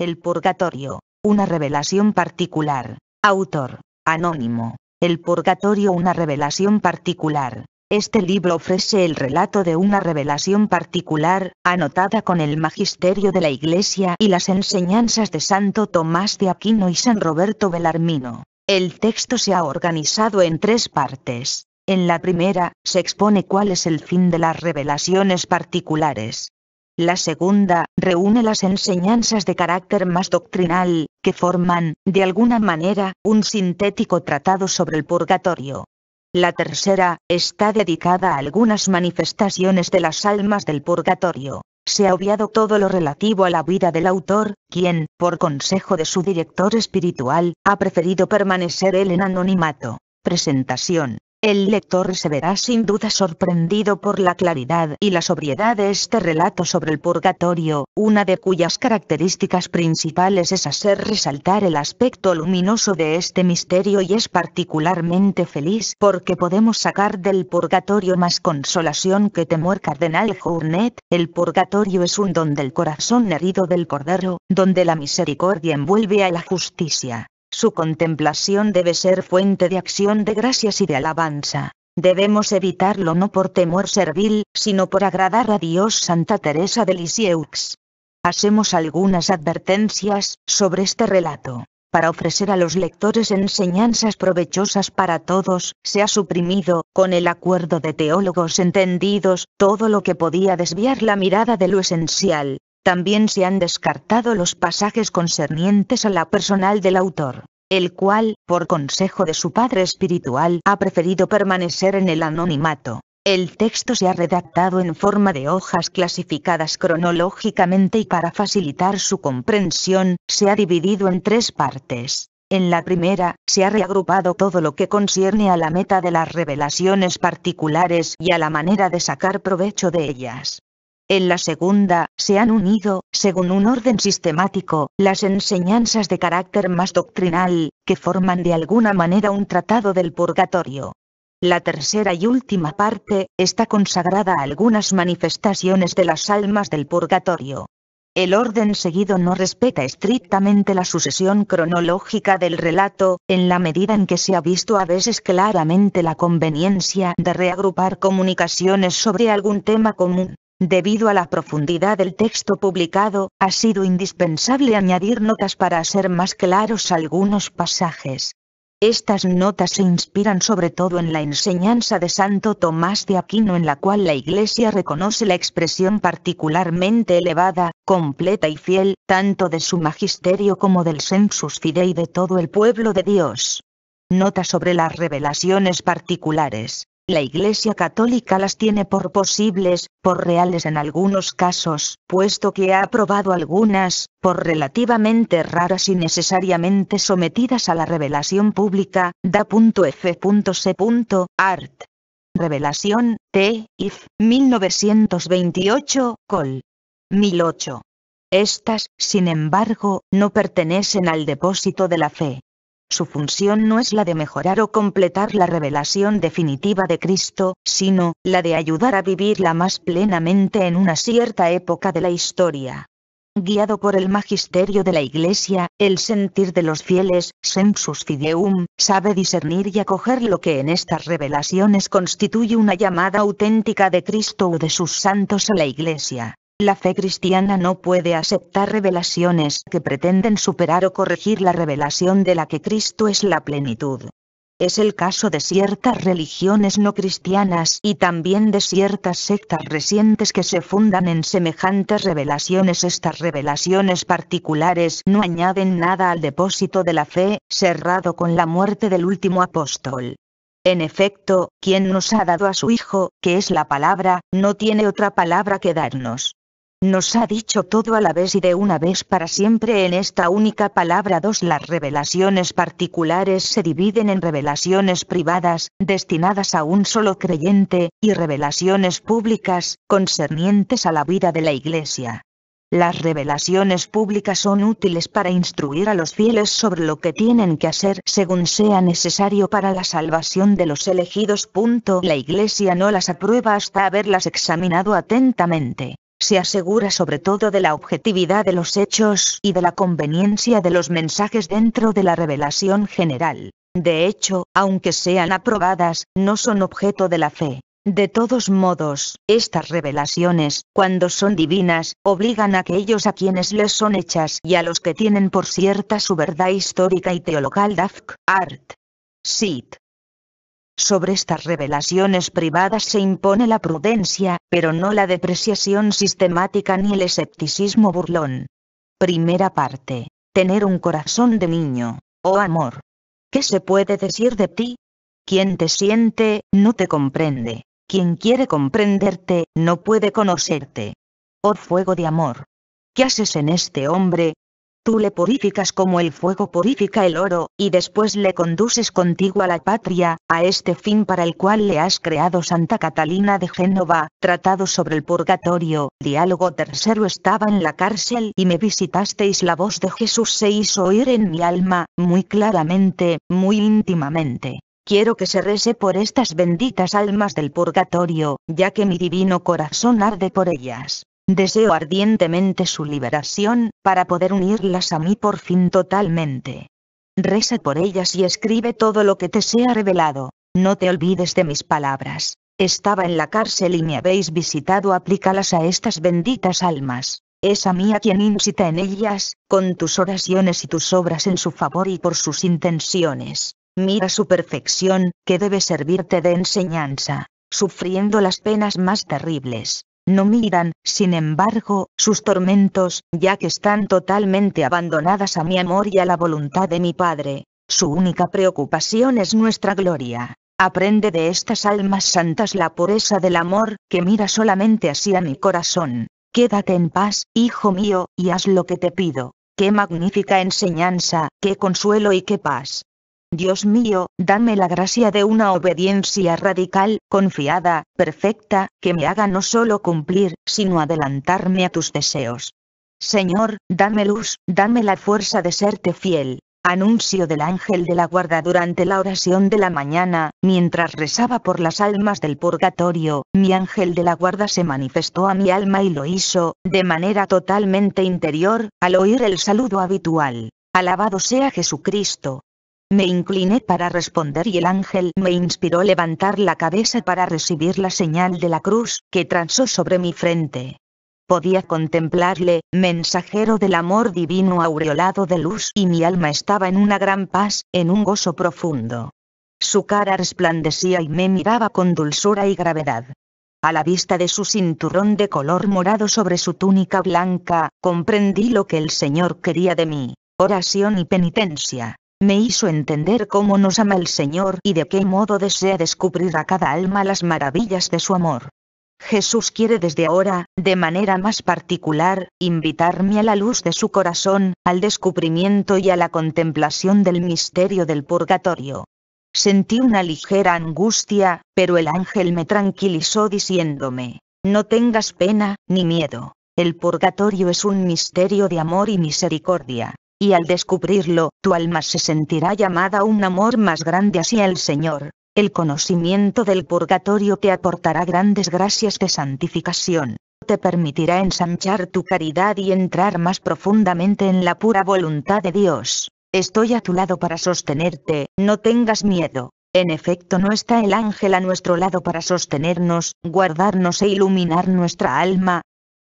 El Purgatorio. Una revelación particular. Autor. Anónimo. El Purgatorio. Una revelación particular. Este libro ofrece el relato de una revelación particular, anotada con el magisterio de la Iglesia y las enseñanzas de Santo Tomás de Aquino y San Roberto Belarmino. El texto se ha organizado en tres partes. En la primera, se expone cuál es el fin de las revelaciones particulares. La segunda, reúne las enseñanzas de carácter más doctrinal, que forman, de alguna manera, un sintético tratado sobre el purgatorio. La tercera, está dedicada a algunas manifestaciones de las almas del purgatorio. Se ha obviado todo lo relativo a la vida del autor, quien, por consejo de su director espiritual, ha preferido permanecer él en anonimato. Presentación. El lector se verá sin duda sorprendido por la claridad y la sobriedad de este relato sobre el purgatorio, una de cuyas características principales es hacer resaltar el aspecto luminoso de este misterio y es particularmente feliz porque podemos sacar del purgatorio más consolación que temor cardenal Journet, el purgatorio es un don del corazón herido del cordero, donde la misericordia envuelve a la justicia. Su contemplación debe ser fuente de acción de gracias y de alabanza. Debemos evitarlo no por temor servil, sino por agradar a Dios Santa Teresa de Lisieux. Hacemos algunas advertencias sobre este relato. Para ofrecer a los lectores enseñanzas provechosas para todos, se ha suprimido, con el acuerdo de teólogos entendidos, todo lo que podía desviar la mirada de lo esencial, también se han descartado los pasajes concernientes a la personal del autor, el cual, por consejo de su padre espiritual, ha preferido permanecer en el anonimato. El texto se ha redactado en forma de hojas clasificadas cronológicamente y para facilitar su comprensión, se ha dividido en tres partes. En la primera, se ha reagrupado todo lo que concierne a la meta de las revelaciones particulares y a la manera de sacar provecho de ellas. En la segunda, se han unido, según un orden sistemático, las enseñanzas de carácter más doctrinal, que forman de alguna manera un tratado del purgatorio. La tercera y última parte, está consagrada a algunas manifestaciones de las almas del purgatorio. El orden seguido no respeta estrictamente la sucesión cronológica del relato, en la medida en que se ha visto a veces claramente la conveniencia de reagrupar comunicaciones sobre algún tema común. Debido a la profundidad del texto publicado, ha sido indispensable añadir notas para hacer más claros algunos pasajes. Estas notas se inspiran sobre todo en la enseñanza de Santo Tomás de Aquino en la cual la Iglesia reconoce la expresión particularmente elevada, completa y fiel, tanto de su magisterio como del sensus fidei de todo el pueblo de Dios. Nota sobre las revelaciones particulares. La Iglesia Católica las tiene por posibles, por reales en algunos casos, puesto que ha aprobado algunas, por relativamente raras y necesariamente sometidas a la revelación pública, da.f.c.art. Revelación, T. If. 1928, Col. 1008. Estas, sin embargo, no pertenecen al depósito de la fe. Su función no es la de mejorar o completar la revelación definitiva de Cristo, sino, la de ayudar a vivirla más plenamente en una cierta época de la historia. Guiado por el magisterio de la Iglesia, el sentir de los fieles, sensus fideum, sabe discernir y acoger lo que en estas revelaciones constituye una llamada auténtica de Cristo o de sus santos a la Iglesia. La fe cristiana no puede aceptar revelaciones que pretenden superar o corregir la revelación de la que Cristo es la plenitud. Es el caso de ciertas religiones no cristianas y también de ciertas sectas recientes que se fundan en semejantes revelaciones. Estas revelaciones particulares no añaden nada al depósito de la fe, cerrado con la muerte del último apóstol. En efecto, quien nos ha dado a su Hijo, que es la palabra, no tiene otra palabra que darnos. Nos ha dicho todo a la vez y de una vez para siempre en esta única palabra. 2. Las revelaciones particulares se dividen en revelaciones privadas, destinadas a un solo creyente, y revelaciones públicas, concernientes a la vida de la Iglesia. Las revelaciones públicas son útiles para instruir a los fieles sobre lo que tienen que hacer según sea necesario para la salvación de los elegidos. La Iglesia no las aprueba hasta haberlas examinado atentamente se asegura sobre todo de la objetividad de los hechos y de la conveniencia de los mensajes dentro de la revelación general. De hecho, aunque sean aprobadas, no son objeto de la fe. De todos modos, estas revelaciones, cuando son divinas, obligan a aquellos a quienes les son hechas y a los que tienen por cierta su verdad histórica y teológica. dafk, art. Sit. Sobre estas revelaciones privadas se impone la prudencia, pero no la depreciación sistemática ni el escepticismo burlón. Primera parte. Tener un corazón de niño. Oh amor. ¿Qué se puede decir de ti? Quien te siente, no te comprende. Quien quiere comprenderte, no puede conocerte. Oh fuego de amor. ¿Qué haces en este hombre, Tú le purificas como el fuego purifica el oro, y después le conduces contigo a la patria, a este fin para el cual le has creado Santa Catalina de Génova, tratado sobre el purgatorio, diálogo tercero estaba en la cárcel y me visitasteis la voz de Jesús se hizo oír en mi alma, muy claramente, muy íntimamente. Quiero que se rece por estas benditas almas del purgatorio, ya que mi divino corazón arde por ellas. Deseo ardientemente su liberación, para poder unirlas a mí por fin totalmente. Reza por ellas y escribe todo lo que te sea revelado. No te olvides de mis palabras. Estaba en la cárcel y me habéis visitado. Aplícalas a estas benditas almas. Es a mí a quien incita en ellas, con tus oraciones y tus obras en su favor y por sus intenciones. Mira su perfección, que debe servirte de enseñanza, sufriendo las penas más terribles no miran, sin embargo, sus tormentos, ya que están totalmente abandonadas a mi amor y a la voluntad de mi Padre. Su única preocupación es nuestra gloria. Aprende de estas almas santas la pureza del amor, que mira solamente así a mi corazón. Quédate en paz, hijo mío, y haz lo que te pido. Qué magnífica enseñanza, qué consuelo y qué paz. Dios mío, dame la gracia de una obediencia radical, confiada, perfecta, que me haga no solo cumplir, sino adelantarme a tus deseos. Señor, dame luz, dame la fuerza de serte fiel. Anuncio del ángel de la guarda durante la oración de la mañana, mientras rezaba por las almas del purgatorio, mi ángel de la guarda se manifestó a mi alma y lo hizo, de manera totalmente interior, al oír el saludo habitual. Alabado sea Jesucristo. Me incliné para responder y el ángel me inspiró levantar la cabeza para recibir la señal de la cruz, que transó sobre mi frente. Podía contemplarle, mensajero del amor divino aureolado de luz, y mi alma estaba en una gran paz, en un gozo profundo. Su cara resplandecía y me miraba con dulzura y gravedad. A la vista de su cinturón de color morado sobre su túnica blanca, comprendí lo que el Señor quería de mí, oración y penitencia me hizo entender cómo nos ama el Señor y de qué modo desea descubrir a cada alma las maravillas de su amor. Jesús quiere desde ahora, de manera más particular, invitarme a la luz de su corazón, al descubrimiento y a la contemplación del misterio del purgatorio. Sentí una ligera angustia, pero el ángel me tranquilizó diciéndome, no tengas pena, ni miedo. El purgatorio es un misterio de amor y misericordia y al descubrirlo, tu alma se sentirá llamada a un amor más grande hacia el Señor. El conocimiento del purgatorio te aportará grandes gracias de santificación, te permitirá ensanchar tu caridad y entrar más profundamente en la pura voluntad de Dios. Estoy a tu lado para sostenerte, no tengas miedo. En efecto no está el ángel a nuestro lado para sostenernos, guardarnos e iluminar nuestra alma,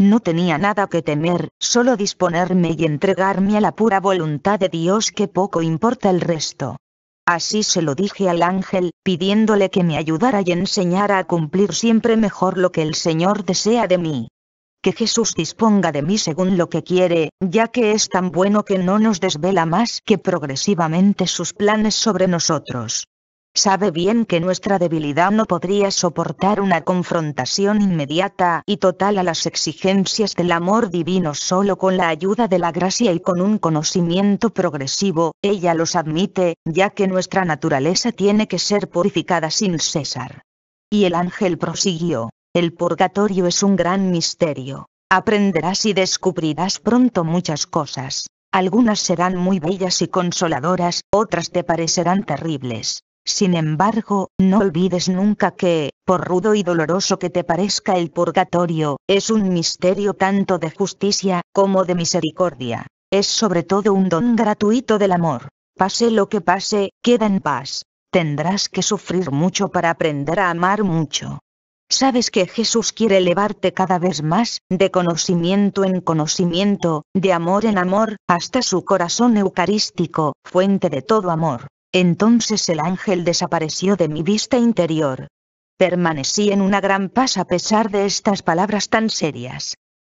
no tenía nada que temer, solo disponerme y entregarme a la pura voluntad de Dios que poco importa el resto. Así se lo dije al ángel, pidiéndole que me ayudara y enseñara a cumplir siempre mejor lo que el Señor desea de mí. Que Jesús disponga de mí según lo que quiere, ya que es tan bueno que no nos desvela más que progresivamente sus planes sobre nosotros. Sabe bien que nuestra debilidad no podría soportar una confrontación inmediata y total a las exigencias del amor divino solo con la ayuda de la gracia y con un conocimiento progresivo, ella los admite, ya que nuestra naturaleza tiene que ser purificada sin cesar. Y el ángel prosiguió, el purgatorio es un gran misterio. Aprenderás y descubrirás pronto muchas cosas. Algunas serán muy bellas y consoladoras, otras te parecerán terribles. Sin embargo, no olvides nunca que, por rudo y doloroso que te parezca el purgatorio, es un misterio tanto de justicia, como de misericordia. Es sobre todo un don gratuito del amor. Pase lo que pase, queda en paz. Tendrás que sufrir mucho para aprender a amar mucho. Sabes que Jesús quiere elevarte cada vez más, de conocimiento en conocimiento, de amor en amor, hasta su corazón eucarístico, fuente de todo amor. Entonces el ángel desapareció de mi vista interior. Permanecí en una gran paz a pesar de estas palabras tan serias.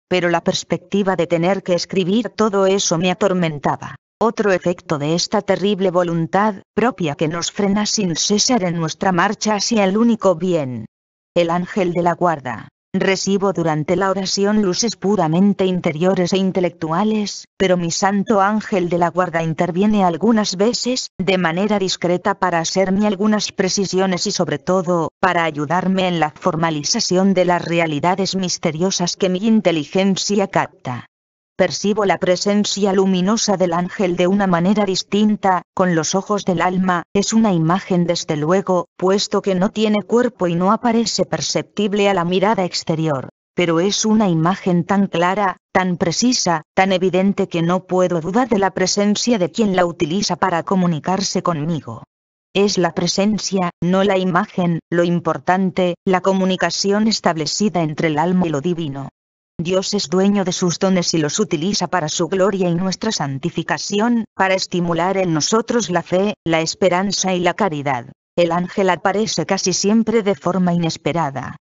Pero la perspectiva de tener que escribir todo eso me atormentaba. Otro efecto de esta terrible voluntad propia que nos frena sin cesar en nuestra marcha hacia el único bien. El ángel de la guarda, Recibo durante la oración luces puramente interiores e intelectuales, pero mi santo ángel de la guarda interviene algunas veces, de manera discreta para hacerme algunas precisiones y sobre todo, para ayudarme en la formalización de las realidades misteriosas que mi inteligencia capta percibo la presencia luminosa del ángel de una manera distinta, con los ojos del alma, es una imagen desde luego, puesto que no tiene cuerpo y no aparece perceptible a la mirada exterior. Pero es una imagen tan clara, tan precisa, tan evidente que no puedo dudar de la presencia de quien la utiliza para comunicarse conmigo. Es la presencia, no la imagen, lo importante, la comunicación establecida entre el alma y lo divino. Dios es dueño de sus dones y los utiliza para su gloria y nuestra santificación, para estimular en nosotros la fe, la esperanza y la caridad. El ángel aparece casi siempre de forma inesperada.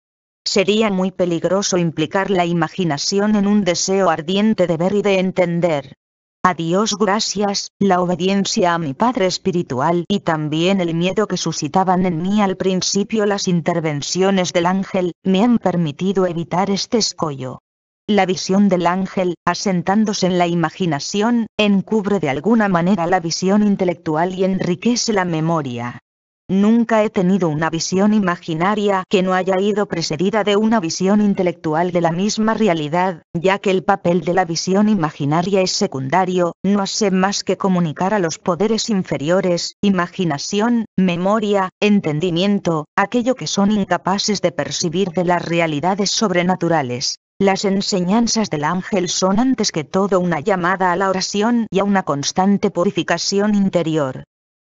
Sería muy peligroso implicar la imaginación en un deseo ardiente de ver y de entender. A Dios gracias, la obediencia a mi Padre Espiritual y también el miedo que suscitaban en mí al principio las intervenciones del ángel, me han permitido evitar este escollo. La visión del ángel, asentándose en la imaginación, encubre de alguna manera la visión intelectual y enriquece la memoria. Nunca he tenido una visión imaginaria que no haya ido precedida de una visión intelectual de la misma realidad, ya que el papel de la visión imaginaria es secundario, no hace más que comunicar a los poderes inferiores, imaginación, memoria, entendimiento, aquello que son incapaces de percibir de las realidades sobrenaturales. Las enseñanzas del ángel son antes que todo una llamada a la oración y a una constante purificación interior.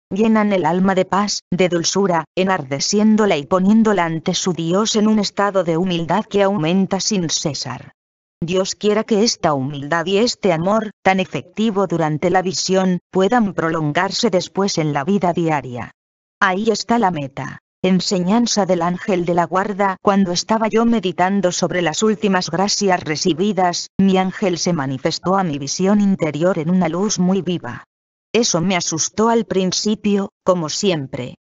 Llenan el alma de paz, de dulzura, enardeciéndola y poniéndola ante su Dios en un estado de humildad que aumenta sin cesar. Dios quiera que esta humildad y este amor, tan efectivo durante la visión, puedan prolongarse después en la vida diaria. Ahí está la meta. Enseñanza del ángel de la guarda, cuando estaba yo meditando sobre las últimas gracias recibidas, mi ángel se manifestó a mi visión interior en una luz muy viva. Eso me asustó al principio, como siempre.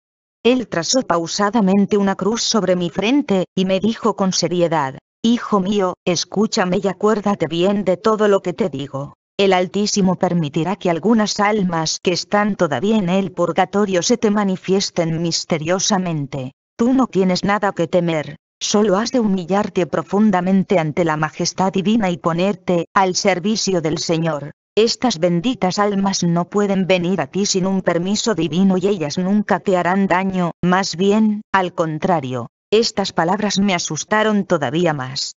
Él trazó pausadamente una cruz sobre mi frente, y me dijo con seriedad, Hijo mío, escúchame y acuérdate bien de todo lo que te digo el Altísimo permitirá que algunas almas que están todavía en el purgatorio se te manifiesten misteriosamente. Tú no tienes nada que temer, solo has de humillarte profundamente ante la majestad divina y ponerte al servicio del Señor. Estas benditas almas no pueden venir a ti sin un permiso divino y ellas nunca te harán daño, más bien, al contrario. Estas palabras me asustaron todavía más.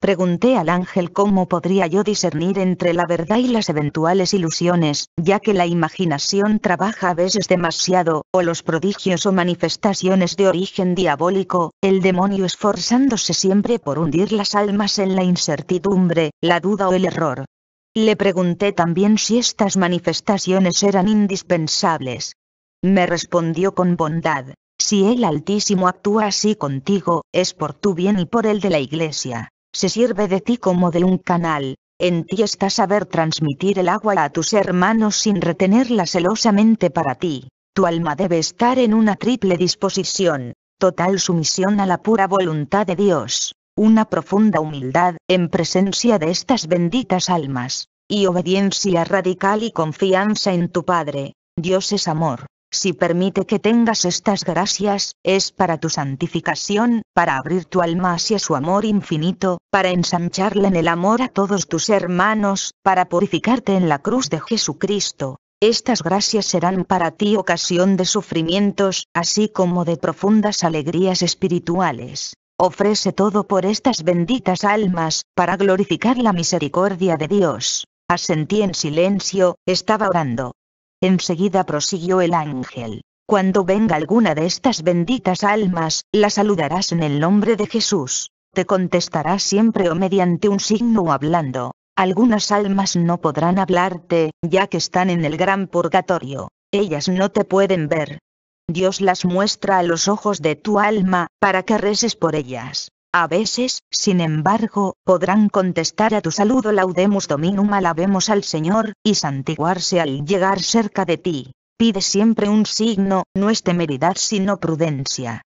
Pregunté al ángel cómo podría yo discernir entre la verdad y las eventuales ilusiones, ya que la imaginación trabaja a veces demasiado, o los prodigios o manifestaciones de origen diabólico, el demonio esforzándose siempre por hundir las almas en la incertidumbre, la duda o el error. Le pregunté también si estas manifestaciones eran indispensables. Me respondió con bondad, si el Altísimo actúa así contigo, es por tu bien y por el de la Iglesia se sirve de ti como de un canal. En ti está saber transmitir el agua a tus hermanos sin retenerla celosamente para ti. Tu alma debe estar en una triple disposición, total sumisión a la pura voluntad de Dios, una profunda humildad en presencia de estas benditas almas, y obediencia radical y confianza en tu Padre. Dios es amor, si permite que tengas estas gracias, es para tu santificación, para abrir tu alma hacia su amor infinito, para ensancharle en el amor a todos tus hermanos, para purificarte en la cruz de Jesucristo. Estas gracias serán para ti ocasión de sufrimientos, así como de profundas alegrías espirituales. Ofrece todo por estas benditas almas, para glorificar la misericordia de Dios. Asentí en silencio, estaba orando. Enseguida prosiguió el ángel. Cuando venga alguna de estas benditas almas, la saludarás en el nombre de Jesús. Te contestará siempre o mediante un signo o hablando. Algunas almas no podrán hablarte, ya que están en el gran purgatorio. Ellas no te pueden ver. Dios las muestra a los ojos de tu alma, para que reces por ellas. A veces, sin embargo, podrán contestar a tu saludo Laudemus Dominum alabemos al Señor, y santiguarse al llegar cerca de ti. Pide siempre un signo, no es temeridad sino prudencia.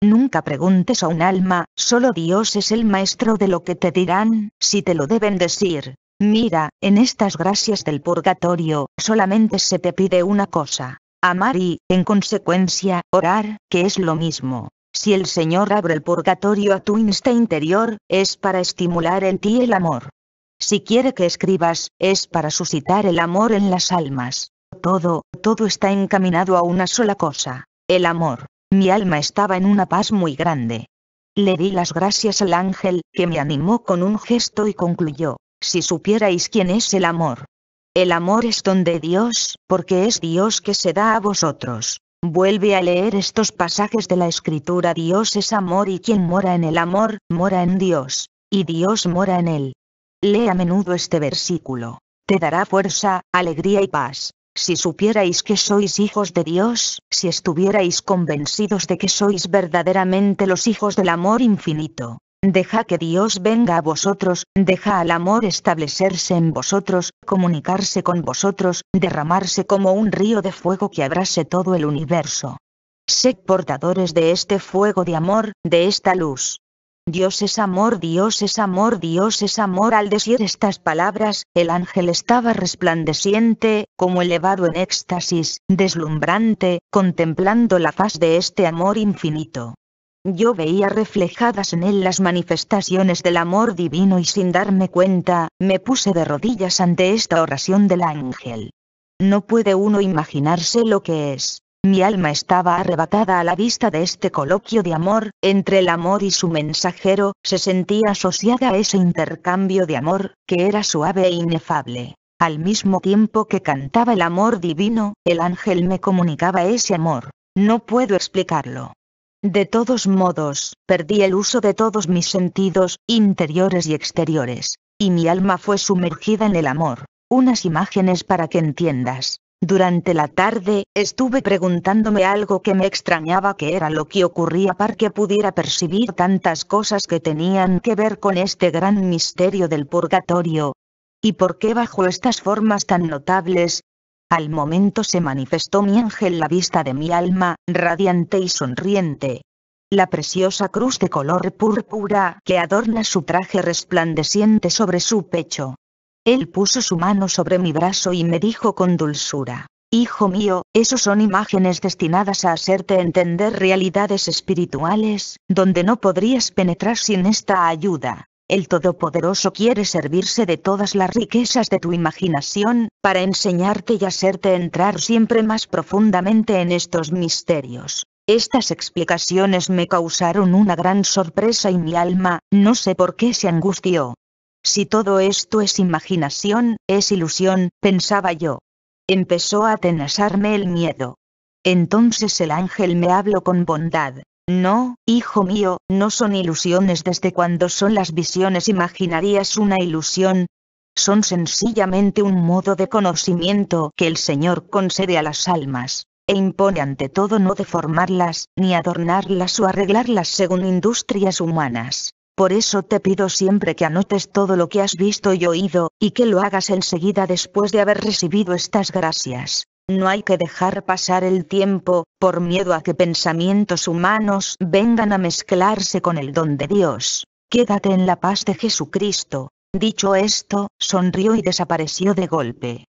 Nunca preguntes a un alma, solo Dios es el maestro de lo que te dirán, si te lo deben decir. Mira, en estas gracias del purgatorio, solamente se te pide una cosa. Amar y, en consecuencia, orar, que es lo mismo. Si el Señor abre el purgatorio a tu insta interior, es para estimular en ti el amor. Si quiere que escribas, es para suscitar el amor en las almas. Todo, todo está encaminado a una sola cosa, el amor. Mi alma estaba en una paz muy grande. Le di las gracias al ángel, que me animó con un gesto y concluyó, si supierais quién es el amor. El amor es donde Dios, porque es Dios que se da a vosotros. Vuelve a leer estos pasajes de la Escritura. Dios es amor y quien mora en el amor, mora en Dios, y Dios mora en él. Lee a menudo este versículo. Te dará fuerza, alegría y paz. Si supierais que sois hijos de Dios, si estuvierais convencidos de que sois verdaderamente los hijos del amor infinito, Deja que Dios venga a vosotros, deja al amor establecerse en vosotros, comunicarse con vosotros, derramarse como un río de fuego que abrase todo el universo. Sed portadores de este fuego de amor, de esta luz. Dios es amor, Dios es amor, Dios es amor. Al decir estas palabras, el ángel estaba resplandeciente, como elevado en éxtasis, deslumbrante, contemplando la faz de este amor infinito. Yo veía reflejadas en él las manifestaciones del amor divino y sin darme cuenta, me puse de rodillas ante esta oración del ángel. No puede uno imaginarse lo que es. Mi alma estaba arrebatada a la vista de este coloquio de amor, entre el amor y su mensajero, se sentía asociada a ese intercambio de amor, que era suave e inefable. Al mismo tiempo que cantaba el amor divino, el ángel me comunicaba ese amor. No puedo explicarlo. De todos modos, perdí el uso de todos mis sentidos, interiores y exteriores, y mi alma fue sumergida en el amor. Unas imágenes para que entiendas. Durante la tarde, estuve preguntándome algo que me extrañaba que era lo que ocurría para que pudiera percibir tantas cosas que tenían que ver con este gran misterio del purgatorio. ¿Y por qué bajo estas formas tan notables, al momento se manifestó mi ángel la vista de mi alma, radiante y sonriente. La preciosa cruz de color púrpura que adorna su traje resplandeciente sobre su pecho. Él puso su mano sobre mi brazo y me dijo con dulzura, Hijo mío, esos son imágenes destinadas a hacerte entender realidades espirituales, donde no podrías penetrar sin esta ayuda. El Todopoderoso quiere servirse de todas las riquezas de tu imaginación, para enseñarte y hacerte entrar siempre más profundamente en estos misterios. Estas explicaciones me causaron una gran sorpresa y mi alma, no sé por qué se angustió. Si todo esto es imaginación, es ilusión, pensaba yo. Empezó a atenazarme el miedo. Entonces el ángel me habló con bondad. No, hijo mío, no son ilusiones desde cuando son las visiones imaginarías una ilusión. Son sencillamente un modo de conocimiento que el Señor concede a las almas, e impone ante todo no deformarlas, ni adornarlas o arreglarlas según industrias humanas. Por eso te pido siempre que anotes todo lo que has visto y oído, y que lo hagas enseguida después de haber recibido estas gracias, no hay que dejar pasar el tiempo, por miedo a que pensamientos humanos vengan a mezclarse con el don de Dios. Quédate en la paz de Jesucristo. Dicho esto, sonrió y desapareció de golpe.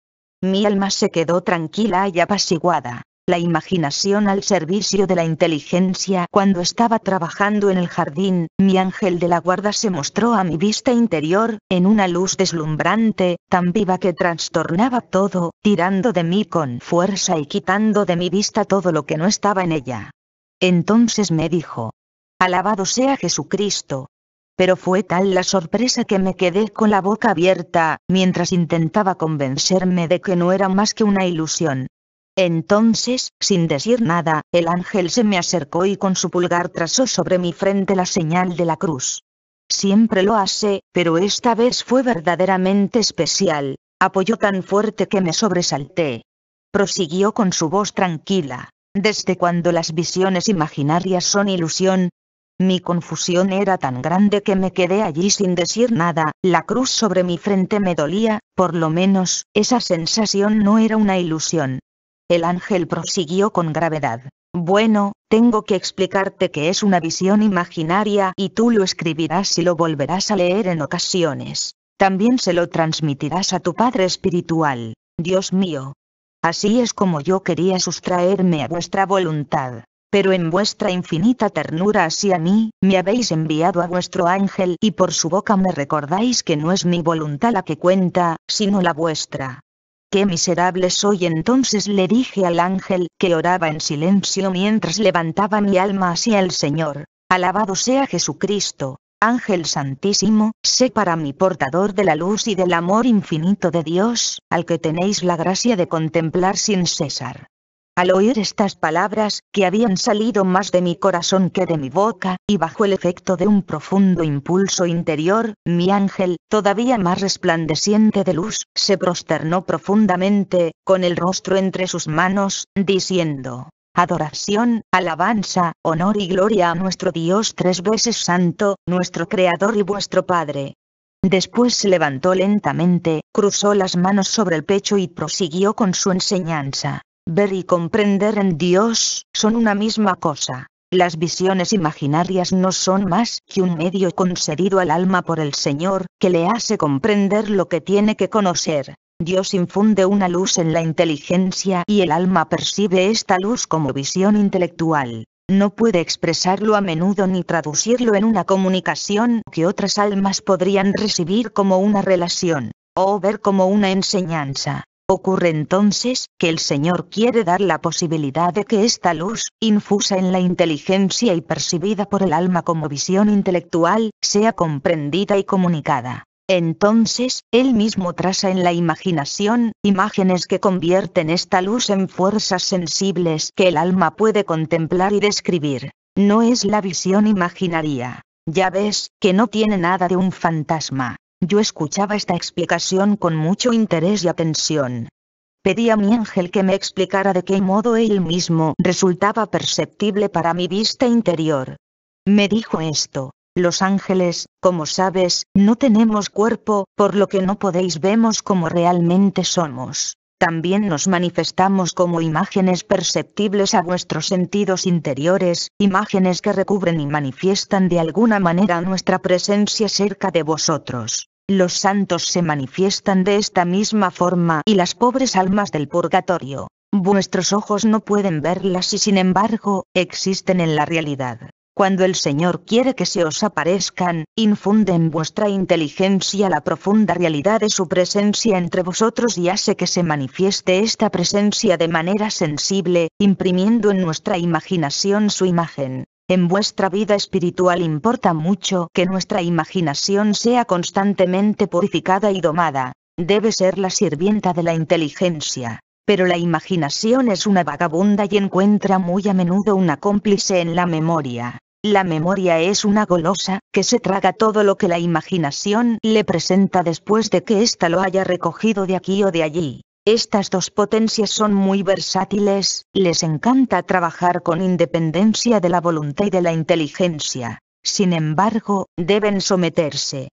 Mi alma se quedó tranquila y apaciguada la imaginación al servicio de la inteligencia. Cuando estaba trabajando en el jardín, mi ángel de la guarda se mostró a mi vista interior, en una luz deslumbrante, tan viva que trastornaba todo, tirando de mí con fuerza y quitando de mi vista todo lo que no estaba en ella. Entonces me dijo, Alabado sea Jesucristo, pero fue tal la sorpresa que me quedé con la boca abierta, mientras intentaba convencerme de que no era más que una ilusión. Entonces, sin decir nada, el ángel se me acercó y con su pulgar trazó sobre mi frente la señal de la cruz. Siempre lo hace, pero esta vez fue verdaderamente especial, apoyó tan fuerte que me sobresalté. Prosiguió con su voz tranquila. ¿Desde cuando las visiones imaginarias son ilusión? Mi confusión era tan grande que me quedé allí sin decir nada, la cruz sobre mi frente me dolía, por lo menos, esa sensación no era una ilusión. El ángel prosiguió con gravedad. Bueno, tengo que explicarte que es una visión imaginaria y tú lo escribirás y lo volverás a leer en ocasiones. También se lo transmitirás a tu Padre Espiritual. Dios mío. Así es como yo quería sustraerme a vuestra voluntad. Pero en vuestra infinita ternura hacia mí, me habéis enviado a vuestro ángel y por su boca me recordáis que no es mi voluntad la que cuenta, sino la vuestra qué miserable soy. Entonces le dije al ángel, que oraba en silencio mientras levantaba mi alma hacia el Señor. Alabado sea Jesucristo, Ángel Santísimo, sé para mi portador de la luz y del amor infinito de Dios, al que tenéis la gracia de contemplar sin cesar. Al oír estas palabras, que habían salido más de mi corazón que de mi boca, y bajo el efecto de un profundo impulso interior, mi ángel, todavía más resplandeciente de luz, se prosternó profundamente, con el rostro entre sus manos, diciendo, adoración, alabanza, honor y gloria a nuestro Dios tres veces santo, nuestro Creador y vuestro Padre. Después se levantó lentamente, cruzó las manos sobre el pecho y prosiguió con su enseñanza. Ver y comprender en Dios son una misma cosa. Las visiones imaginarias no son más que un medio concedido al alma por el Señor, que le hace comprender lo que tiene que conocer. Dios infunde una luz en la inteligencia y el alma percibe esta luz como visión intelectual. No puede expresarlo a menudo ni traducirlo en una comunicación que otras almas podrían recibir como una relación, o ver como una enseñanza. Ocurre entonces que el Señor quiere dar la posibilidad de que esta luz, infusa en la inteligencia y percibida por el alma como visión intelectual, sea comprendida y comunicada. Entonces, él mismo traza en la imaginación, imágenes que convierten esta luz en fuerzas sensibles que el alma puede contemplar y describir. No es la visión imaginaria. Ya ves, que no tiene nada de un fantasma. Yo escuchaba esta explicación con mucho interés y atención. Pedí a mi ángel que me explicara de qué modo él mismo resultaba perceptible para mi vista interior. Me dijo esto. Los ángeles, como sabes, no tenemos cuerpo, por lo que no podéis vemos como realmente somos también nos manifestamos como imágenes perceptibles a vuestros sentidos interiores, imágenes que recubren y manifiestan de alguna manera nuestra presencia cerca de vosotros. Los santos se manifiestan de esta misma forma y las pobres almas del purgatorio. Vuestros ojos no pueden verlas y sin embargo, existen en la realidad. Cuando el Señor quiere que se os aparezcan, infunde en vuestra inteligencia la profunda realidad de su presencia entre vosotros y hace que se manifieste esta presencia de manera sensible, imprimiendo en nuestra imaginación su imagen. En vuestra vida espiritual importa mucho que nuestra imaginación sea constantemente purificada y domada. Debe ser la sirvienta de la inteligencia. Pero la imaginación es una vagabunda y encuentra muy a menudo una cómplice en la memoria. La memoria es una golosa, que se traga todo lo que la imaginación le presenta después de que ésta lo haya recogido de aquí o de allí. Estas dos potencias son muy versátiles, les encanta trabajar con independencia de la voluntad y de la inteligencia. Sin embargo, deben someterse.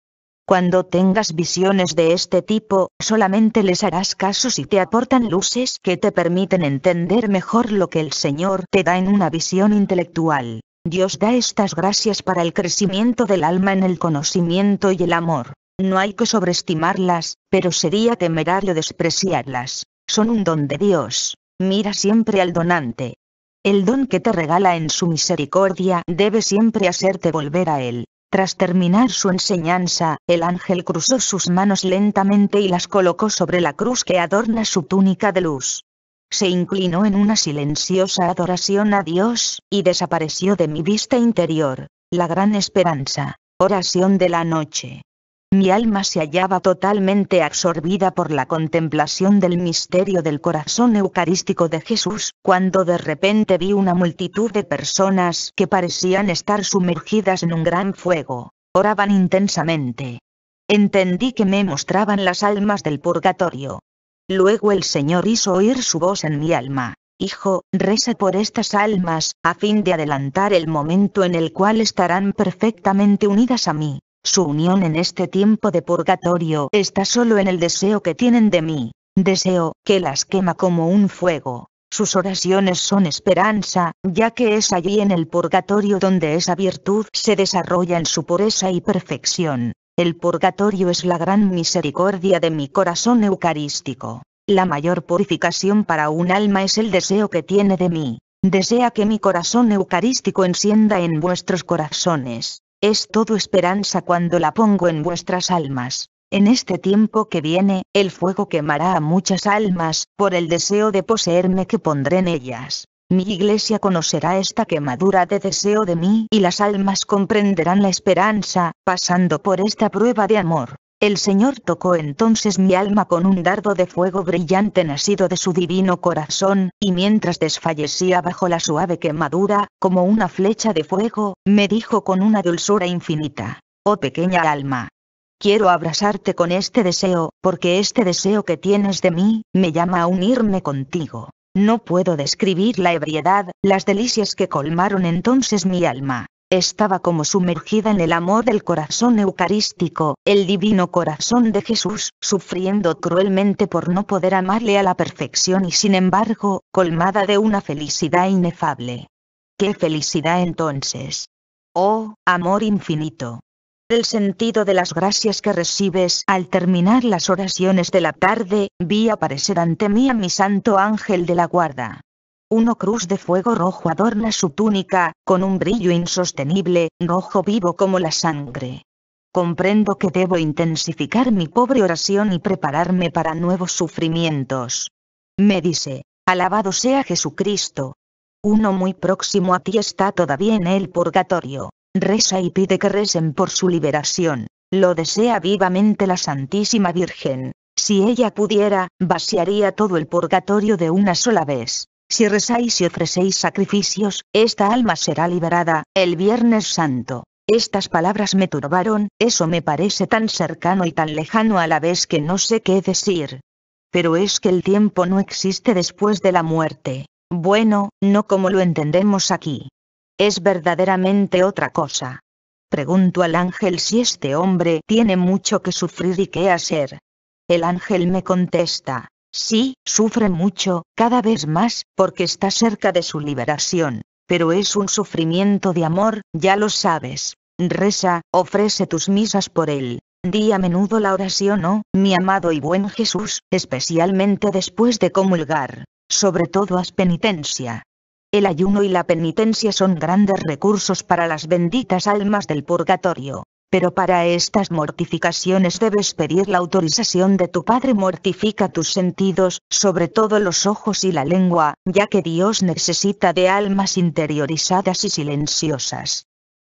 Cuando tengas visiones de este tipo, solamente les harás caso si te aportan luces que te permiten entender mejor lo que el Señor te da en una visión intelectual. Dios da estas gracias para el crecimiento del alma en el conocimiento y el amor. No hay que sobreestimarlas, pero sería temerario despreciarlas. Son un don de Dios. Mira siempre al donante. El don que te regala en su misericordia debe siempre hacerte volver a él. Tras terminar su enseñanza, el ángel cruzó sus manos lentamente y las colocó sobre la cruz que adorna su túnica de luz se inclinó en una silenciosa adoración a Dios, y desapareció de mi vista interior. La gran esperanza, oración de la noche. Mi alma se hallaba totalmente absorbida por la contemplación del misterio del corazón eucarístico de Jesús, cuando de repente vi una multitud de personas que parecían estar sumergidas en un gran fuego. Oraban intensamente. Entendí que me mostraban las almas del purgatorio, Luego el Señor hizo oír su voz en mi alma. Hijo, reza por estas almas, a fin de adelantar el momento en el cual estarán perfectamente unidas a mí. Su unión en este tiempo de purgatorio está solo en el deseo que tienen de mí, deseo, que las quema como un fuego. Sus oraciones son esperanza, ya que es allí en el purgatorio donde esa virtud se desarrolla en su pureza y perfección. El purgatorio es la gran misericordia de mi corazón eucarístico. La mayor purificación para un alma es el deseo que tiene de mí. Desea que mi corazón eucarístico encienda en vuestros corazones. Es todo esperanza cuando la pongo en vuestras almas. En este tiempo que viene, el fuego quemará a muchas almas, por el deseo de poseerme que pondré en ellas mi iglesia conocerá esta quemadura de deseo de mí y las almas comprenderán la esperanza, pasando por esta prueba de amor. El Señor tocó entonces mi alma con un dardo de fuego brillante nacido de su divino corazón, y mientras desfallecía bajo la suave quemadura, como una flecha de fuego, me dijo con una dulzura infinita, Oh pequeña alma, quiero abrazarte con este deseo, porque este deseo que tienes de mí, me llama a unirme contigo. No puedo describir la ebriedad, las delicias que colmaron entonces mi alma. Estaba como sumergida en el amor del corazón eucarístico, el divino corazón de Jesús, sufriendo cruelmente por no poder amarle a la perfección y sin embargo, colmada de una felicidad inefable. ¡Qué felicidad entonces! Oh, amor infinito el sentido de las gracias que recibes al terminar las oraciones de la tarde, vi aparecer ante mí a mi santo ángel de la guarda. Uno cruz de fuego rojo adorna su túnica, con un brillo insostenible, rojo vivo como la sangre. Comprendo que debo intensificar mi pobre oración y prepararme para nuevos sufrimientos. Me dice, alabado sea Jesucristo. Uno muy próximo a ti está todavía en el purgatorio reza y pide que recen por su liberación. Lo desea vivamente la Santísima Virgen. Si ella pudiera, vaciaría todo el purgatorio de una sola vez. Si rezáis y ofrecéis sacrificios, esta alma será liberada, el Viernes Santo. Estas palabras me turbaron, eso me parece tan cercano y tan lejano a la vez que no sé qué decir. Pero es que el tiempo no existe después de la muerte. Bueno, no como lo entendemos aquí. ¿Es verdaderamente otra cosa? Pregunto al ángel si este hombre tiene mucho que sufrir y qué hacer. El ángel me contesta, sí, sufre mucho, cada vez más, porque está cerca de su liberación, pero es un sufrimiento de amor, ya lo sabes. Reza, ofrece tus misas por él, Di a menudo la oración, oh, mi amado y buen Jesús, especialmente después de comulgar. Sobre todo haz penitencia. El ayuno y la penitencia son grandes recursos para las benditas almas del purgatorio. Pero para estas mortificaciones debes pedir la autorización de tu Padre. Mortifica tus sentidos, sobre todo los ojos y la lengua, ya que Dios necesita de almas interiorizadas y silenciosas.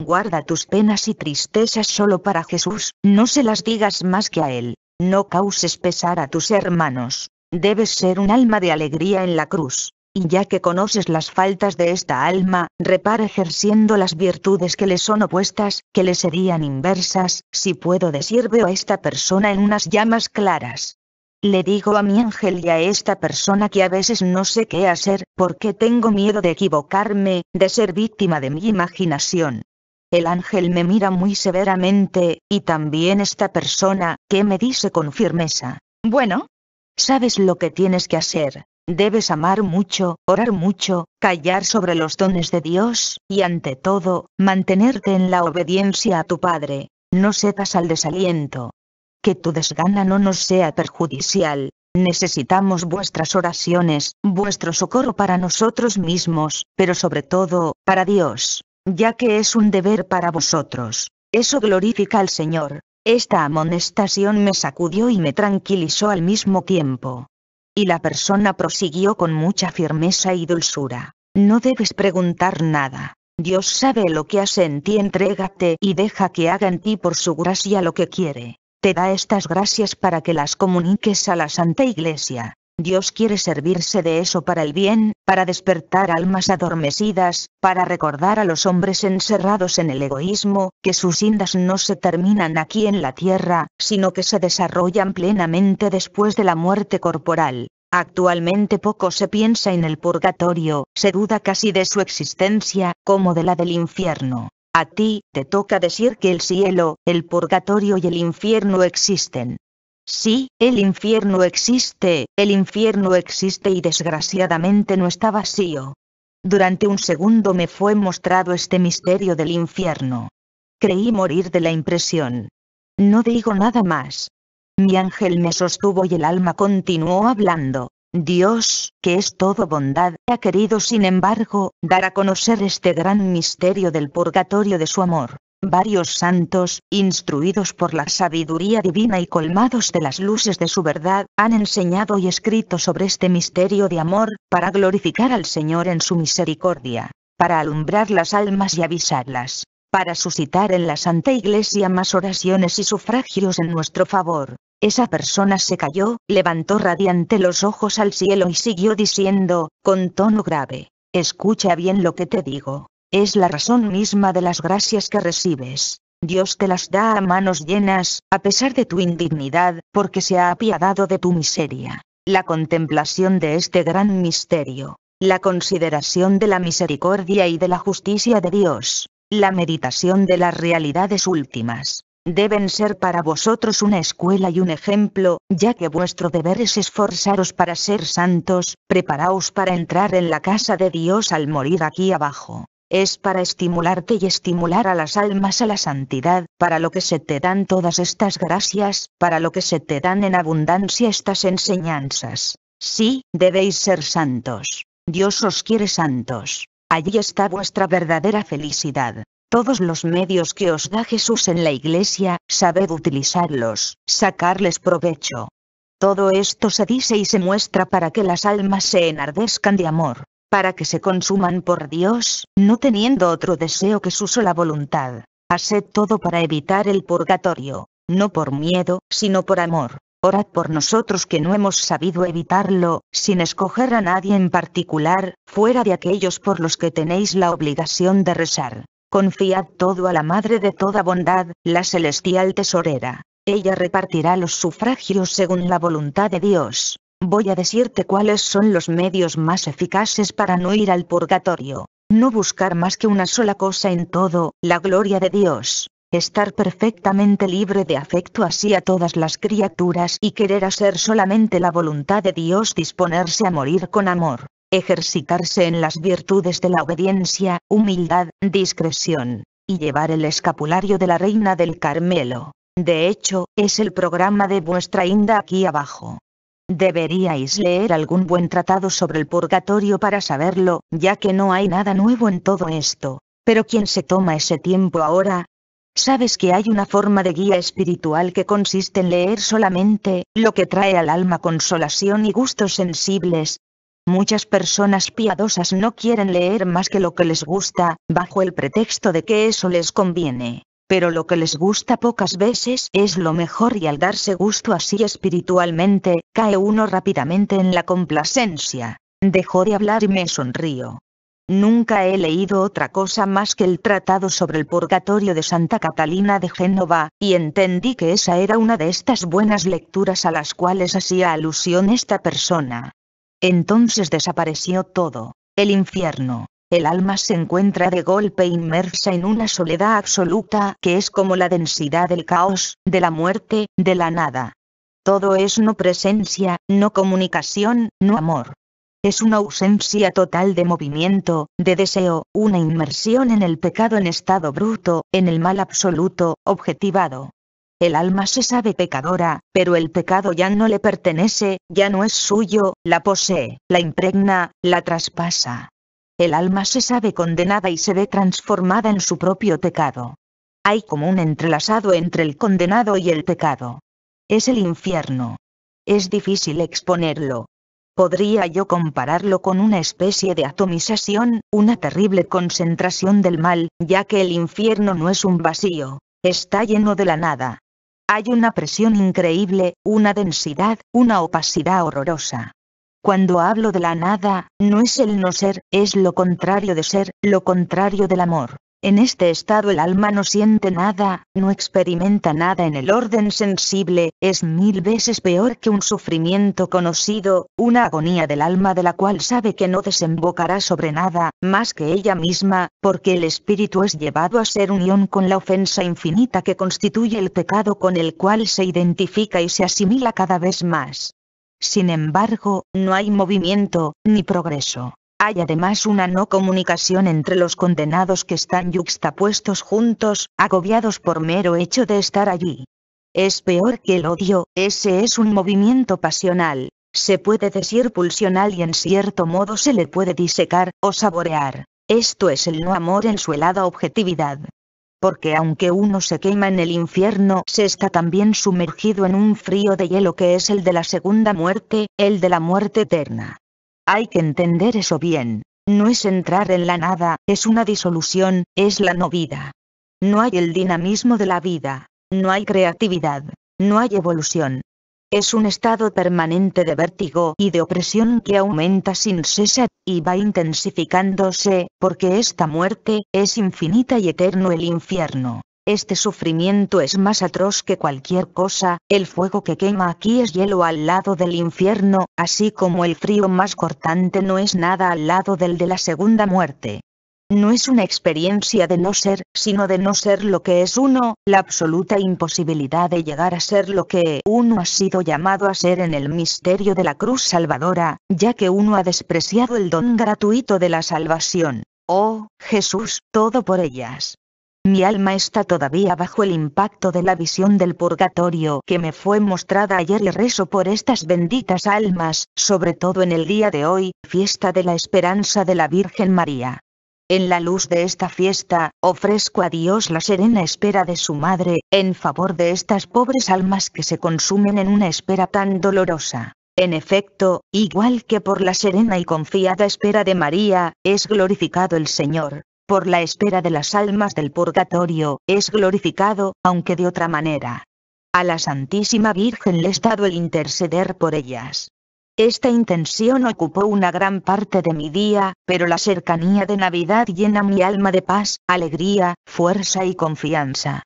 Guarda tus penas y tristezas solo para Jesús, no se las digas más que a Él. No causes pesar a tus hermanos. Debes ser un alma de alegría en la cruz y ya que conoces las faltas de esta alma, repara ejerciendo las virtudes que le son opuestas, que le serían inversas, si puedo decir veo a esta persona en unas llamas claras. Le digo a mi ángel y a esta persona que a veces no sé qué hacer, porque tengo miedo de equivocarme, de ser víctima de mi imaginación. El ángel me mira muy severamente, y también esta persona, que me dice con firmeza, bueno, sabes lo que tienes que hacer, Debes amar mucho, orar mucho, callar sobre los dones de Dios, y ante todo, mantenerte en la obediencia a tu Padre. No sepas al desaliento. Que tu desgana no nos sea perjudicial. Necesitamos vuestras oraciones, vuestro socorro para nosotros mismos, pero sobre todo, para Dios, ya que es un deber para vosotros. Eso glorifica al Señor. Esta amonestación me sacudió y me tranquilizó al mismo tiempo. Y la persona prosiguió con mucha firmeza y dulzura. No debes preguntar nada. Dios sabe lo que hace en ti, entrégate y deja que haga en ti por su gracia lo que quiere. Te da estas gracias para que las comuniques a la Santa Iglesia. Dios quiere servirse de eso para el bien, para despertar almas adormecidas, para recordar a los hombres encerrados en el egoísmo, que sus indas no se terminan aquí en la tierra, sino que se desarrollan plenamente después de la muerte corporal. Actualmente poco se piensa en el purgatorio, se duda casi de su existencia, como de la del infierno. A ti, te toca decir que el cielo, el purgatorio y el infierno existen. Sí, el infierno existe, el infierno existe y desgraciadamente no está vacío. Durante un segundo me fue mostrado este misterio del infierno. Creí morir de la impresión. No digo nada más. Mi ángel me sostuvo y el alma continuó hablando. Dios, que es todo bondad, ha querido sin embargo, dar a conocer este gran misterio del purgatorio de su amor. Varios santos, instruidos por la sabiduría divina y colmados de las luces de su verdad, han enseñado y escrito sobre este misterio de amor, para glorificar al Señor en su misericordia, para alumbrar las almas y avisarlas, para suscitar en la Santa Iglesia más oraciones y sufragios en nuestro favor. Esa persona se cayó, levantó radiante los ojos al cielo y siguió diciendo, con tono grave, Escucha bien lo que te digo. Es la razón misma de las gracias que recibes. Dios te las da a manos llenas, a pesar de tu indignidad, porque se ha apiadado de tu miseria. La contemplación de este gran misterio, la consideración de la misericordia y de la justicia de Dios, la meditación de las realidades últimas, deben ser para vosotros una escuela y un ejemplo, ya que vuestro deber es esforzaros para ser santos, preparaos para entrar en la casa de Dios al morir aquí abajo es para estimularte y estimular a las almas a la santidad, para lo que se te dan todas estas gracias, para lo que se te dan en abundancia estas enseñanzas. Sí, debéis ser santos. Dios os quiere santos. Allí está vuestra verdadera felicidad. Todos los medios que os da Jesús en la iglesia, sabed utilizarlos, sacarles provecho. Todo esto se dice y se muestra para que las almas se enardezcan de amor, para que se consuman por Dios, no teniendo otro deseo que su sola voluntad. Haced todo para evitar el purgatorio, no por miedo, sino por amor. Orad por nosotros que no hemos sabido evitarlo, sin escoger a nadie en particular, fuera de aquellos por los que tenéis la obligación de rezar. Confiad todo a la Madre de toda bondad, la celestial tesorera. Ella repartirá los sufragios según la voluntad de Dios. Voy a decirte cuáles son los medios más eficaces para no ir al purgatorio. No buscar más que una sola cosa en todo, la gloria de Dios. Estar perfectamente libre de afecto así a todas las criaturas y querer hacer solamente la voluntad de Dios disponerse a morir con amor. Ejercitarse en las virtudes de la obediencia, humildad, discreción. Y llevar el escapulario de la Reina del Carmelo. De hecho, es el programa de vuestra inda aquí abajo. Deberíais leer algún buen tratado sobre el purgatorio para saberlo, ya que no hay nada nuevo en todo esto. Pero ¿quién se toma ese tiempo ahora? Sabes que hay una forma de guía espiritual que consiste en leer solamente lo que trae al alma consolación y gustos sensibles. Muchas personas piadosas no quieren leer más que lo que les gusta, bajo el pretexto de que eso les conviene pero lo que les gusta pocas veces es lo mejor y al darse gusto así espiritualmente, cae uno rápidamente en la complacencia. Dejó de hablar y me sonrío. Nunca he leído otra cosa más que el tratado sobre el purgatorio de Santa Catalina de Génova, y entendí que esa era una de estas buenas lecturas a las cuales hacía alusión esta persona. Entonces desapareció todo, el infierno, el alma se encuentra de golpe inmersa en una soledad absoluta que es como la densidad del caos, de la muerte, de la nada. Todo es no presencia, no comunicación, no amor. Es una ausencia total de movimiento, de deseo, una inmersión en el pecado en estado bruto, en el mal absoluto, objetivado. El alma se sabe pecadora, pero el pecado ya no le pertenece, ya no es suyo, la posee, la impregna, la traspasa el alma se sabe condenada y se ve transformada en su propio pecado. Hay como un entrelazado entre el condenado y el pecado. Es el infierno. Es difícil exponerlo. Podría yo compararlo con una especie de atomización, una terrible concentración del mal, ya que el infierno no es un vacío, está lleno de la nada. Hay una presión increíble, una densidad, una opacidad horrorosa. Cuando hablo de la nada, no es el no ser, es lo contrario de ser, lo contrario del amor. En este estado el alma no siente nada, no experimenta nada en el orden sensible, es mil veces peor que un sufrimiento conocido, una agonía del alma de la cual sabe que no desembocará sobre nada, más que ella misma, porque el espíritu es llevado a ser unión con la ofensa infinita que constituye el pecado con el cual se identifica y se asimila cada vez más. Sin embargo, no hay movimiento, ni progreso. Hay además una no comunicación entre los condenados que están yuxtapuestos juntos, agobiados por mero hecho de estar allí. Es peor que el odio, ese es un movimiento pasional, se puede decir pulsional y en cierto modo se le puede disecar, o saborear. Esto es el no amor en su helada objetividad porque aunque uno se quema en el infierno se está también sumergido en un frío de hielo que es el de la segunda muerte, el de la muerte eterna. Hay que entender eso bien, no es entrar en la nada, es una disolución, es la no vida. No hay el dinamismo de la vida, no hay creatividad, no hay evolución, es un estado permanente de vértigo y de opresión que aumenta sin cesar, y va intensificándose, porque esta muerte, es infinita y eterno el infierno. Este sufrimiento es más atroz que cualquier cosa, el fuego que quema aquí es hielo al lado del infierno, así como el frío más cortante no es nada al lado del de la segunda muerte. No es una experiencia de no ser, sino de no ser lo que es uno, la absoluta imposibilidad de llegar a ser lo que uno ha sido llamado a ser en el misterio de la cruz salvadora, ya que uno ha despreciado el don gratuito de la salvación. Oh, Jesús, todo por ellas. Mi alma está todavía bajo el impacto de la visión del purgatorio que me fue mostrada ayer y rezo por estas benditas almas, sobre todo en el día de hoy, fiesta de la esperanza de la Virgen María. En la luz de esta fiesta, ofrezco a Dios la serena espera de su madre, en favor de estas pobres almas que se consumen en una espera tan dolorosa. En efecto, igual que por la serena y confiada espera de María, es glorificado el Señor. Por la espera de las almas del purgatorio, es glorificado, aunque de otra manera. A la Santísima Virgen le he dado el interceder por ellas. Esta intención ocupó una gran parte de mi día, pero la cercanía de Navidad llena mi alma de paz, alegría, fuerza y confianza.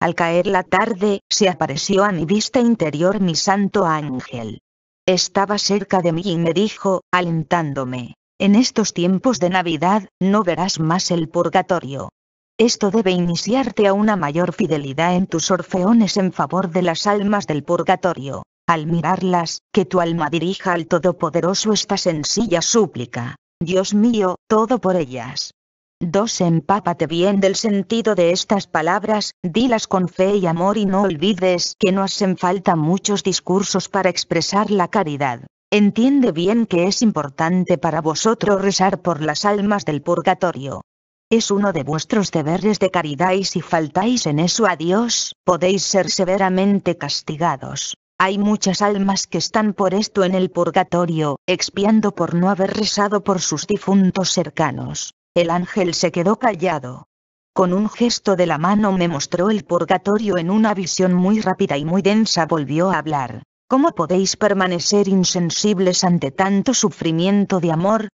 Al caer la tarde, se apareció a mi vista interior mi santo ángel. Estaba cerca de mí y me dijo, alentándome, en estos tiempos de Navidad, no verás más el purgatorio. Esto debe iniciarte a una mayor fidelidad en tus orfeones en favor de las almas del purgatorio al mirarlas, que tu alma dirija al Todopoderoso esta sencilla súplica. Dios mío, todo por ellas. 2. Empápate bien del sentido de estas palabras, dilas con fe y amor y no olvides que no hacen falta muchos discursos para expresar la caridad. Entiende bien que es importante para vosotros rezar por las almas del purgatorio. Es uno de vuestros deberes de caridad y si faltáis en eso a Dios, podéis ser severamente castigados. Hay muchas almas que están por esto en el purgatorio, expiando por no haber rezado por sus difuntos cercanos. El ángel se quedó callado. Con un gesto de la mano me mostró el purgatorio en una visión muy rápida y muy densa volvió a hablar. ¿Cómo podéis permanecer insensibles ante tanto sufrimiento de amor?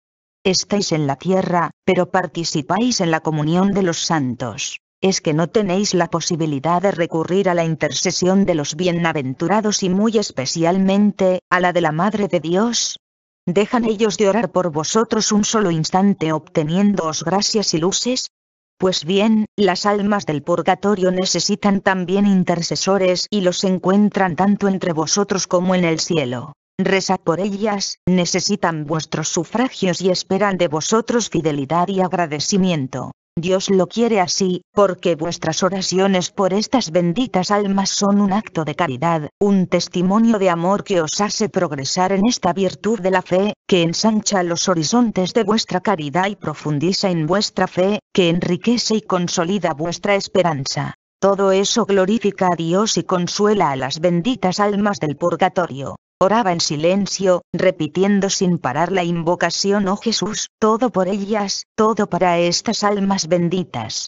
Estáis en la tierra, pero participáis en la comunión de los santos es que no tenéis la posibilidad de recurrir a la intercesión de los bienaventurados y muy especialmente, a la de la Madre de Dios? ¿Dejan ellos de orar por vosotros un solo instante obteniéndoos gracias y luces? Pues bien, las almas del purgatorio necesitan también intercesores y los encuentran tanto entre vosotros como en el cielo. Reza por ellas, necesitan vuestros sufragios y esperan de vosotros fidelidad y agradecimiento. Dios lo quiere así, porque vuestras oraciones por estas benditas almas son un acto de caridad, un testimonio de amor que os hace progresar en esta virtud de la fe, que ensancha los horizontes de vuestra caridad y profundiza en vuestra fe, que enriquece y consolida vuestra esperanza. Todo eso glorifica a Dios y consuela a las benditas almas del purgatorio. Oraba en silencio, repitiendo sin parar la invocación Oh Jesús, todo por ellas, todo para estas almas benditas.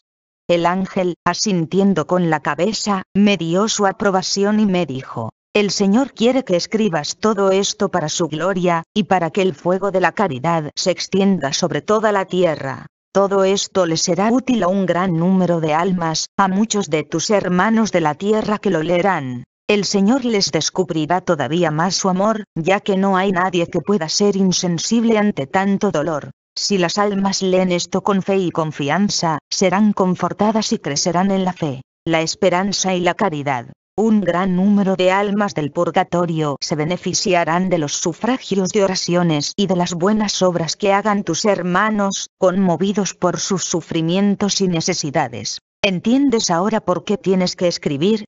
El ángel, asintiendo con la cabeza, me dio su aprobación y me dijo, el Señor quiere que escribas todo esto para su gloria, y para que el fuego de la caridad se extienda sobre toda la tierra. Todo esto le será útil a un gran número de almas, a muchos de tus hermanos de la tierra que lo leerán. El Señor les descubrirá todavía más su amor, ya que no hay nadie que pueda ser insensible ante tanto dolor. Si las almas leen esto con fe y confianza, serán confortadas y crecerán en la fe, la esperanza y la caridad. Un gran número de almas del purgatorio se beneficiarán de los sufragios de oraciones y de las buenas obras que hagan tus hermanos, conmovidos por sus sufrimientos y necesidades. ¿Entiendes ahora por qué tienes que escribir?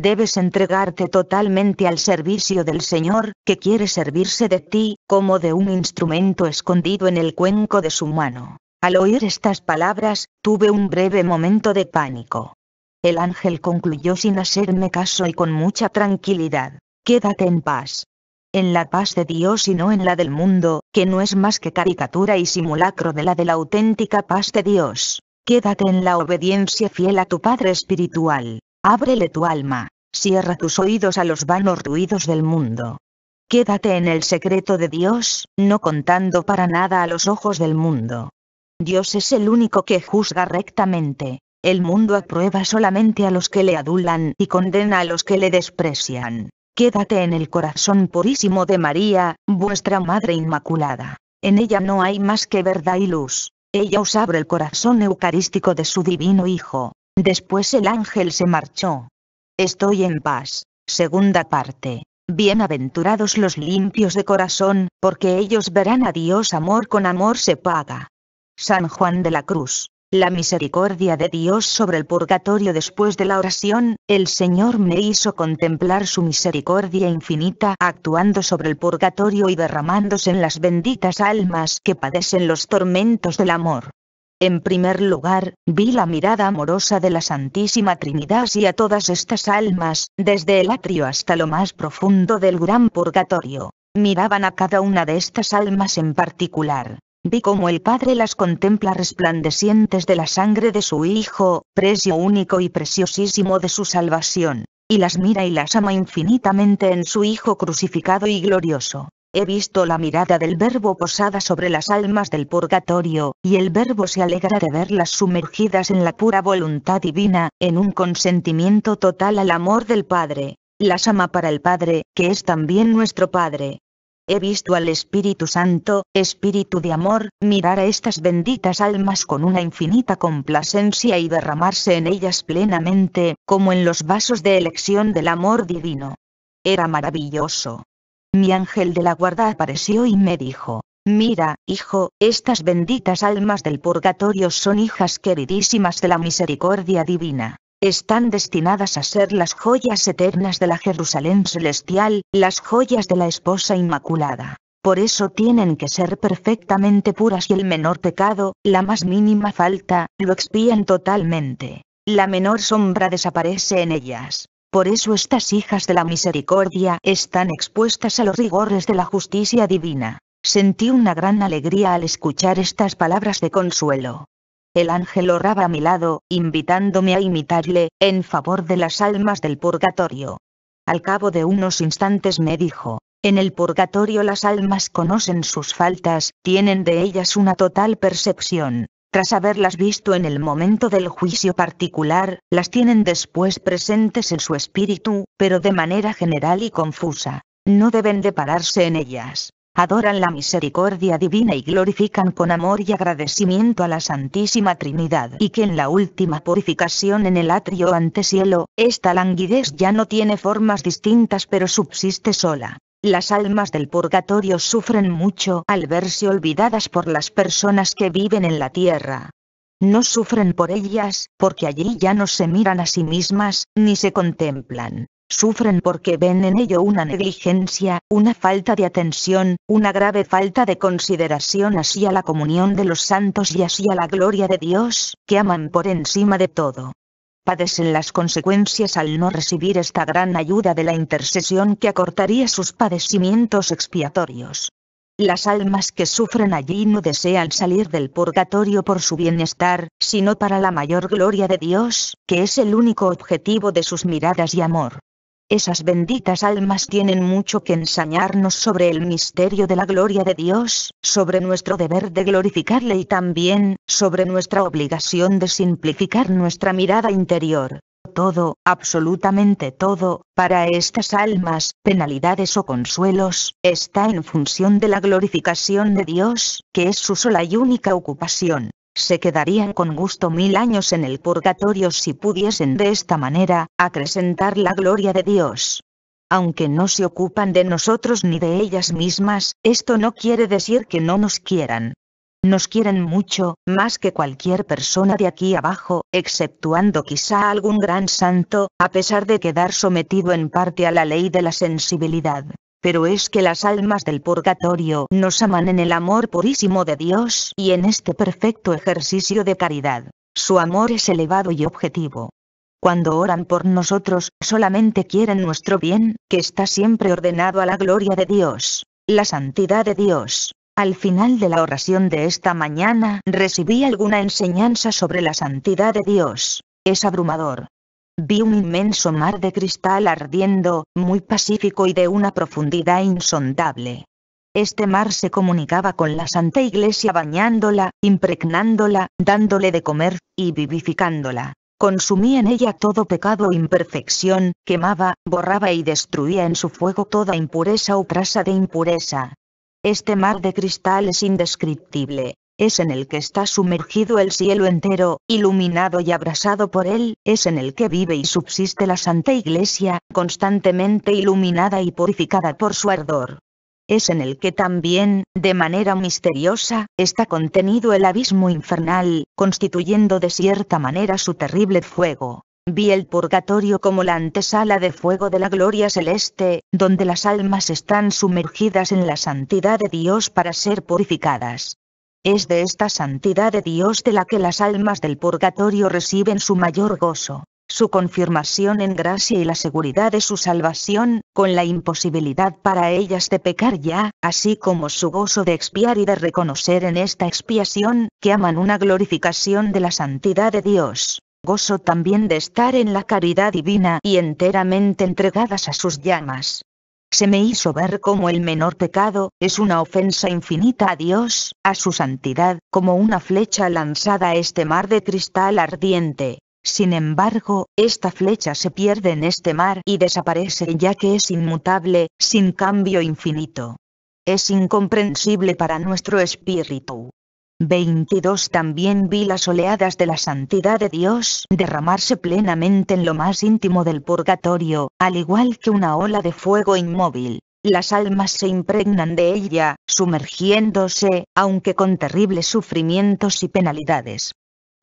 Debes entregarte totalmente al servicio del Señor, que quiere servirse de ti, como de un instrumento escondido en el cuenco de su mano. Al oír estas palabras, tuve un breve momento de pánico. El ángel concluyó sin hacerme caso y con mucha tranquilidad. Quédate en paz. En la paz de Dios y no en la del mundo, que no es más que caricatura y simulacro de la de la auténtica paz de Dios. Quédate en la obediencia fiel a tu Padre Espiritual. Ábrele tu alma, cierra tus oídos a los vanos ruidos del mundo. Quédate en el secreto de Dios, no contando para nada a los ojos del mundo. Dios es el único que juzga rectamente. El mundo aprueba solamente a los que le adulan y condena a los que le desprecian. Quédate en el corazón purísimo de María, vuestra Madre Inmaculada. En ella no hay más que verdad y luz. Ella os abre el corazón eucarístico de su divino Hijo. Después el ángel se marchó. Estoy en paz. Segunda parte. Bienaventurados los limpios de corazón, porque ellos verán a Dios amor con amor se paga. San Juan de la Cruz. La misericordia de Dios sobre el purgatorio después de la oración, el Señor me hizo contemplar su misericordia infinita actuando sobre el purgatorio y derramándose en las benditas almas que padecen los tormentos del amor. En primer lugar, vi la mirada amorosa de la Santísima Trinidad y a todas estas almas, desde el atrio hasta lo más profundo del gran purgatorio. Miraban a cada una de estas almas en particular. Vi cómo el Padre las contempla resplandecientes de la sangre de su Hijo, precio único y preciosísimo de su salvación, y las mira y las ama infinitamente en su Hijo crucificado y glorioso. He visto la mirada del verbo posada sobre las almas del purgatorio, y el verbo se alegra de verlas sumergidas en la pura voluntad divina, en un consentimiento total al amor del Padre. Las ama para el Padre, que es también nuestro Padre. He visto al Espíritu Santo, Espíritu de Amor, mirar a estas benditas almas con una infinita complacencia y derramarse en ellas plenamente, como en los vasos de elección del amor divino. Era maravilloso. Mi ángel de la guarda apareció y me dijo, Mira, hijo, estas benditas almas del purgatorio son hijas queridísimas de la misericordia divina. Están destinadas a ser las joyas eternas de la Jerusalén celestial, las joyas de la esposa inmaculada. Por eso tienen que ser perfectamente puras y el menor pecado, la más mínima falta, lo expían totalmente. La menor sombra desaparece en ellas. Por eso estas hijas de la misericordia están expuestas a los rigores de la justicia divina. Sentí una gran alegría al escuchar estas palabras de consuelo. El ángel oraba a mi lado, invitándome a imitarle, en favor de las almas del purgatorio. Al cabo de unos instantes me dijo, en el purgatorio las almas conocen sus faltas, tienen de ellas una total percepción tras haberlas visto en el momento del juicio particular, las tienen después presentes en su espíritu, pero de manera general y confusa. No deben de pararse en ellas. Adoran la misericordia divina y glorifican con amor y agradecimiento a la Santísima Trinidad y que en la última purificación en el atrio ante cielo, esta languidez ya no tiene formas distintas pero subsiste sola. Las almas del purgatorio sufren mucho al verse olvidadas por las personas que viven en la tierra. No sufren por ellas, porque allí ya no se miran a sí mismas, ni se contemplan. Sufren porque ven en ello una negligencia, una falta de atención, una grave falta de consideración hacia la comunión de los santos y hacia la gloria de Dios, que aman por encima de todo padecen las consecuencias al no recibir esta gran ayuda de la intercesión que acortaría sus padecimientos expiatorios. Las almas que sufren allí no desean salir del purgatorio por su bienestar, sino para la mayor gloria de Dios, que es el único objetivo de sus miradas y amor. Esas benditas almas tienen mucho que ensañarnos sobre el misterio de la gloria de Dios, sobre nuestro deber de glorificarle y también, sobre nuestra obligación de simplificar nuestra mirada interior. Todo, absolutamente todo, para estas almas, penalidades o consuelos, está en función de la glorificación de Dios, que es su sola y única ocupación se quedarían con gusto mil años en el purgatorio si pudiesen de esta manera, acrecentar la gloria de Dios. Aunque no se ocupan de nosotros ni de ellas mismas, esto no quiere decir que no nos quieran. Nos quieren mucho, más que cualquier persona de aquí abajo, exceptuando quizá algún gran santo, a pesar de quedar sometido en parte a la ley de la sensibilidad pero es que las almas del purgatorio nos aman en el amor purísimo de Dios y en este perfecto ejercicio de caridad. Su amor es elevado y objetivo. Cuando oran por nosotros, solamente quieren nuestro bien, que está siempre ordenado a la gloria de Dios, la santidad de Dios. Al final de la oración de esta mañana recibí alguna enseñanza sobre la santidad de Dios. Es abrumador. Vi un inmenso mar de cristal ardiendo, muy pacífico y de una profundidad insondable. Este mar se comunicaba con la Santa Iglesia bañándola, impregnándola, dándole de comer, y vivificándola. Consumía en ella todo pecado e imperfección, quemaba, borraba y destruía en su fuego toda impureza o traza de impureza. Este mar de cristal es indescriptible, es en el que está sumergido el cielo entero, iluminado y abrasado por él, es en el que vive y subsiste la Santa Iglesia, constantemente iluminada y purificada por su ardor. Es en el que también, de manera misteriosa, está contenido el abismo infernal, constituyendo de cierta manera su terrible fuego. Vi el purgatorio como la antesala de fuego de la gloria celeste, donde las almas están sumergidas en la santidad de Dios para ser purificadas. Es de esta santidad de Dios de la que las almas del purgatorio reciben su mayor gozo, su confirmación en gracia y la seguridad de su salvación, con la imposibilidad para ellas de pecar ya, así como su gozo de expiar y de reconocer en esta expiación, que aman una glorificación de la santidad de Dios gozo también de estar en la caridad divina y enteramente entregadas a sus llamas se me hizo ver como el menor pecado, es una ofensa infinita a Dios, a su santidad, como una flecha lanzada a este mar de cristal ardiente. Sin embargo, esta flecha se pierde en este mar y desaparece ya que es inmutable, sin cambio infinito. Es incomprensible para nuestro espíritu. 22 También vi las oleadas de la santidad de Dios derramarse plenamente en lo más íntimo del purgatorio, al igual que una ola de fuego inmóvil. Las almas se impregnan de ella, sumergiéndose, aunque con terribles sufrimientos y penalidades.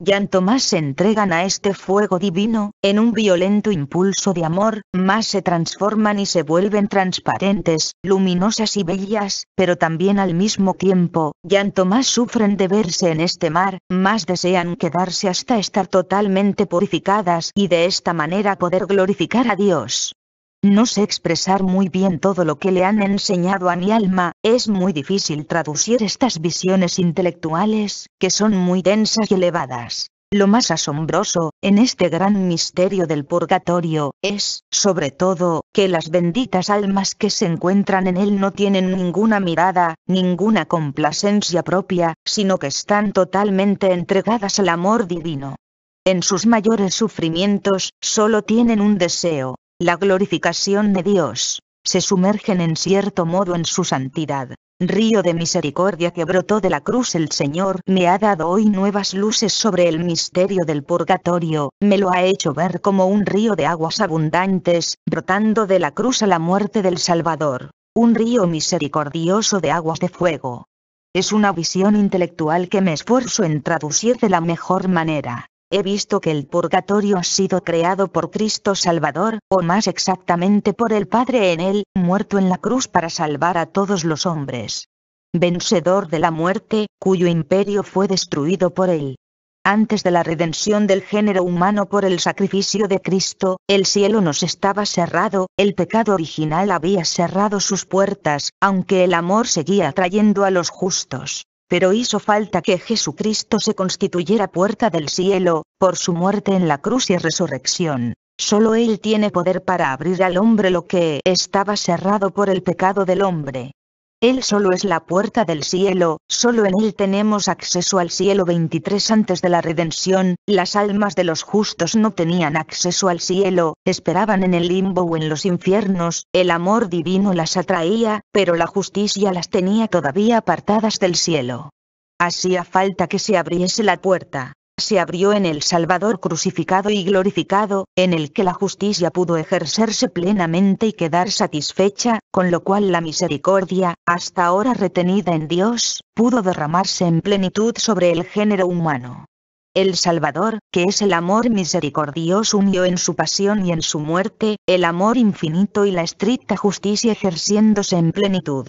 Llanto más se entregan a este fuego divino, en un violento impulso de amor, más se transforman y se vuelven transparentes, luminosas y bellas, pero también al mismo tiempo, llanto más sufren de verse en este mar, más desean quedarse hasta estar totalmente purificadas y de esta manera poder glorificar a Dios. No sé expresar muy bien todo lo que le han enseñado a mi alma, es muy difícil traducir estas visiones intelectuales, que son muy densas y elevadas. Lo más asombroso, en este gran misterio del purgatorio, es, sobre todo, que las benditas almas que se encuentran en él no tienen ninguna mirada, ninguna complacencia propia, sino que están totalmente entregadas al amor divino. En sus mayores sufrimientos, solo tienen un deseo, la glorificación de Dios, se sumergen en cierto modo en su santidad. Río de misericordia que brotó de la cruz el Señor me ha dado hoy nuevas luces sobre el misterio del purgatorio, me lo ha hecho ver como un río de aguas abundantes, brotando de la cruz a la muerte del Salvador, un río misericordioso de aguas de fuego. Es una visión intelectual que me esfuerzo en traducir de la mejor manera he visto que el purgatorio ha sido creado por Cristo Salvador, o más exactamente por el Padre en él, muerto en la cruz para salvar a todos los hombres. Vencedor de la muerte, cuyo imperio fue destruido por él. Antes de la redención del género humano por el sacrificio de Cristo, el cielo nos estaba cerrado, el pecado original había cerrado sus puertas, aunque el amor seguía atrayendo a los justos pero hizo falta que Jesucristo se constituyera puerta del cielo, por su muerte en la cruz y resurrección. Solo Él tiene poder para abrir al hombre lo que estaba cerrado por el pecado del hombre. Él solo es la puerta del cielo, solo en Él tenemos acceso al cielo 23 antes de la redención, las almas de los justos no tenían acceso al cielo, esperaban en el limbo o en los infiernos, el amor divino las atraía, pero la justicia las tenía todavía apartadas del cielo. Hacía falta que se abriese la puerta se abrió en el Salvador crucificado y glorificado, en el que la justicia pudo ejercerse plenamente y quedar satisfecha, con lo cual la misericordia, hasta ahora retenida en Dios, pudo derramarse en plenitud sobre el género humano. El Salvador, que es el amor misericordioso, unió en su pasión y en su muerte, el amor infinito y la estricta justicia ejerciéndose en plenitud.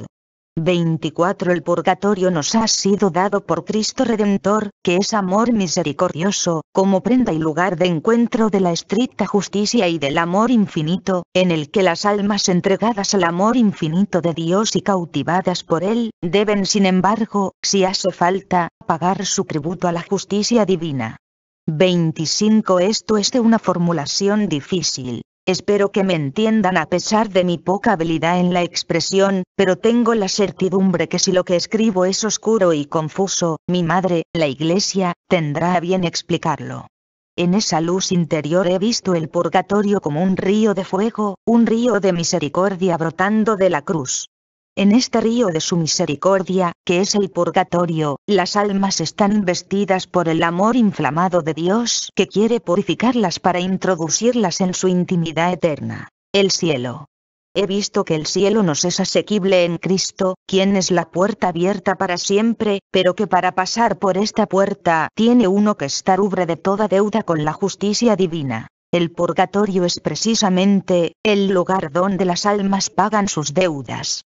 24 El purgatorio nos ha sido dado por Cristo Redentor, que es amor misericordioso, como prenda y lugar de encuentro de la estricta justicia y del amor infinito, en el que las almas entregadas al amor infinito de Dios y cautivadas por Él, deben sin embargo, si hace falta, pagar su tributo a la justicia divina. 25 Esto es de una formulación difícil, Espero que me entiendan a pesar de mi poca habilidad en la expresión, pero tengo la certidumbre que si lo que escribo es oscuro y confuso, mi madre, la iglesia, tendrá a bien explicarlo. En esa luz interior he visto el purgatorio como un río de fuego, un río de misericordia brotando de la cruz. En este río de su misericordia, que es el purgatorio, las almas están vestidas por el amor inflamado de Dios que quiere purificarlas para introducirlas en su intimidad eterna. El cielo. He visto que el cielo nos es asequible en Cristo, quien es la puerta abierta para siempre, pero que para pasar por esta puerta tiene uno que estar ubre de toda deuda con la justicia divina. El purgatorio es precisamente el lugar donde las almas pagan sus deudas.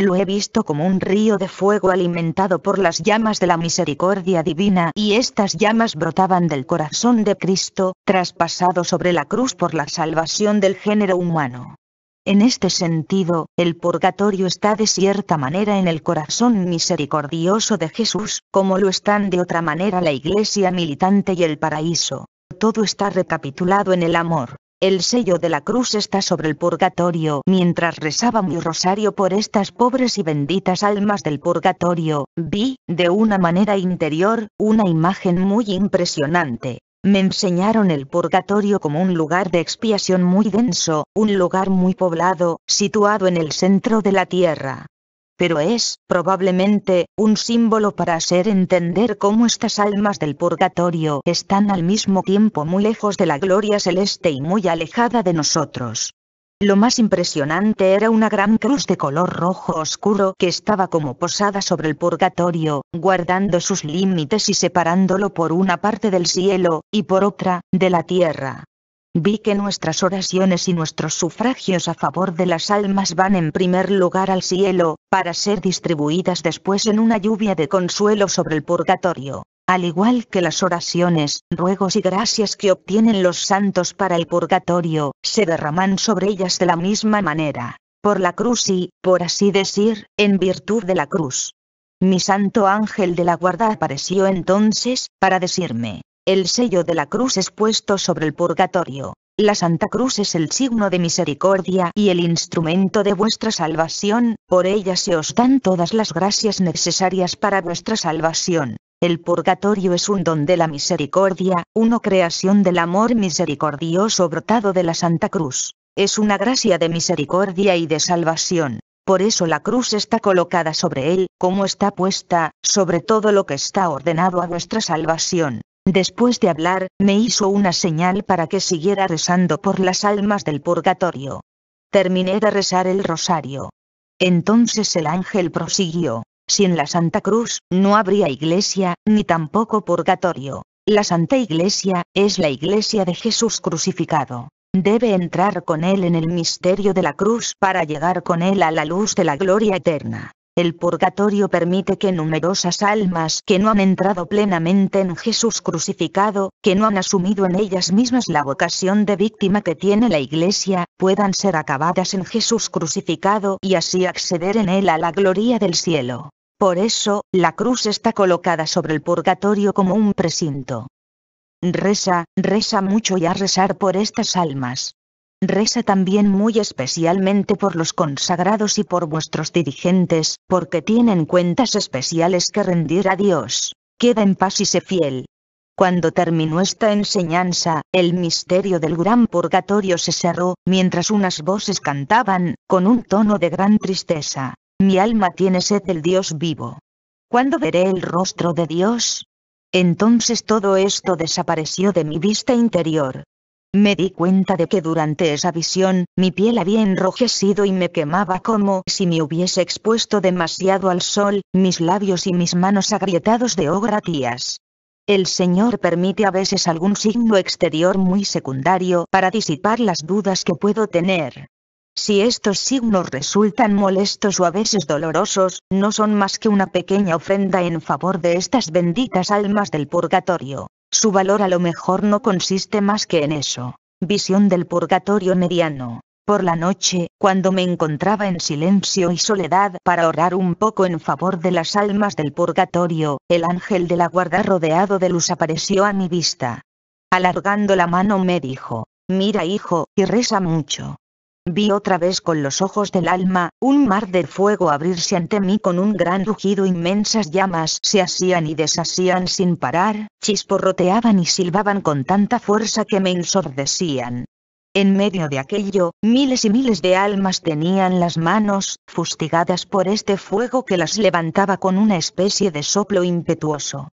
Lo he visto como un río de fuego alimentado por las llamas de la misericordia divina y estas llamas brotaban del corazón de Cristo, traspasado sobre la cruz por la salvación del género humano. En este sentido, el purgatorio está de cierta manera en el corazón misericordioso de Jesús, como lo están de otra manera la iglesia militante y el paraíso. Todo está recapitulado en el amor. El sello de la cruz está sobre el purgatorio, mientras rezaba mi rosario por estas pobres y benditas almas del purgatorio, vi, de una manera interior, una imagen muy impresionante. Me enseñaron el purgatorio como un lugar de expiación muy denso, un lugar muy poblado, situado en el centro de la tierra pero es, probablemente, un símbolo para hacer entender cómo estas almas del purgatorio están al mismo tiempo muy lejos de la gloria celeste y muy alejada de nosotros. Lo más impresionante era una gran cruz de color rojo oscuro que estaba como posada sobre el purgatorio, guardando sus límites y separándolo por una parte del cielo, y por otra, de la tierra. Vi que nuestras oraciones y nuestros sufragios a favor de las almas van en primer lugar al cielo, para ser distribuidas después en una lluvia de consuelo sobre el purgatorio. Al igual que las oraciones, ruegos y gracias que obtienen los santos para el purgatorio, se derraman sobre ellas de la misma manera. Por la cruz y, por así decir, en virtud de la cruz. Mi santo ángel de la guarda apareció entonces, para decirme, el sello de la cruz es puesto sobre el purgatorio. La Santa Cruz es el signo de misericordia y el instrumento de vuestra salvación, por ella se os dan todas las gracias necesarias para vuestra salvación. El purgatorio es un don de la misericordia, una creación del amor misericordioso brotado de la Santa Cruz. Es una gracia de misericordia y de salvación. Por eso la cruz está colocada sobre él, como está puesta, sobre todo lo que está ordenado a vuestra salvación. Después de hablar, me hizo una señal para que siguiera rezando por las almas del purgatorio. Terminé de rezar el rosario. Entonces el ángel prosiguió, si en la Santa Cruz no habría iglesia, ni tampoco purgatorio. La Santa Iglesia es la iglesia de Jesús crucificado. Debe entrar con él en el misterio de la cruz para llegar con él a la luz de la gloria eterna. El purgatorio permite que numerosas almas que no han entrado plenamente en Jesús crucificado, que no han asumido en ellas mismas la vocación de víctima que tiene la Iglesia, puedan ser acabadas en Jesús crucificado y así acceder en él a la gloria del cielo. Por eso, la cruz está colocada sobre el purgatorio como un presinto. Reza, reza mucho y a rezar por estas almas. Reza también muy especialmente por los consagrados y por vuestros dirigentes, porque tienen cuentas especiales que rendir a Dios. Queda en paz y sé fiel. Cuando terminó esta enseñanza, el misterio del gran purgatorio se cerró, mientras unas voces cantaban, con un tono de gran tristeza. Mi alma tiene sed del Dios vivo. ¿Cuándo veré el rostro de Dios? Entonces todo esto desapareció de mi vista interior, me di cuenta de que durante esa visión, mi piel había enrojecido y me quemaba como si me hubiese expuesto demasiado al sol, mis labios y mis manos agrietados de ogratías. El Señor permite a veces algún signo exterior muy secundario para disipar las dudas que puedo tener. Si estos signos resultan molestos o a veces dolorosos, no son más que una pequeña ofrenda en favor de estas benditas almas del purgatorio. Su valor a lo mejor no consiste más que en eso. Visión del purgatorio mediano. Por la noche, cuando me encontraba en silencio y soledad para orar un poco en favor de las almas del purgatorio, el ángel de la guarda rodeado de luz apareció a mi vista. Alargando la mano me dijo, mira hijo, y reza mucho, Vi otra vez con los ojos del alma, un mar de fuego abrirse ante mí con un gran rugido inmensas llamas se hacían y deshacían sin parar, chisporroteaban y silbaban con tanta fuerza que me ensordecían. En medio de aquello, miles y miles de almas tenían las manos, fustigadas por este fuego que las levantaba con una especie de soplo impetuoso.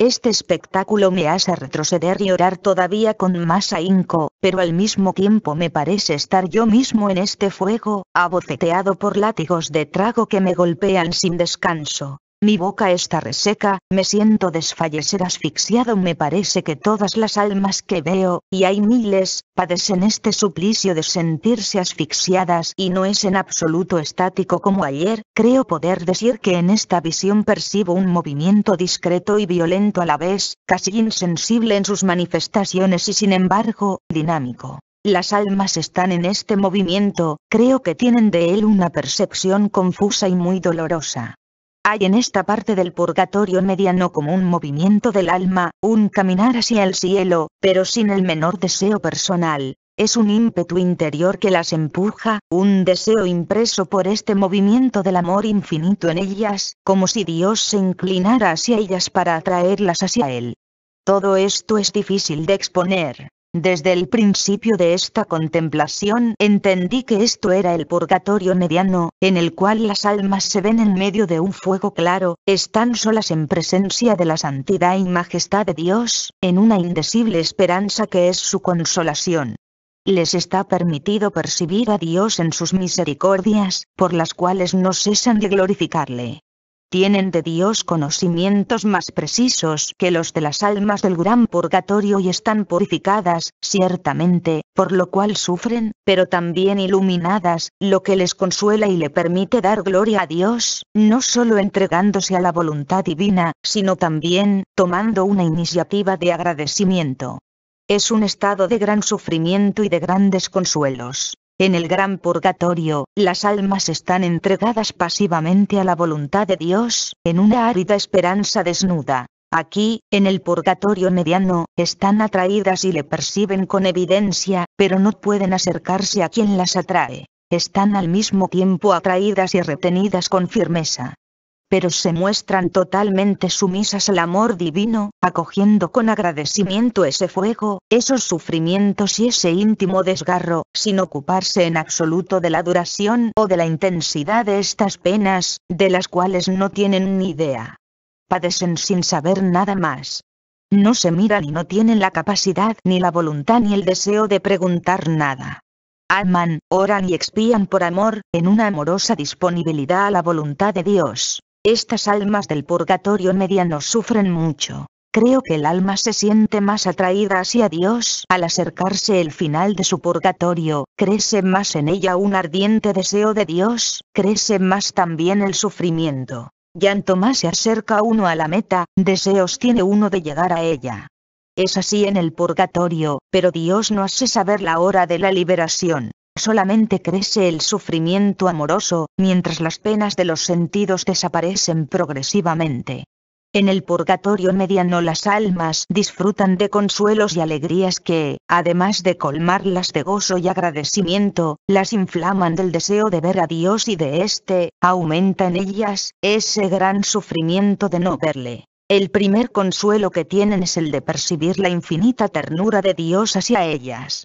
Este espectáculo me hace retroceder y orar todavía con más ahínco, pero al mismo tiempo me parece estar yo mismo en este fuego, aboceteado por látigos de trago que me golpean sin descanso. Mi boca está reseca, me siento desfallecer asfixiado, me parece que todas las almas que veo, y hay miles, padecen este suplicio de sentirse asfixiadas y no es en absoluto estático como ayer, creo poder decir que en esta visión percibo un movimiento discreto y violento a la vez, casi insensible en sus manifestaciones y sin embargo, dinámico. Las almas están en este movimiento, creo que tienen de él una percepción confusa y muy dolorosa. Hay en esta parte del purgatorio mediano como un movimiento del alma, un caminar hacia el cielo, pero sin el menor deseo personal. Es un ímpetu interior que las empuja, un deseo impreso por este movimiento del amor infinito en ellas, como si Dios se inclinara hacia ellas para atraerlas hacia Él. Todo esto es difícil de exponer, desde el principio de esta contemplación entendí que esto era el purgatorio mediano, en el cual las almas se ven en medio de un fuego claro, están solas en presencia de la santidad y majestad de Dios, en una indecible esperanza que es su consolación. Les está permitido percibir a Dios en sus misericordias, por las cuales no cesan de glorificarle tienen de Dios conocimientos más precisos que los de las almas del gran purgatorio y están purificadas, ciertamente, por lo cual sufren, pero también iluminadas, lo que les consuela y le permite dar gloria a Dios, no solo entregándose a la voluntad divina, sino también, tomando una iniciativa de agradecimiento. Es un estado de gran sufrimiento y de grandes consuelos. En el gran purgatorio, las almas están entregadas pasivamente a la voluntad de Dios, en una árida esperanza desnuda. Aquí, en el purgatorio mediano, están atraídas y le perciben con evidencia, pero no pueden acercarse a quien las atrae. Están al mismo tiempo atraídas y retenidas con firmeza pero se muestran totalmente sumisas al amor divino, acogiendo con agradecimiento ese fuego, esos sufrimientos y ese íntimo desgarro, sin ocuparse en absoluto de la duración o de la intensidad de estas penas, de las cuales no tienen ni idea. Padecen sin saber nada más. No se miran y no tienen la capacidad ni la voluntad ni el deseo de preguntar nada aman, oran y expían por amor, en una amorosa disponibilidad a la voluntad de Dios. Estas almas del purgatorio mediano sufren mucho. Creo que el alma se siente más atraída hacia Dios al acercarse el final de su purgatorio, crece más en ella un ardiente deseo de Dios, crece más también el sufrimiento. Llanto más se acerca uno a la meta, deseos tiene uno de llegar a ella. Es así en el purgatorio, pero Dios no hace saber la hora de la liberación solamente crece el sufrimiento amoroso, mientras las penas de los sentidos desaparecen progresivamente. En el purgatorio mediano las almas disfrutan de consuelos y alegrías que, además de colmarlas de gozo y agradecimiento, las inflaman del deseo de ver a Dios y de éste, aumenta en ellas, ese gran sufrimiento de no verle. El primer consuelo que tienen es el de percibir la infinita ternura de Dios hacia ellas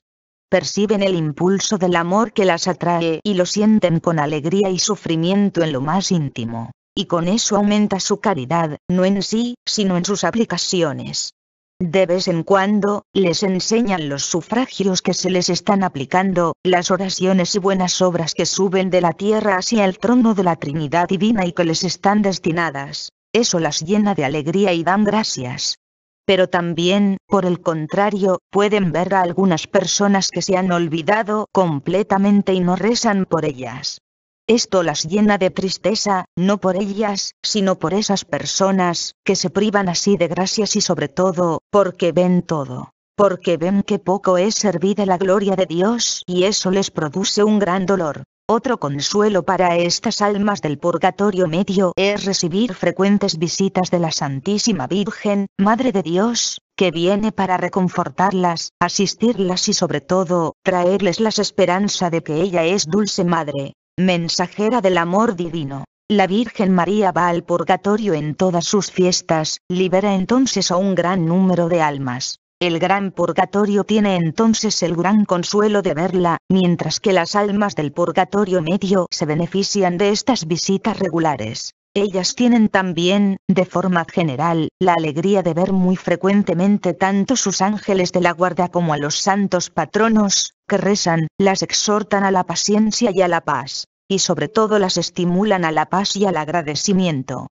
perciben el impulso del amor que las atrae y lo sienten con alegría y sufrimiento en lo más íntimo, y con eso aumenta su caridad, no en sí, sino en sus aplicaciones. De vez en cuando, les enseñan los sufragios que se les están aplicando, las oraciones y buenas obras que suben de la tierra hacia el trono de la Trinidad Divina y que les están destinadas. Eso las llena de alegría y dan gracias pero también, por el contrario, pueden ver a algunas personas que se han olvidado completamente y no rezan por ellas. Esto las llena de tristeza, no por ellas, sino por esas personas, que se privan así de gracias y sobre todo, porque ven todo. Porque ven que poco es servida la gloria de Dios y eso les produce un gran dolor. Otro consuelo para estas almas del purgatorio medio es recibir frecuentes visitas de la Santísima Virgen, Madre de Dios, que viene para reconfortarlas, asistirlas y sobre todo, traerles las esperanza de que ella es dulce Madre, mensajera del amor divino. La Virgen María va al purgatorio en todas sus fiestas, libera entonces a un gran número de almas. El gran purgatorio tiene entonces el gran consuelo de verla, mientras que las almas del purgatorio medio se benefician de estas visitas regulares. Ellas tienen también, de forma general, la alegría de ver muy frecuentemente tanto sus ángeles de la guarda como a los santos patronos, que rezan, las exhortan a la paciencia y a la paz, y sobre todo las estimulan a la paz y al agradecimiento.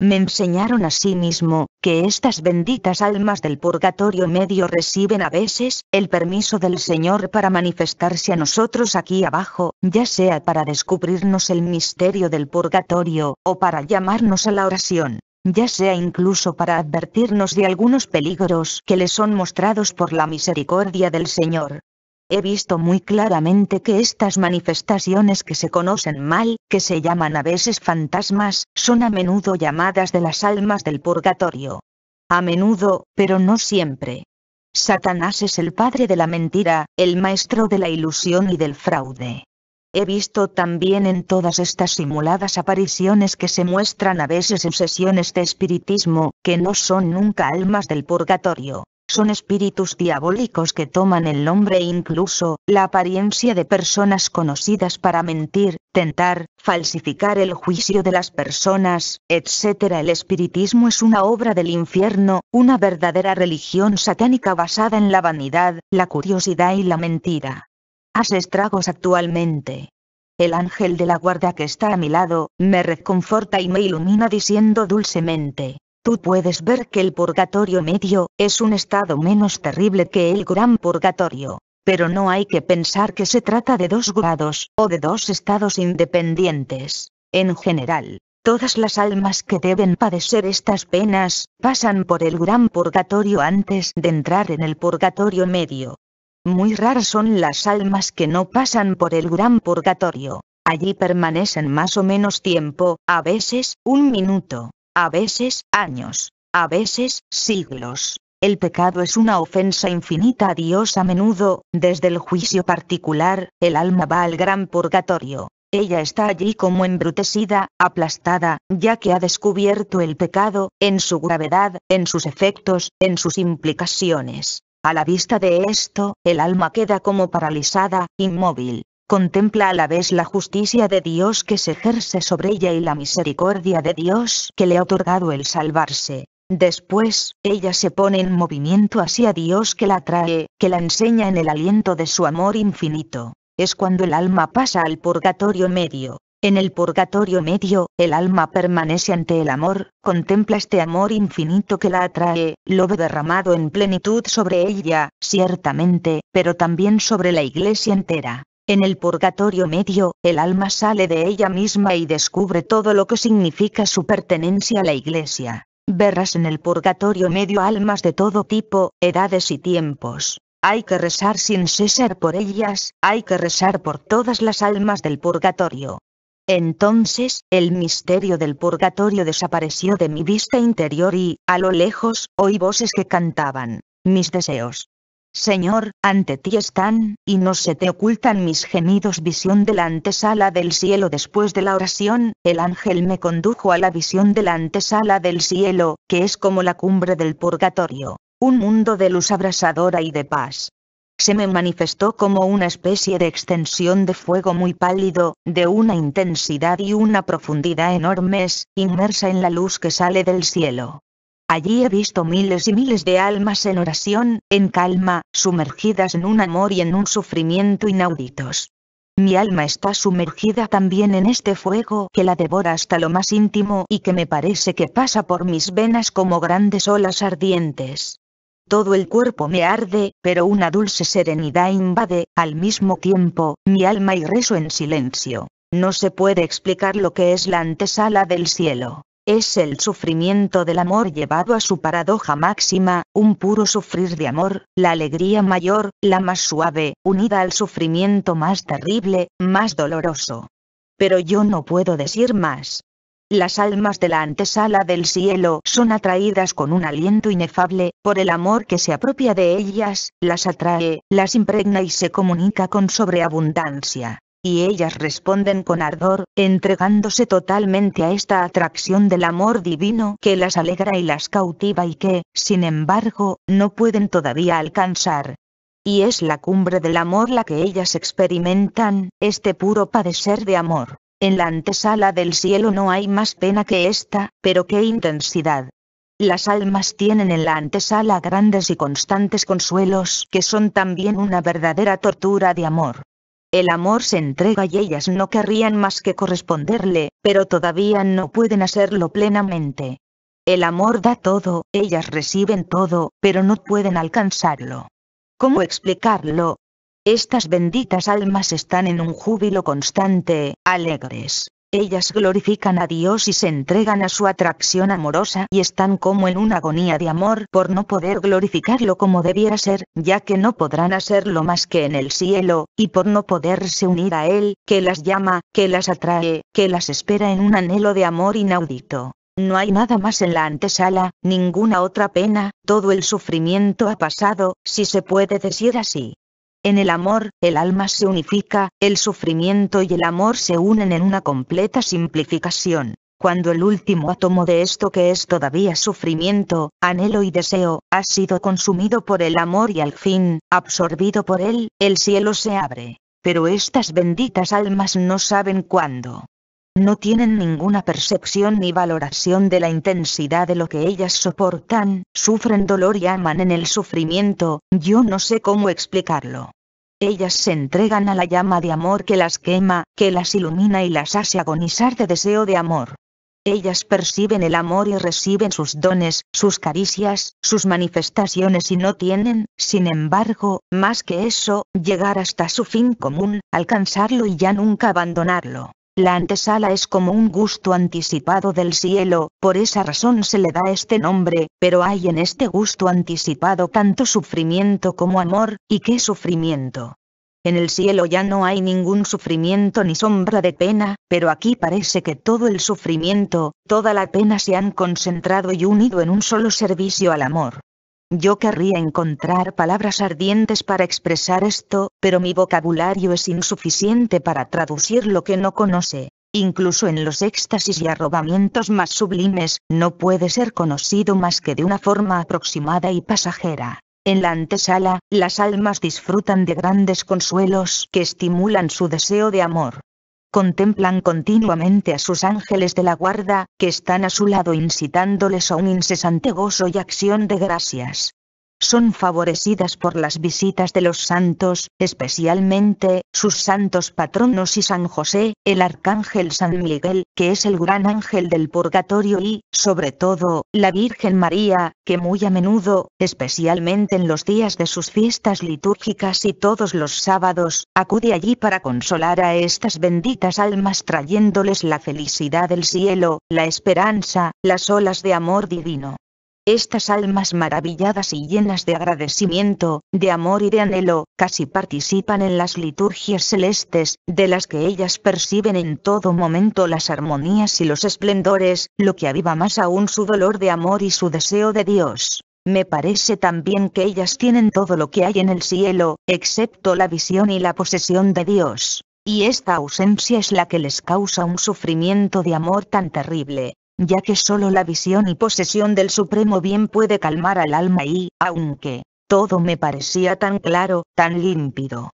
Me enseñaron asimismo, que estas benditas almas del purgatorio medio reciben a veces el permiso del Señor para manifestarse a nosotros aquí abajo, ya sea para descubrirnos el misterio del purgatorio, o para llamarnos a la oración ya sea incluso para advertirnos de algunos peligros que le son mostrados por la misericordia del Señor. He visto muy claramente que estas manifestaciones que se conocen mal, que se llaman a veces fantasmas, son a menudo llamadas de las almas del purgatorio. A menudo, pero no siempre. Satanás es el padre de la mentira, el maestro de la ilusión y del fraude. He visto también en todas estas simuladas apariciones que se muestran a veces en sesiones de espiritismo, que no son nunca almas del purgatorio. Son espíritus diabólicos que toman el nombre e incluso la apariencia de personas conocidas para mentir, tentar, falsificar el juicio de las personas, etc. El espiritismo es una obra del infierno, una verdadera religión satánica basada en la vanidad, la curiosidad y la mentira. Hace estragos actualmente. El ángel de la guarda que está a mi lado, me reconforta y me ilumina diciendo dulcemente, Tú puedes ver que el purgatorio medio, es un estado menos terrible que el gran purgatorio. Pero no hay que pensar que se trata de dos grados, o de dos estados independientes. En general, Todas las almas que deben padecer estas penas, pasan por el gran purgatorio antes de entrar en el purgatorio medio. Muy raras son las almas que no pasan por el gran purgatorio. Allí permanecen más o menos tiempo, a veces, un minuto, a veces años, a veces siglos. El pecado es una ofensa infinita a Dios a menudo, desde el juicio particular, el alma va al gran purgatorio. Ella está allí como embrutecida, aplastada, ya que ha descubierto el pecado, en su gravedad, en sus efectos, en sus implicaciones. A la vista de esto, el alma queda como paralizada, inmóvil contempla a la vez la justicia de Dios que se ejerce sobre ella y la misericordia de Dios que le ha otorgado el salvarse. Después, ella se pone en movimiento hacia Dios que la atrae, que la enseña en el aliento de su amor infinito. Es cuando el alma pasa al purgatorio medio. En el purgatorio medio, el alma permanece ante el amor, contempla este amor infinito que la atrae, lo ve derramado en plenitud sobre ella, ciertamente, pero también sobre la iglesia entera. En el purgatorio medio, el alma sale de ella misma y descubre todo lo que significa su pertenencia a la iglesia. Verás en el purgatorio medio almas de todo tipo, edades y tiempos. Hay que rezar sin cesar por ellas, hay que rezar por todas las almas del purgatorio. Entonces, el misterio del purgatorio desapareció de mi vista interior y, a lo lejos, oí voces que cantaban, mis deseos, Señor, ante ti están, y no se te ocultan mis gemidos. Visión de la antesala del cielo. Después de la oración, el ángel me condujo a la visión de la antesala del cielo, que es como la cumbre del purgatorio, un mundo de luz abrasadora y de paz. Se me manifestó como una especie de extensión de fuego muy pálido, de una intensidad y una profundidad enormes, inmersa en la luz que sale del cielo. Allí he visto miles y miles de almas en oración, en calma, sumergidas en un amor y en un sufrimiento inauditos. Mi alma está sumergida también en este fuego que la devora hasta lo más íntimo y que me parece que pasa por mis venas como grandes olas ardientes. Todo el cuerpo me arde, pero una dulce serenidad invade, al mismo tiempo, mi alma y rezo en silencio. No se puede explicar lo que es la antesala del cielo es el sufrimiento del amor llevado a su paradoja máxima, un puro sufrir de amor, la alegría mayor, la más suave, unida al sufrimiento más terrible, más doloroso. Pero yo no puedo decir más. Las almas de la antesala del cielo son atraídas con un aliento inefable, por el amor que se apropia de ellas, las atrae, las impregna y se comunica con sobreabundancia y ellas responden con ardor, entregándose totalmente a esta atracción del amor divino que las alegra y las cautiva y que, sin embargo, no pueden todavía alcanzar. Y es la cumbre del amor la que ellas experimentan, este puro padecer de amor. En la antesala del cielo no hay más pena que esta, pero qué intensidad. Las almas tienen en la antesala grandes y constantes consuelos que son también una verdadera tortura de amor. El amor se entrega y ellas no querrían más que corresponderle, pero todavía no pueden hacerlo plenamente. El amor da todo, ellas reciben todo, pero no pueden alcanzarlo. ¿Cómo explicarlo? Estas benditas almas están en un júbilo constante, alegres. Ellas glorifican a Dios y se entregan a su atracción amorosa y están como en una agonía de amor por no poder glorificarlo como debiera ser, ya que no podrán hacerlo más que en el cielo, y por no poderse unir a Él, que las llama, que las atrae, que las espera en un anhelo de amor inaudito. No hay nada más en la antesala, ninguna otra pena, todo el sufrimiento ha pasado, si se puede decir así. En el amor, el alma se unifica, el sufrimiento y el amor se unen en una completa simplificación. Cuando el último átomo de esto que es todavía sufrimiento, anhelo y deseo, ha sido consumido por el amor y al fin, absorbido por él, el cielo se abre. Pero estas benditas almas no saben cuándo no tienen ninguna percepción ni valoración de la intensidad de lo que ellas soportan, sufren dolor y aman en el sufrimiento, yo no sé cómo explicarlo. Ellas se entregan a la llama de amor que las quema, que las ilumina y las hace agonizar de deseo de amor. Ellas perciben el amor y reciben sus dones, sus caricias, sus manifestaciones y no tienen, sin embargo, más que eso, llegar hasta su fin común, alcanzarlo y ya nunca abandonarlo. La antesala es como un gusto anticipado del cielo, por esa razón se le da este nombre, pero hay en este gusto anticipado tanto sufrimiento como amor, y qué sufrimiento. En el cielo ya no hay ningún sufrimiento ni sombra de pena, pero aquí parece que todo el sufrimiento, toda la pena se han concentrado y unido en un solo servicio al amor. Yo querría encontrar palabras ardientes para expresar esto, pero mi vocabulario es insuficiente para traducir lo que no conoce. Incluso en los éxtasis y arrobamientos más sublimes, no puede ser conocido más que de una forma aproximada y pasajera. En la antesala, las almas disfrutan de grandes consuelos que estimulan su deseo de amor. Contemplan continuamente a sus ángeles de la guarda, que están a su lado incitándoles a un incesante gozo y acción de gracias son favorecidas por las visitas de los santos, especialmente, sus santos patronos y San José, el arcángel San Miguel, que es el gran ángel del purgatorio y, sobre todo, la Virgen María, que muy a menudo, especialmente en los días de sus fiestas litúrgicas y todos los sábados, acude allí para consolar a estas benditas almas trayéndoles la felicidad del cielo, la esperanza, las olas de amor divino. Estas almas maravilladas y llenas de agradecimiento, de amor y de anhelo, casi participan en las liturgias celestes, de las que ellas perciben en todo momento las armonías y los esplendores, lo que aviva más aún su dolor de amor y su deseo de Dios. Me parece también que ellas tienen todo lo que hay en el cielo, excepto la visión y la posesión de Dios. Y esta ausencia es la que les causa un sufrimiento de amor tan terrible ya que solo la visión y posesión del supremo bien puede calmar al alma y, aunque, todo me parecía tan claro, tan límpido.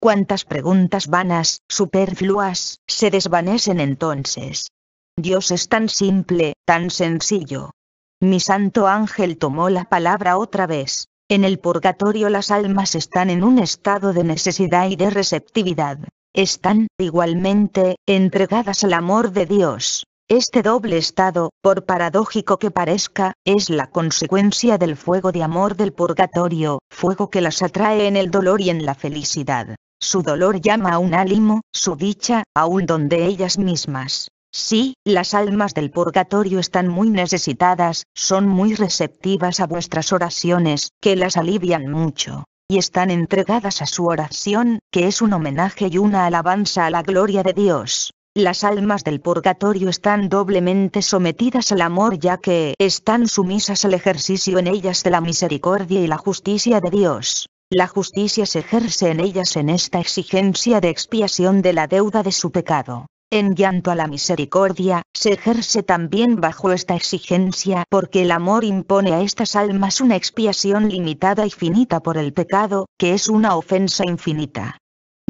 Cuántas preguntas vanas, superfluas, se desvanecen entonces. Dios es tan simple, tan sencillo. Mi santo ángel tomó la palabra otra vez. En el purgatorio las almas están en un estado de necesidad y de receptividad. Están, igualmente, entregadas al amor de Dios. Este doble estado, por paradójico que parezca, es la consecuencia del fuego de amor del purgatorio, fuego que las atrae en el dolor y en la felicidad. Su dolor llama a un ánimo, su dicha, a don de ellas mismas. Sí, las almas del purgatorio están muy necesitadas, son muy receptivas a vuestras oraciones, que las alivian mucho y están entregadas a su oración, que es un homenaje y una alabanza a la gloria de Dios las almas del purgatorio están doblemente sometidas al amor ya que están sumisas al ejercicio en ellas de la misericordia y la justicia de Dios. La justicia se ejerce en ellas en esta exigencia de expiación de la deuda de su pecado. En llanto a la misericordia, se ejerce también bajo esta exigencia porque el amor impone a estas almas una expiación limitada y finita por el pecado, que es una ofensa infinita.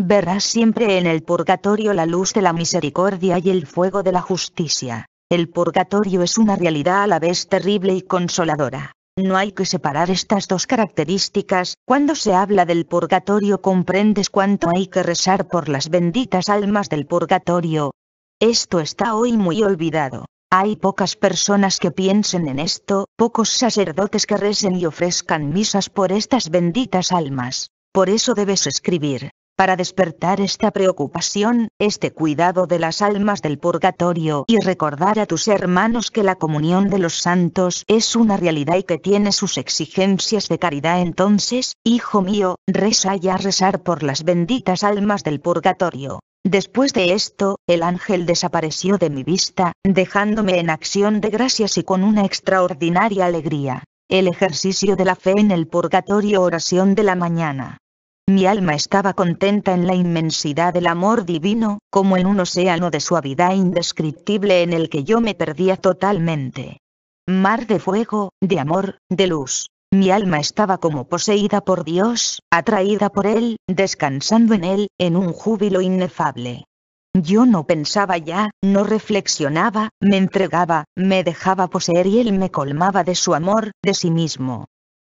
Verás siempre en el purgatorio la luz de la misericordia y el fuego de la justicia. El purgatorio es una realidad a la vez terrible y consoladora. No hay que separar estas dos características, cuando se habla del purgatorio comprendes cuánto hay que rezar por las benditas almas del purgatorio. Esto está hoy muy olvidado. Hay pocas personas que piensen en esto, pocos sacerdotes que recen y ofrezcan misas por estas benditas almas. Por eso debes escribir, para despertar esta preocupación, este cuidado de las almas del purgatorio y recordar a tus hermanos que la comunión de los santos es una realidad y que tiene sus exigencias de caridad entonces, hijo mío, reza ya rezar por las benditas almas del purgatorio. Después de esto, el ángel desapareció de mi vista, dejándome en acción de gracias y con una extraordinaria alegría. El ejercicio de la fe en el purgatorio oración de la mañana. Mi alma estaba contenta en la inmensidad del amor divino, como en un océano de suavidad indescriptible en el que yo me perdía totalmente. Mar de fuego, de amor, de luz. Mi alma estaba como poseída por Dios, atraída por Él, descansando en Él, en un júbilo inefable. Yo no pensaba ya, no reflexionaba, me entregaba, me dejaba poseer y Él me colmaba de su amor, de sí mismo.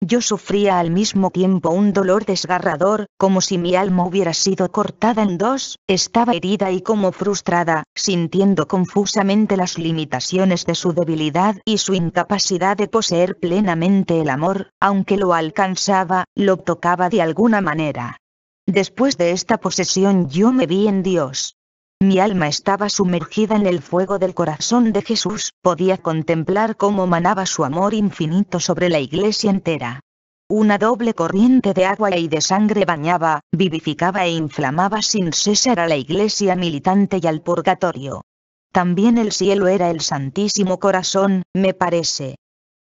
Yo sufría al mismo tiempo un dolor desgarrador, como si mi alma hubiera sido cortada en dos, estaba herida y como frustrada, sintiendo confusamente las limitaciones de su debilidad y su incapacidad de poseer plenamente el amor, aunque lo alcanzaba, lo tocaba de alguna manera. Después de esta posesión yo me vi en Dios. Mi alma estaba sumergida en el fuego del corazón de Jesús, podía contemplar cómo manaba su amor infinito sobre la iglesia entera. Una doble corriente de agua y de sangre bañaba, vivificaba e inflamaba sin cesar a la iglesia militante y al purgatorio. También el cielo era el Santísimo Corazón, me parece,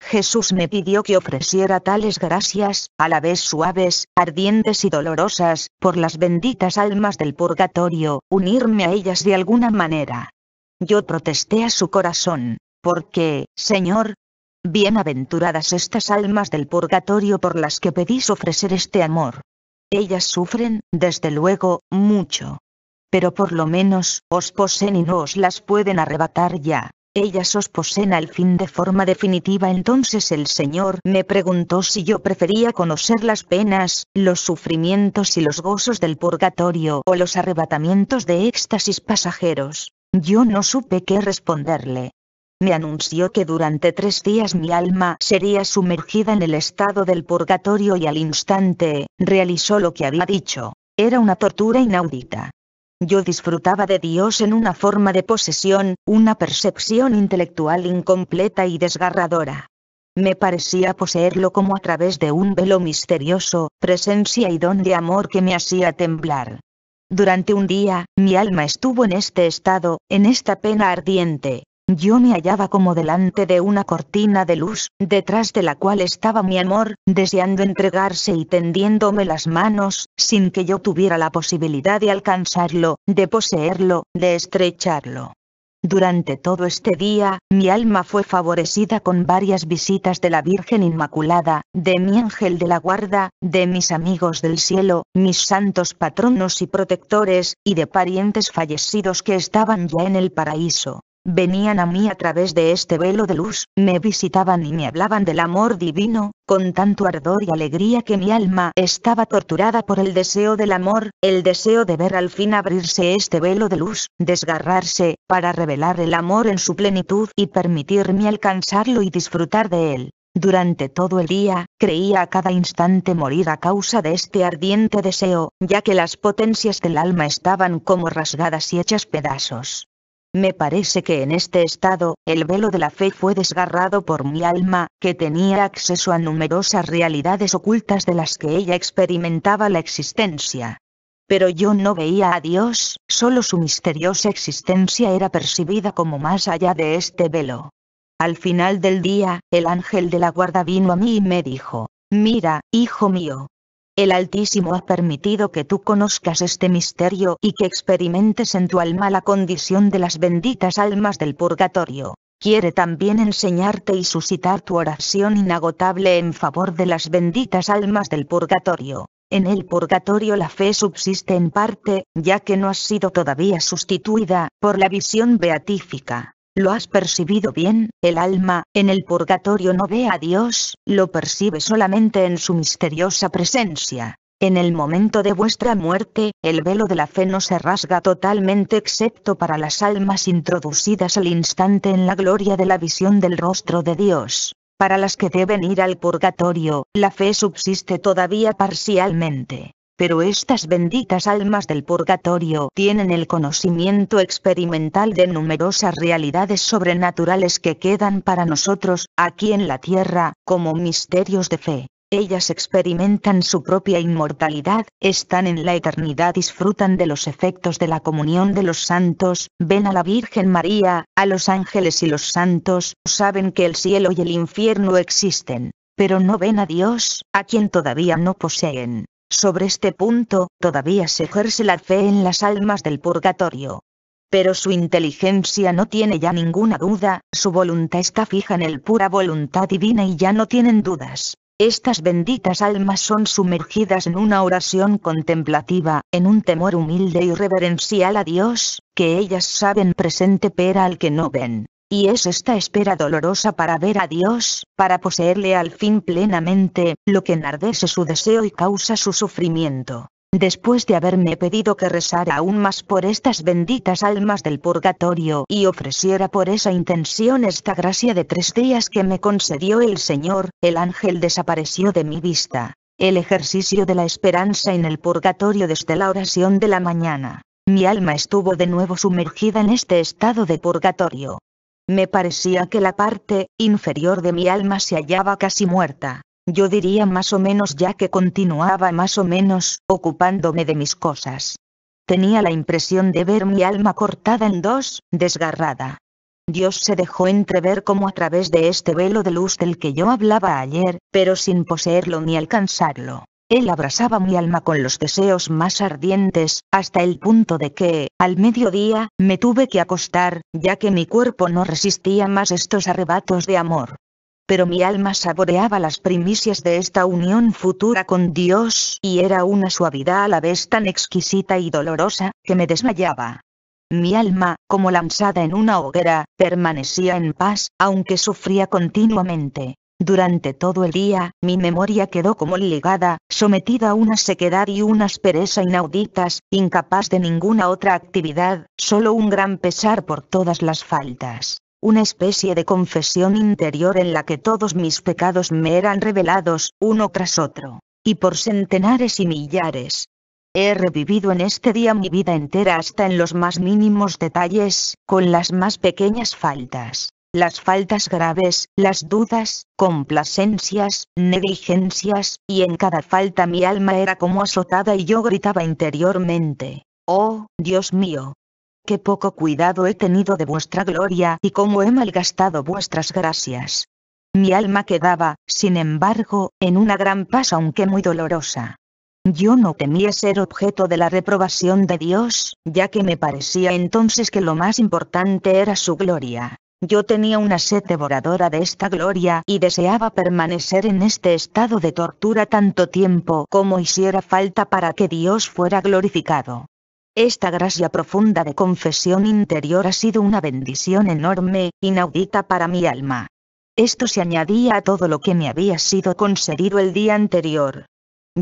Jesús me pidió que ofreciera tales gracias, a la vez suaves, ardientes y dolorosas, por las benditas almas del purgatorio, unirme a ellas de alguna manera. Yo protesté a su corazón, porque, Señor, bienaventuradas estas almas del purgatorio por las que pedís ofrecer este amor. Ellas sufren, desde luego, mucho. Pero por lo menos, os poseen y no os las pueden arrebatar ya. Ellas os poseen al fin de forma definitiva entonces el Señor me preguntó si yo prefería conocer las penas, los sufrimientos y los gozos del purgatorio o los arrebatamientos de éxtasis pasajeros. Yo no supe qué responderle me anunció que durante tres días mi alma sería sumergida en el estado del purgatorio y al instante, realizó lo que había dicho. Era una tortura inaudita. Yo disfrutaba de Dios en una forma de posesión, una percepción intelectual incompleta y desgarradora. Me parecía poseerlo como a través de un velo misterioso, presencia y don de amor que me hacía temblar. Durante un día, mi alma estuvo en este estado, en esta pena ardiente. Yo me hallaba como delante de una cortina de luz, detrás de la cual estaba mi amor, deseando entregarse y tendiéndome las manos, sin que yo tuviera la posibilidad de alcanzarlo, de poseerlo, de estrecharlo. Durante todo este día, mi alma fue favorecida con varias visitas de la Virgen Inmaculada, de mi ángel de la guarda, de mis amigos del cielo, mis santos patronos y protectores, y de parientes fallecidos que estaban ya en el paraíso venían a mí a través de este velo de luz, me visitaban y me hablaban del amor divino, con tanto ardor y alegría que mi alma estaba torturada por el deseo del amor, el deseo de ver al fin abrirse este velo de luz, desgarrarse, para revelar el amor en su plenitud y permitirme alcanzarlo y disfrutar de él. Durante todo el día, creía a cada instante morir a causa de este ardiente deseo, ya que las potencias del alma estaban como rasgadas y hechas pedazos. Me parece que en este estado, el velo de la fe fue desgarrado por mi alma, que tenía acceso a numerosas realidades ocultas de las que ella experimentaba la existencia. Pero yo no veía a Dios, solo su misteriosa existencia era percibida como más allá de este velo. Al final del día, el ángel de la guarda vino a mí y me dijo, Mira, hijo mío, el Altísimo ha permitido que tú conozcas este misterio y que experimentes en tu alma la condición de las benditas almas del purgatorio. Quiere también enseñarte y suscitar tu oración inagotable en favor de las benditas almas del purgatorio. En el purgatorio la fe subsiste en parte, ya que no ha sido todavía sustituida por la visión beatífica. ¿Lo has percibido bien? El alma, en el purgatorio no ve a Dios, lo percibe solamente en su misteriosa presencia. En el momento de vuestra muerte, el velo de la fe no se rasga totalmente excepto para las almas introducidas al instante en la gloria de la visión del rostro de Dios. Para las que deben ir al purgatorio, la fe subsiste todavía parcialmente pero estas benditas almas del purgatorio tienen el conocimiento experimental de numerosas realidades sobrenaturales que quedan para nosotros, aquí en la tierra, como misterios de fe. Ellas experimentan su propia inmortalidad, están en la eternidad, disfrutan de los efectos de la comunión de los santos, ven a la Virgen María, a los ángeles y los santos, saben que el cielo y el infierno existen, pero no ven a Dios, a quien todavía no poseen. Sobre este punto, todavía se ejerce la fe en las almas del purgatorio. Pero su inteligencia no tiene ya ninguna duda, su voluntad está fija en el pura voluntad divina y ya no tienen dudas. Estas benditas almas son sumergidas en una oración contemplativa, en un temor humilde y reverencial a Dios, que ellas saben presente pero al que no ven y es esta espera dolorosa para ver a Dios, para poseerle al fin plenamente, lo que enardece su deseo y causa su sufrimiento. Después de haberme pedido que rezara aún más por estas benditas almas del purgatorio y ofreciera por esa intención esta gracia de tres días que me concedió el Señor, el ángel desapareció de mi vista. El ejercicio de la esperanza en el purgatorio desde la oración de la mañana. Mi alma estuvo de nuevo sumergida en este estado de purgatorio. Me parecía que la parte inferior de mi alma se hallaba casi muerta. Yo diría más o menos ya que continuaba más o menos ocupándome de mis cosas. Tenía la impresión de ver mi alma cortada en dos, desgarrada. Dios se dejó entrever como a través de este velo de luz del que yo hablaba ayer, pero sin poseerlo ni alcanzarlo. Él abrasaba mi alma con los deseos más ardientes, hasta el punto de que, al mediodía, me tuve que acostar, ya que mi cuerpo no resistía más estos arrebatos de amor. Pero mi alma saboreaba las primicias de esta unión futura con Dios, y era una suavidad a la vez tan exquisita y dolorosa, que me desmayaba. Mi alma, como lanzada en una hoguera, permanecía en paz, aunque sufría continuamente. Durante todo el día, mi memoria quedó como ligada, sometida a una sequedad y una aspereza inauditas, incapaz de ninguna otra actividad, solo un gran pesar por todas las faltas. Una especie de confesión interior en la que todos mis pecados me eran revelados, uno tras otro. Y por centenares y millares. He revivido en este día mi vida entera hasta en los más mínimos detalles, con las más pequeñas faltas las faltas graves, las dudas, complacencias, negligencias, y en cada falta mi alma era como azotada y yo gritaba interiormente, oh, Dios mío. Qué poco cuidado he tenido de vuestra gloria y cómo he malgastado vuestras gracias. Mi alma quedaba, sin embargo, en una gran paz aunque muy dolorosa. Yo no temía ser objeto de la reprobación de Dios, ya que me parecía entonces que lo más importante era su gloria. Yo tenía una sed devoradora de esta gloria y deseaba permanecer en este estado de tortura tanto tiempo como hiciera falta para que Dios fuera glorificado. Esta gracia profunda de confesión interior ha sido una bendición enorme, inaudita para mi alma. Esto se añadía a todo lo que me había sido concedido el día anterior.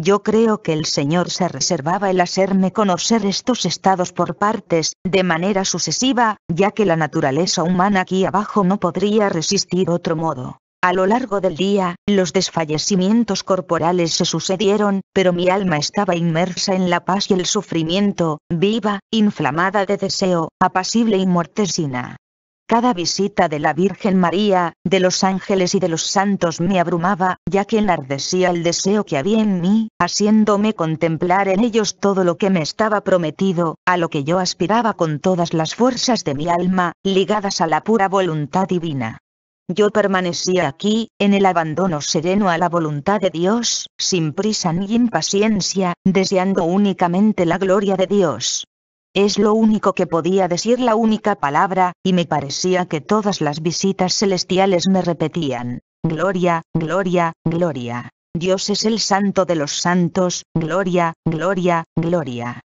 Yo creo que el Señor se reservaba el hacerme conocer estos estados por partes, de manera sucesiva, ya que la naturaleza humana aquí abajo no podría resistir otro modo. A lo largo del día, los desfallecimientos corporales se sucedieron, pero mi alma estaba inmersa en la paz y el sufrimiento, viva, inflamada de deseo, apacible y mortecina. Cada visita de la Virgen María, de los ángeles y de los santos me abrumaba, ya que enardecía el deseo que había en mí, haciéndome contemplar en ellos todo lo que me estaba prometido, a lo que yo aspiraba con todas las fuerzas de mi alma, ligadas a la pura voluntad divina. Yo permanecía aquí, en el abandono sereno a la voluntad de Dios, sin prisa ni impaciencia, deseando únicamente la gloria de Dios. Es lo único que podía decir la única palabra, y me parecía que todas las visitas celestiales me repetían, Gloria, Gloria, Gloria. Dios es el santo de los santos, Gloria, Gloria, Gloria.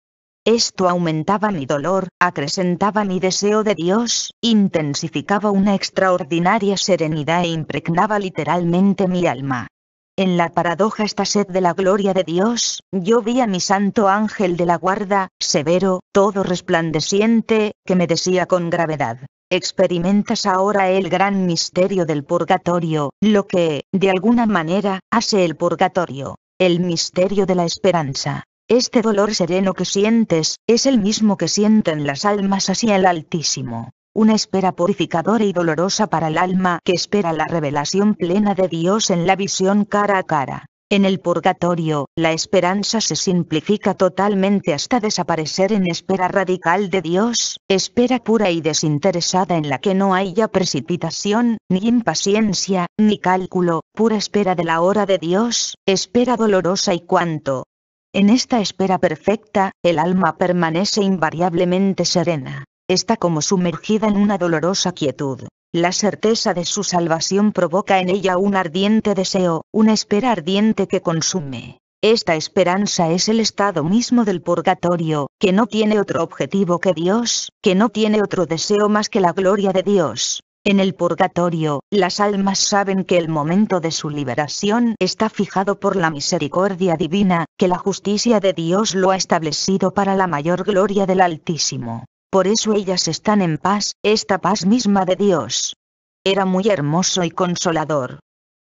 Esto aumentaba mi dolor, acrecentaba mi deseo de Dios, intensificaba una extraordinaria serenidad e impregnaba literalmente mi alma. En la paradoja esta sed de la gloria de Dios, yo vi a mi santo ángel de la guarda, severo, todo resplandeciente, que me decía con gravedad, experimentas ahora el gran misterio del purgatorio, lo que, de alguna manera, hace el purgatorio, el misterio de la esperanza. Este dolor sereno que sientes, es el mismo que sienten las almas hacia el Altísimo. Una espera purificadora y dolorosa para el alma que espera la revelación plena de Dios en la visión cara a cara. En el purgatorio, la esperanza se simplifica totalmente hasta desaparecer en espera radical de Dios, espera pura y desinteresada en la que no haya precipitación, ni impaciencia, ni cálculo, pura espera de la hora de Dios, espera dolorosa y cuanto. En esta espera perfecta, el alma permanece invariablemente serena está como sumergida en una dolorosa quietud. La certeza de su salvación provoca en ella un ardiente deseo, una espera ardiente que consume. Esta esperanza es el estado mismo del purgatorio, que no tiene otro objetivo que Dios, que no tiene otro deseo más que la gloria de Dios. En el purgatorio, las almas saben que el momento de su liberación está fijado por la misericordia divina, que la justicia de Dios lo ha establecido para la mayor gloria del Altísimo. Por eso ellas están en paz, esta paz misma de Dios. Era muy hermoso y consolador.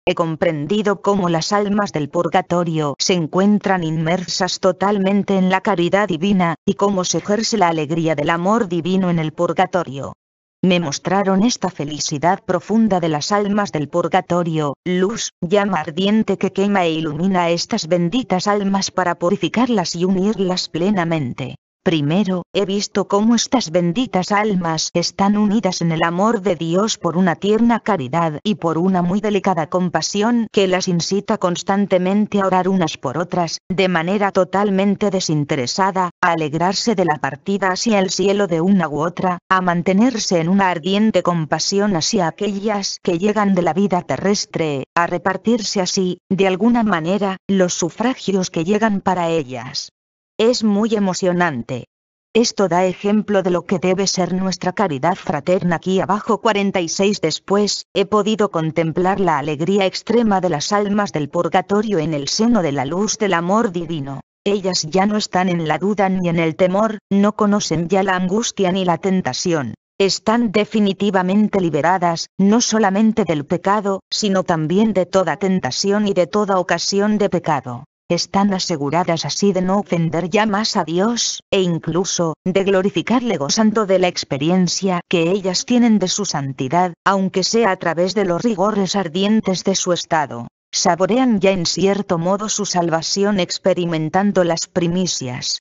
He comprendido cómo las almas del purgatorio se encuentran inmersas totalmente en la caridad divina, y cómo se ejerce la alegría del amor divino en el purgatorio. Me mostraron esta felicidad profunda de las almas del purgatorio, luz, llama ardiente que quema e ilumina estas benditas almas para purificarlas y unirlas plenamente. Primero, he visto cómo estas benditas almas están unidas en el amor de Dios por una tierna caridad y por una muy delicada compasión que las incita constantemente a orar unas por otras, de manera totalmente desinteresada, a alegrarse de la partida hacia el cielo de una u otra, a mantenerse en una ardiente compasión hacia aquellas que llegan de la vida terrestre, a repartirse así, de alguna manera, los sufragios que llegan para ellas. Es muy emocionante. Esto da ejemplo de lo que debe ser nuestra caridad fraterna. Aquí abajo 46 después, he podido contemplar la alegría extrema de las almas del purgatorio en el seno de la luz del amor divino. Ellas ya no están en la duda ni en el temor, no conocen ya la angustia ni la tentación. Están definitivamente liberadas, no solamente del pecado, sino también de toda tentación y de toda ocasión de pecado están aseguradas así de no ofender ya más a Dios, e incluso, de glorificarle gozando de la experiencia que ellas tienen de su santidad, aunque sea a través de los rigores ardientes de su estado. Saborean ya en cierto modo su salvación experimentando las primicias.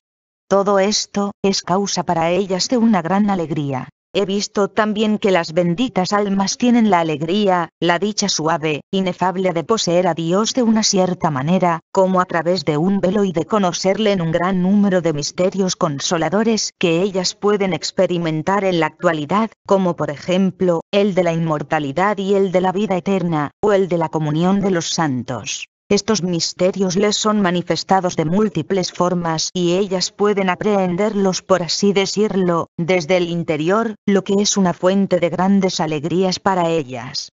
Todo esto, es causa para ellas de una gran alegría. He visto también que las benditas almas tienen la alegría, la dicha suave, inefable de poseer a Dios de una cierta manera, como a través de un velo y de conocerle en un gran número de misterios consoladores que ellas pueden experimentar en la actualidad, como por ejemplo, el de la inmortalidad y el de la vida eterna, o el de la comunión de los santos. Estos misterios les son manifestados de múltiples formas y ellas pueden aprehenderlos por así decirlo, desde el interior, lo que es una fuente de grandes alegrías para ellas.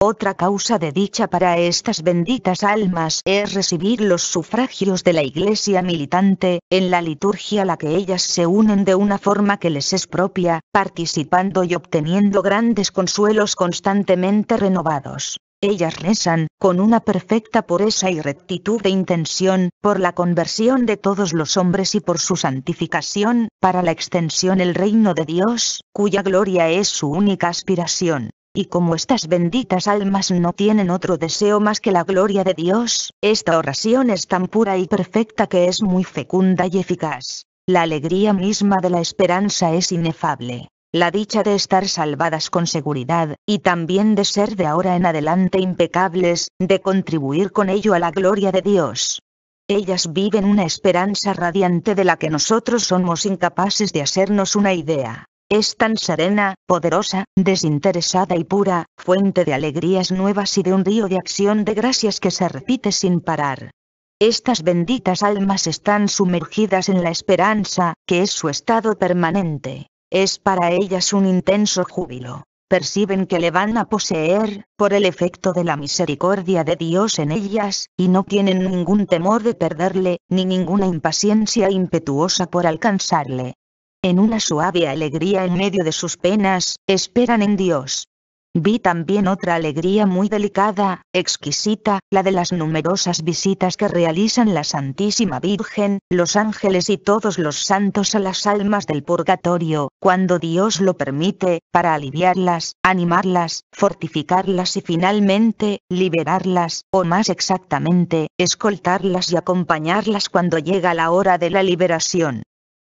Otra causa de dicha para estas benditas almas es recibir los sufragios de la iglesia militante, en la liturgia a la que ellas se unen de una forma que les es propia, participando y obteniendo grandes consuelos constantemente renovados. Ellas rezan, con una perfecta pureza y rectitud de intención, por la conversión de todos los hombres y por su santificación, para la extensión el reino de Dios, cuya gloria es su única aspiración. Y como estas benditas almas no tienen otro deseo más que la gloria de Dios, esta oración es tan pura y perfecta que es muy fecunda y eficaz. La alegría misma de la esperanza es inefable la dicha de estar salvadas con seguridad, y también de ser de ahora en adelante impecables, de contribuir con ello a la gloria de Dios. Ellas viven una esperanza radiante de la que nosotros somos incapaces de hacernos una idea. Es tan serena, poderosa, desinteresada y pura, fuente de alegrías nuevas y de un río de acción de gracias que se repite sin parar. Estas benditas almas están sumergidas en la esperanza, que es su estado permanente. Es para ellas un intenso júbilo. Perciben que le van a poseer, por el efecto de la misericordia de Dios en ellas, y no tienen ningún temor de perderle, ni ninguna impaciencia impetuosa por alcanzarle. En una suave alegría en medio de sus penas, esperan en Dios, Vi también otra alegría muy delicada, exquisita, la de las numerosas visitas que realizan la Santísima Virgen, los ángeles y todos los santos a las almas del purgatorio, cuando Dios lo permite, para aliviarlas, animarlas, fortificarlas y finalmente, liberarlas, o más exactamente, escoltarlas y acompañarlas cuando llega la hora de la liberación.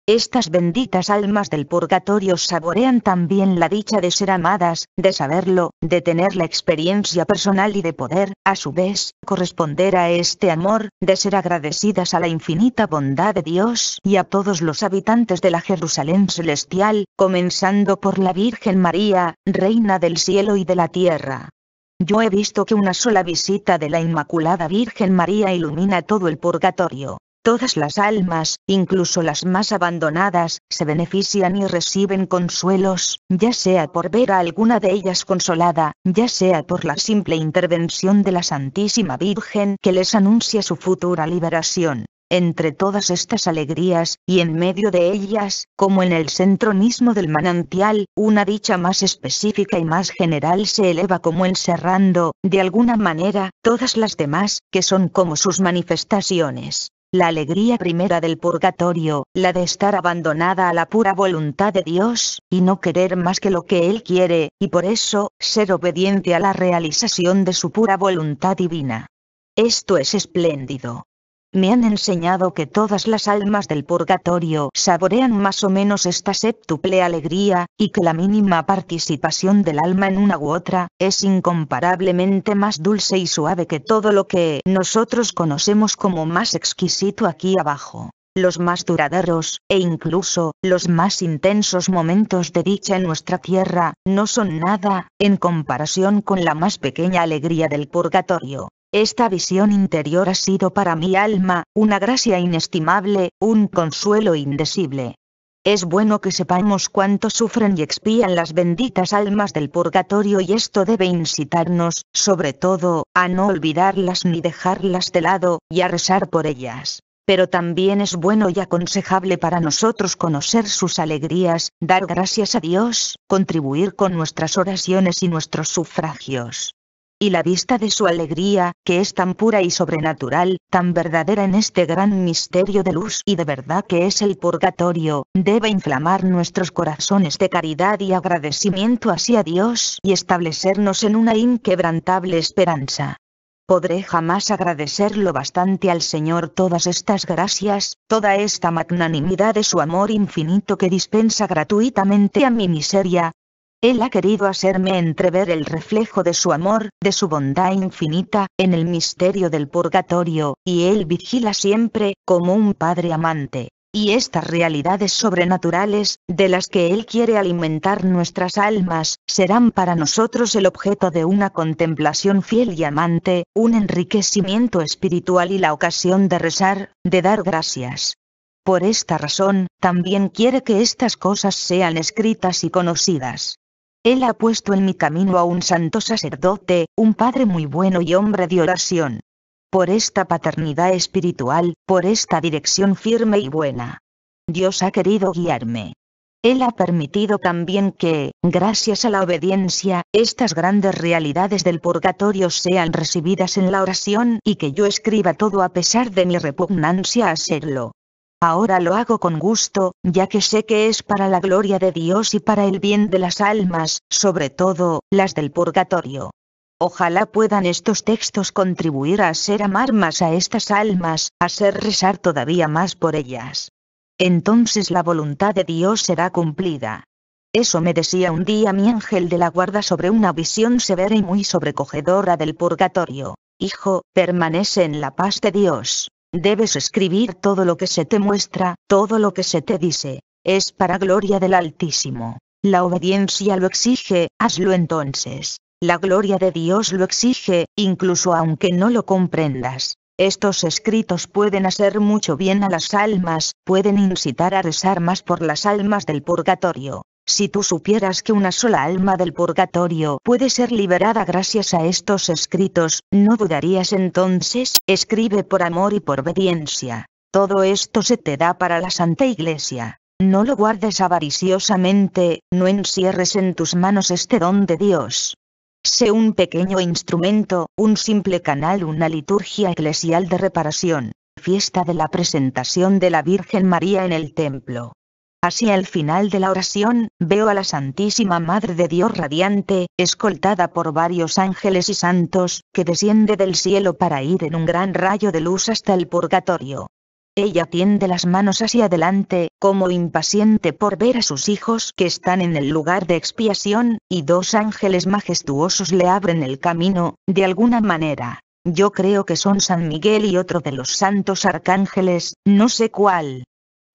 Estas benditas almas del purgatorio saborean también la dicha de ser amadas, de saberlo, de tener la experiencia personal y de poder, a su vez, corresponder a este amor, de ser agradecidas a la infinita bondad de Dios y a todos los habitantes de la Jerusalén celestial, comenzando por la Virgen María, Reina del cielo y de la tierra. Yo he visto que una sola visita de la Inmaculada Virgen María ilumina todo el purgatorio. Todas las almas, incluso las más abandonadas, se benefician y reciben consuelos, ya sea por ver a alguna de ellas consolada, ya sea por la simple intervención de la Santísima Virgen que les anuncia su futura liberación. Entre todas estas alegrías, y en medio de ellas, como en el centro mismo del manantial, una dicha más específica y más general se eleva como encerrando, de alguna manera, todas las demás, que son como sus manifestaciones la alegría primera del purgatorio, la de estar abandonada a la pura voluntad de Dios, y no querer más que lo que Él quiere, y por eso, ser obediente a la realización de su pura voluntad divina. Esto es espléndido. Me han enseñado que todas las almas del purgatorio saborean más o menos esta séptuple alegría, y que la mínima participación del alma en una u otra, es incomparablemente más dulce y suave que todo lo que nosotros conocemos como más exquisito aquí abajo los más duraderos, e incluso, los más intensos momentos de dicha en nuestra tierra, no son nada, en comparación con la más pequeña alegría del purgatorio. Esta visión interior ha sido para mi alma, una gracia inestimable, un consuelo indecible. Es bueno que sepamos cuánto sufren y expían las benditas almas del purgatorio y esto debe incitarnos, sobre todo, a no olvidarlas ni dejarlas de lado, y a rezar por ellas. Pero también es bueno y aconsejable para nosotros conocer sus alegrías, dar gracias a Dios, contribuir con nuestras oraciones y nuestros sufragios y la vista de su alegría, que es tan pura y sobrenatural, tan verdadera en este gran misterio de luz y de verdad que es el purgatorio, debe inflamar nuestros corazones de caridad y agradecimiento hacia Dios y establecernos en una inquebrantable esperanza. Podré jamás agradecerlo bastante al Señor todas estas gracias, toda esta magnanimidad de su amor infinito que dispensa gratuitamente a mi miseria, él ha querido hacerme entrever el reflejo de su amor, de su bondad infinita, en el misterio del purgatorio, y Él vigila siempre, como un padre amante. Y estas realidades sobrenaturales, de las que Él quiere alimentar nuestras almas, serán para nosotros el objeto de una contemplación fiel y amante, un enriquecimiento espiritual y la ocasión de rezar, de dar gracias. Por esta razón, también quiere que estas cosas sean escritas y conocidas. Él ha puesto en mi camino a un santo sacerdote, un padre muy bueno y hombre de oración. Por esta paternidad espiritual, por esta dirección firme y buena. Dios ha querido guiarme. Él ha permitido también que, gracias a la obediencia, estas grandes realidades del purgatorio sean recibidas en la oración y que yo escriba todo a pesar de mi repugnancia a hacerlo. Ahora lo hago con gusto, ya que sé que es para la gloria de Dios y para el bien de las almas, sobre todo, las del purgatorio. Ojalá puedan estos textos contribuir a hacer amar más a estas almas, a hacer rezar todavía más por ellas. Entonces la voluntad de Dios será cumplida. Eso me decía un día mi ángel de la guarda sobre una visión severa y muy sobrecogedora del purgatorio. Hijo, permanece en la paz de Dios. Debes escribir todo lo que se te muestra, todo lo que se te dice. Es para gloria del Altísimo. La obediencia lo exige, hazlo entonces. La gloria de Dios lo exige, incluso aunque no lo comprendas. Estos escritos pueden hacer mucho bien a las almas, pueden incitar a rezar más por las almas del purgatorio, si tú supieras que una sola alma del purgatorio puede ser liberada gracias a estos escritos, ¿no dudarías entonces? Escribe por amor y por obediencia. Todo esto se te da para la Santa Iglesia. No lo guardes avariciosamente, no encierres en tus manos este don de Dios. Sé un pequeño instrumento, un simple canal, una liturgia eclesial de reparación, fiesta de la presentación de la Virgen María en el templo, Hacia el final de la oración, veo a la Santísima Madre de Dios radiante, escoltada por varios ángeles y santos, que desciende del cielo para ir en un gran rayo de luz hasta el purgatorio. Ella tiende las manos hacia adelante, como impaciente por ver a sus hijos que están en el lugar de expiación, y dos ángeles majestuosos le abren el camino, de alguna manera. Yo creo que son San Miguel y otro de los santos arcángeles, no sé cuál,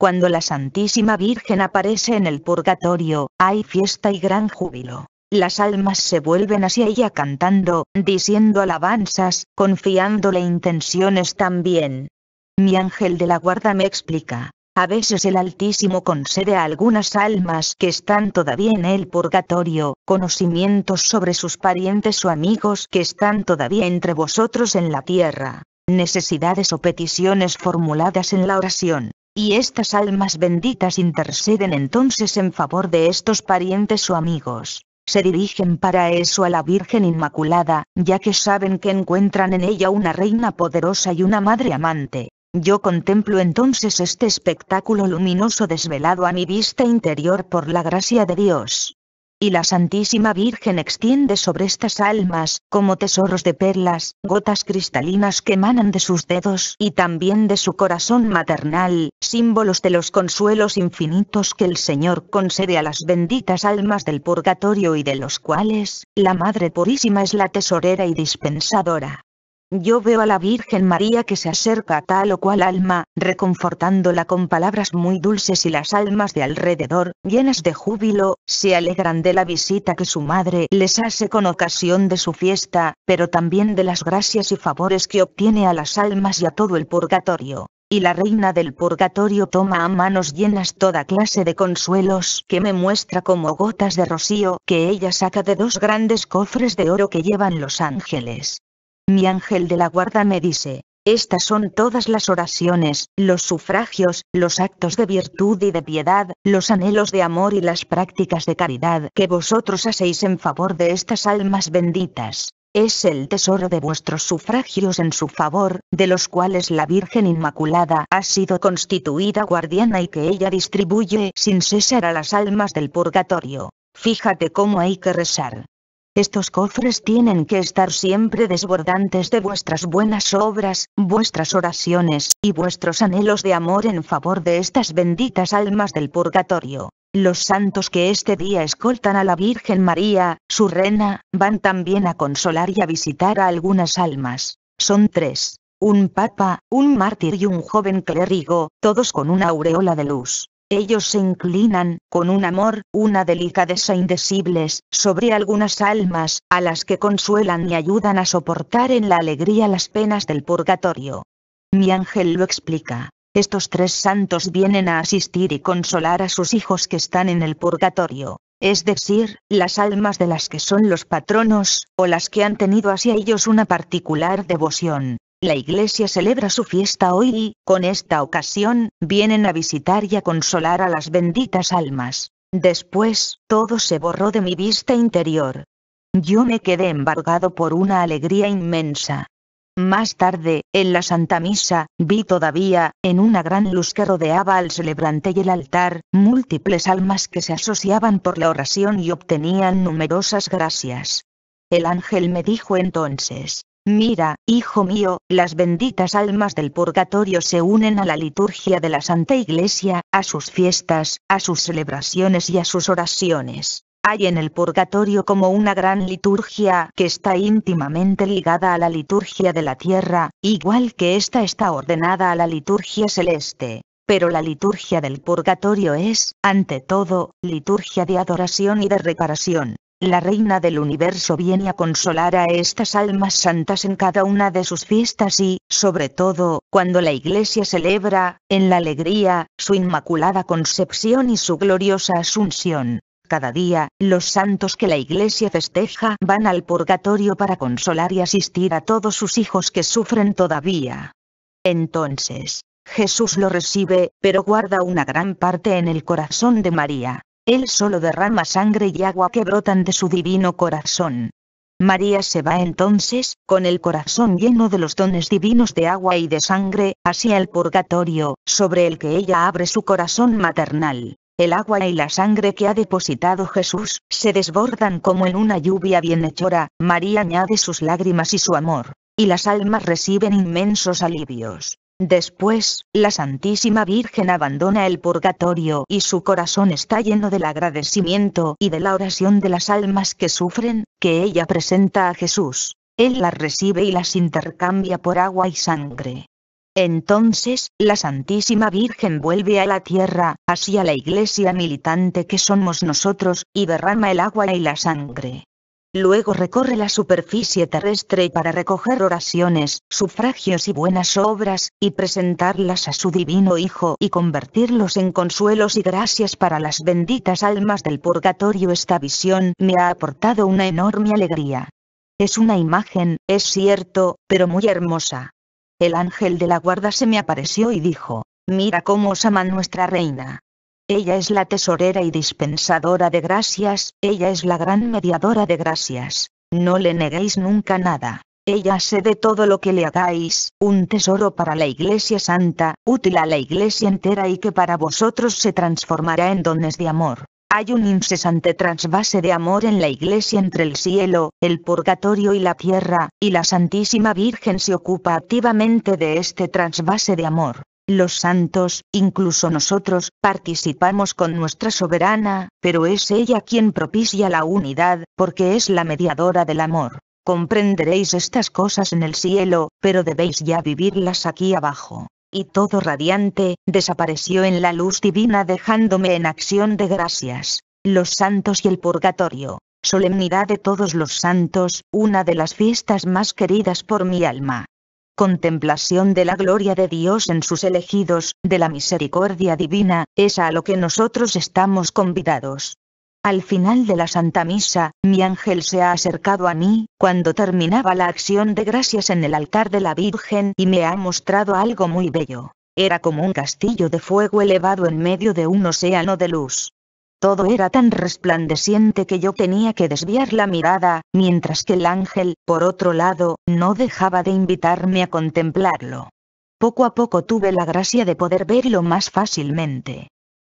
cuando la Santísima Virgen aparece en el purgatorio, hay fiesta y gran júbilo. Las almas se vuelven hacia ella cantando, diciendo alabanzas, confiándole intenciones también. Mi ángel de la guarda me explica. A veces el Altísimo concede a algunas almas que están todavía en el purgatorio, conocimientos sobre sus parientes o amigos que están todavía entre vosotros en la tierra necesidades o peticiones formuladas en la oración, y estas almas benditas interceden entonces en favor de estos parientes o amigos. Se dirigen para eso a la Virgen Inmaculada, ya que saben que encuentran en ella una reina poderosa y una madre amante. Yo contemplo entonces este espectáculo luminoso desvelado a mi vista interior por la gracia de Dios, y la Santísima Virgen extiende sobre estas almas, como tesoros de perlas, gotas cristalinas que emanan de sus dedos y también de su corazón maternal, símbolos de los consuelos infinitos que el Señor concede a las benditas almas del purgatorio y de los cuales, la Madre Purísima es la tesorera y dispensadora. Yo veo a la Virgen María que se acerca a tal o cual alma, reconfortándola con palabras muy dulces y las almas de alrededor, llenas de júbilo, se alegran de la visita que su madre les hace con ocasión de su fiesta, pero también de las gracias y favores que obtiene a las almas y a todo el purgatorio y la reina del purgatorio toma a manos llenas toda clase de consuelos que me muestra como gotas de rocío que ella saca de dos grandes cofres de oro que llevan los ángeles. Mi ángel de la guarda me dice, estas son todas las oraciones, los sufragios, los actos de virtud y de piedad, los anhelos de amor y las prácticas de caridad que vosotros hacéis en favor de estas almas benditas. Es el tesoro de vuestros sufragios en su favor, de los cuales la Virgen Inmaculada ha sido constituida guardiana y que ella distribuye sin cesar a las almas del purgatorio. Fíjate cómo hay que rezar. Estos cofres tienen que estar siempre desbordantes de vuestras buenas obras, vuestras oraciones, y vuestros anhelos de amor en favor de estas benditas almas del purgatorio. Los santos que este día escoltan a la Virgen María, su reina, van también a consolar y a visitar a algunas almas. Son tres. Un papa, un mártir y un joven clérigo, todos con una aureola de luz. Ellos se inclinan, con un amor, una delicadeza indecibles, sobre algunas almas, a las que consuelan y ayudan a soportar en la alegría las penas del purgatorio. Mi ángel lo explica. Estos tres santos vienen a asistir y consolar a sus hijos que están en el purgatorio, es decir, las almas de las que son los patronos, o las que han tenido hacia ellos una particular devoción. La iglesia celebra su fiesta hoy y, con esta ocasión, vienen a visitar y a consolar a las benditas almas. Después, todo se borró de mi vista interior. Yo me quedé embargado por una alegría inmensa. Más tarde, en la Santa Misa, vi todavía, en una gran luz que rodeaba al celebrante y el altar, múltiples almas que se asociaban por la oración y obtenían numerosas gracias. El ángel me dijo entonces, Mira, hijo mío, las benditas almas del purgatorio se unen a la liturgia de la Santa Iglesia, a sus fiestas, a sus celebraciones y a sus oraciones. Hay en el purgatorio como una gran liturgia que está íntimamente ligada a la liturgia de la tierra, igual que ésta está ordenada a la liturgia celeste. Pero la liturgia del purgatorio es, ante todo, liturgia de adoración y de reparación la Reina del Universo viene a consolar a estas almas santas en cada una de sus fiestas y, sobre todo, cuando la Iglesia celebra, en la alegría, su inmaculada concepción y su gloriosa asunción. Cada día, los santos que la Iglesia festeja van al purgatorio para consolar y asistir a todos sus hijos que sufren todavía. Entonces, Jesús lo recibe, pero guarda una gran parte en el corazón de María. Él solo derrama sangre y agua que brotan de su divino corazón. María se va entonces, con el corazón lleno de los dones divinos de agua y de sangre, hacia el purgatorio, sobre el que ella abre su corazón maternal. El agua y la sangre que ha depositado Jesús, se desbordan como en una lluvia bienhechora, María añade sus lágrimas y su amor, y las almas reciben inmensos alivios. Después, la Santísima Virgen abandona el purgatorio y su corazón está lleno del agradecimiento y de la oración de las almas que sufren, que ella presenta a Jesús. Él las recibe y las intercambia por agua y sangre. Entonces, la Santísima Virgen vuelve a la tierra, hacia la iglesia militante que somos nosotros, y derrama el agua y la sangre. Luego recorre la superficie terrestre para recoger oraciones, sufragios y buenas obras, y presentarlas a su divino Hijo y convertirlos en consuelos y gracias para las benditas almas del purgatorio. Esta visión me ha aportado una enorme alegría. Es una imagen, es cierto, pero muy hermosa. El ángel de la guarda se me apareció y dijo, mira cómo os ama nuestra reina. Ella es la tesorera y dispensadora de gracias, ella es la gran mediadora de gracias. No le neguéis nunca nada. Ella hace de todo lo que le hagáis, un tesoro para la Iglesia Santa, útil a la Iglesia entera y que para vosotros se transformará en dones de amor. Hay un incesante transvase de amor en la iglesia entre el cielo, el purgatorio y la tierra, y la Santísima Virgen se ocupa activamente de este transvase de amor. Los santos, incluso nosotros, participamos con nuestra soberana, pero es ella quien propicia la unidad, porque es la mediadora del amor. Comprenderéis estas cosas en el cielo, pero debéis ya vivirlas aquí abajo y todo radiante, desapareció en la luz divina dejándome en acción de gracias. Los santos y el purgatorio. Solemnidad de todos los santos, una de las fiestas más queridas por mi alma contemplación de la gloria de Dios en sus elegidos, de la misericordia divina, es a lo que nosotros estamos convidados. Al final de la Santa Misa, mi ángel se ha acercado a mí, cuando terminaba la acción de gracias en el altar de la Virgen y me ha mostrado algo muy bello. Era como un castillo de fuego elevado en medio de un océano de luz. Todo era tan resplandeciente que yo tenía que desviar la mirada, mientras que el ángel, por otro lado, no dejaba de invitarme a contemplarlo. Poco a poco tuve la gracia de poder verlo más fácilmente.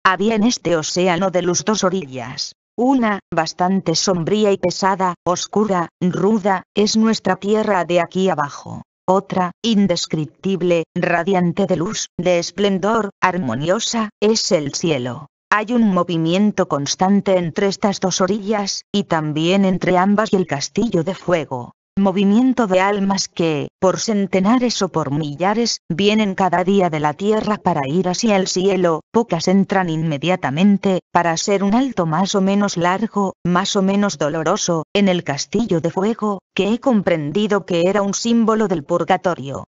Había en este océano de luz dos orillas. Una, bastante sombría y pesada, oscura, ruda, es nuestra tierra de aquí abajo otra, indescriptible, radiante de luz, de esplendor, armoniosa, es el cielo. Hay un movimiento constante entre estas dos orillas, y también entre ambas y el castillo de fuego. Movimiento de almas que, por centenares o por millares, vienen cada día de la tierra para ir hacia el cielo, pocas entran inmediatamente, para hacer un alto más o menos largo, más o menos doloroso, en el castillo de fuego, que he comprendido que era un símbolo del purgatorio.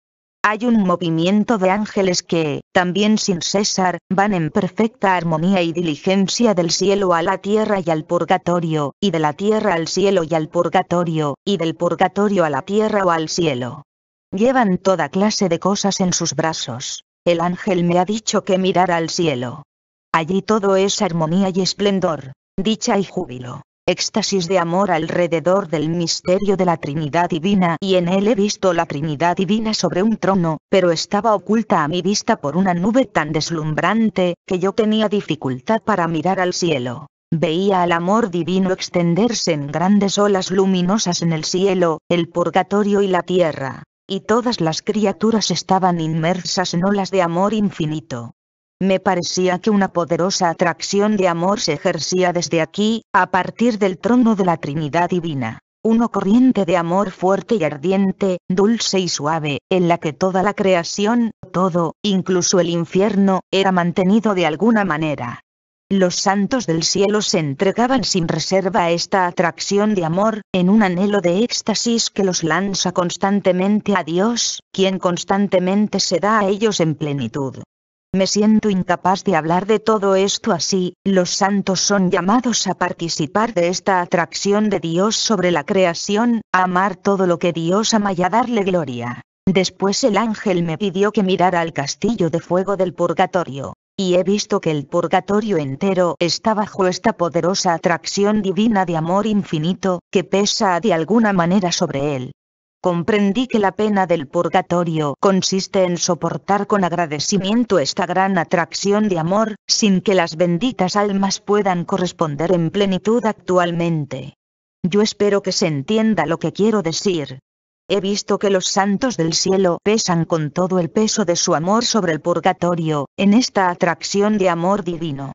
Hay un movimiento de ángeles que, también sin cesar, van en perfecta armonía y diligencia del cielo a la tierra y al purgatorio, y de la tierra al cielo y al purgatorio, y del purgatorio a la tierra o al cielo. Llevan toda clase de cosas en sus brazos. El ángel me ha dicho que mirara al cielo. Allí todo es armonía y esplendor, dicha y júbilo éxtasis de amor alrededor del misterio de la Trinidad Divina y en él he visto la Trinidad Divina sobre un trono, pero estaba oculta a mi vista por una nube tan deslumbrante, que yo tenía dificultad para mirar al cielo. Veía al amor divino extenderse en grandes olas luminosas en el cielo, el purgatorio y la tierra, y todas las criaturas estaban inmersas en olas de amor infinito. Me parecía que una poderosa atracción de amor se ejercía desde aquí, a partir del trono de la Trinidad Divina. Una corriente de amor fuerte y ardiente, dulce y suave, en la que toda la creación, todo, incluso el infierno, era mantenido de alguna manera. Los santos del cielo se entregaban sin reserva a esta atracción de amor, en un anhelo de éxtasis que los lanza constantemente a Dios, quien constantemente se da a ellos en plenitud. Me siento incapaz de hablar de todo esto así, los santos son llamados a participar de esta atracción de Dios sobre la creación, a amar todo lo que Dios ama y a darle gloria. Después el ángel me pidió que mirara al castillo de fuego del purgatorio, y he visto que el purgatorio entero está bajo esta poderosa atracción divina de amor infinito, que pesa de alguna manera sobre él, comprendí que la pena del purgatorio consiste en soportar con agradecimiento esta gran atracción de amor, sin que las benditas almas puedan corresponder en plenitud actualmente. Yo espero que se entienda lo que quiero decir. He visto que los santos del cielo pesan con todo el peso de su amor sobre el purgatorio, en esta atracción de amor divino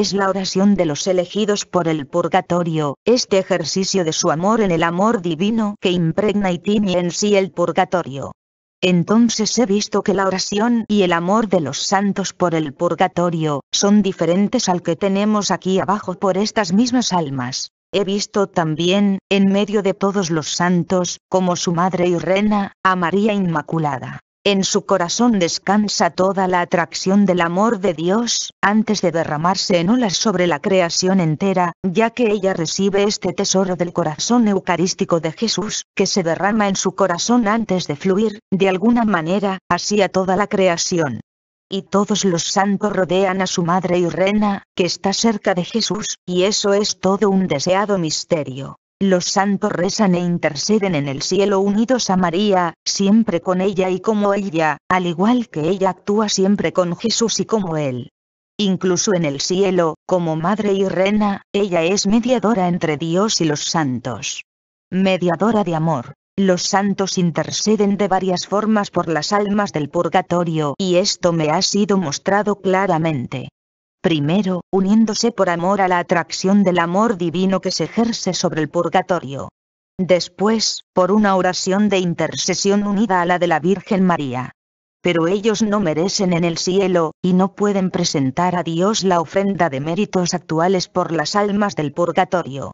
es la oración de los elegidos por el purgatorio, este ejercicio de su amor en el amor divino que impregna y tiñe en sí el purgatorio. Entonces he visto que la oración y el amor de los santos por el purgatorio son diferentes al que tenemos aquí abajo por estas mismas almas. He visto también, en medio de todos los santos, como su madre y reina, a María Inmaculada. En su corazón descansa toda la atracción del amor de Dios, antes de derramarse en olas sobre la creación entera, ya que ella recibe este tesoro del corazón eucarístico de Jesús, que se derrama en su corazón antes de fluir, de alguna manera, así a toda la creación y todos los santos rodean a su madre y reina, que está cerca de Jesús, y eso es todo un deseado misterio. Los santos rezan e interceden en el cielo unidos a María, siempre con ella y como ella, al igual que ella actúa siempre con Jesús y como Él. Incluso en el cielo, como madre y reina, ella es mediadora entre Dios y los santos. Mediadora de amor. Los santos interceden de varias formas por las almas del purgatorio y esto me ha sido mostrado claramente primero, uniéndose por amor a la atracción del amor divino que se ejerce sobre el purgatorio. Después, por una oración de intercesión unida a la de la Virgen María. Pero ellos no merecen en el cielo, y no pueden presentar a Dios la ofrenda de méritos actuales por las almas del purgatorio.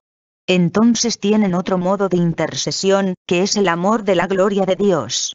Entonces tienen otro modo de intercesión, que es el amor de la gloria de Dios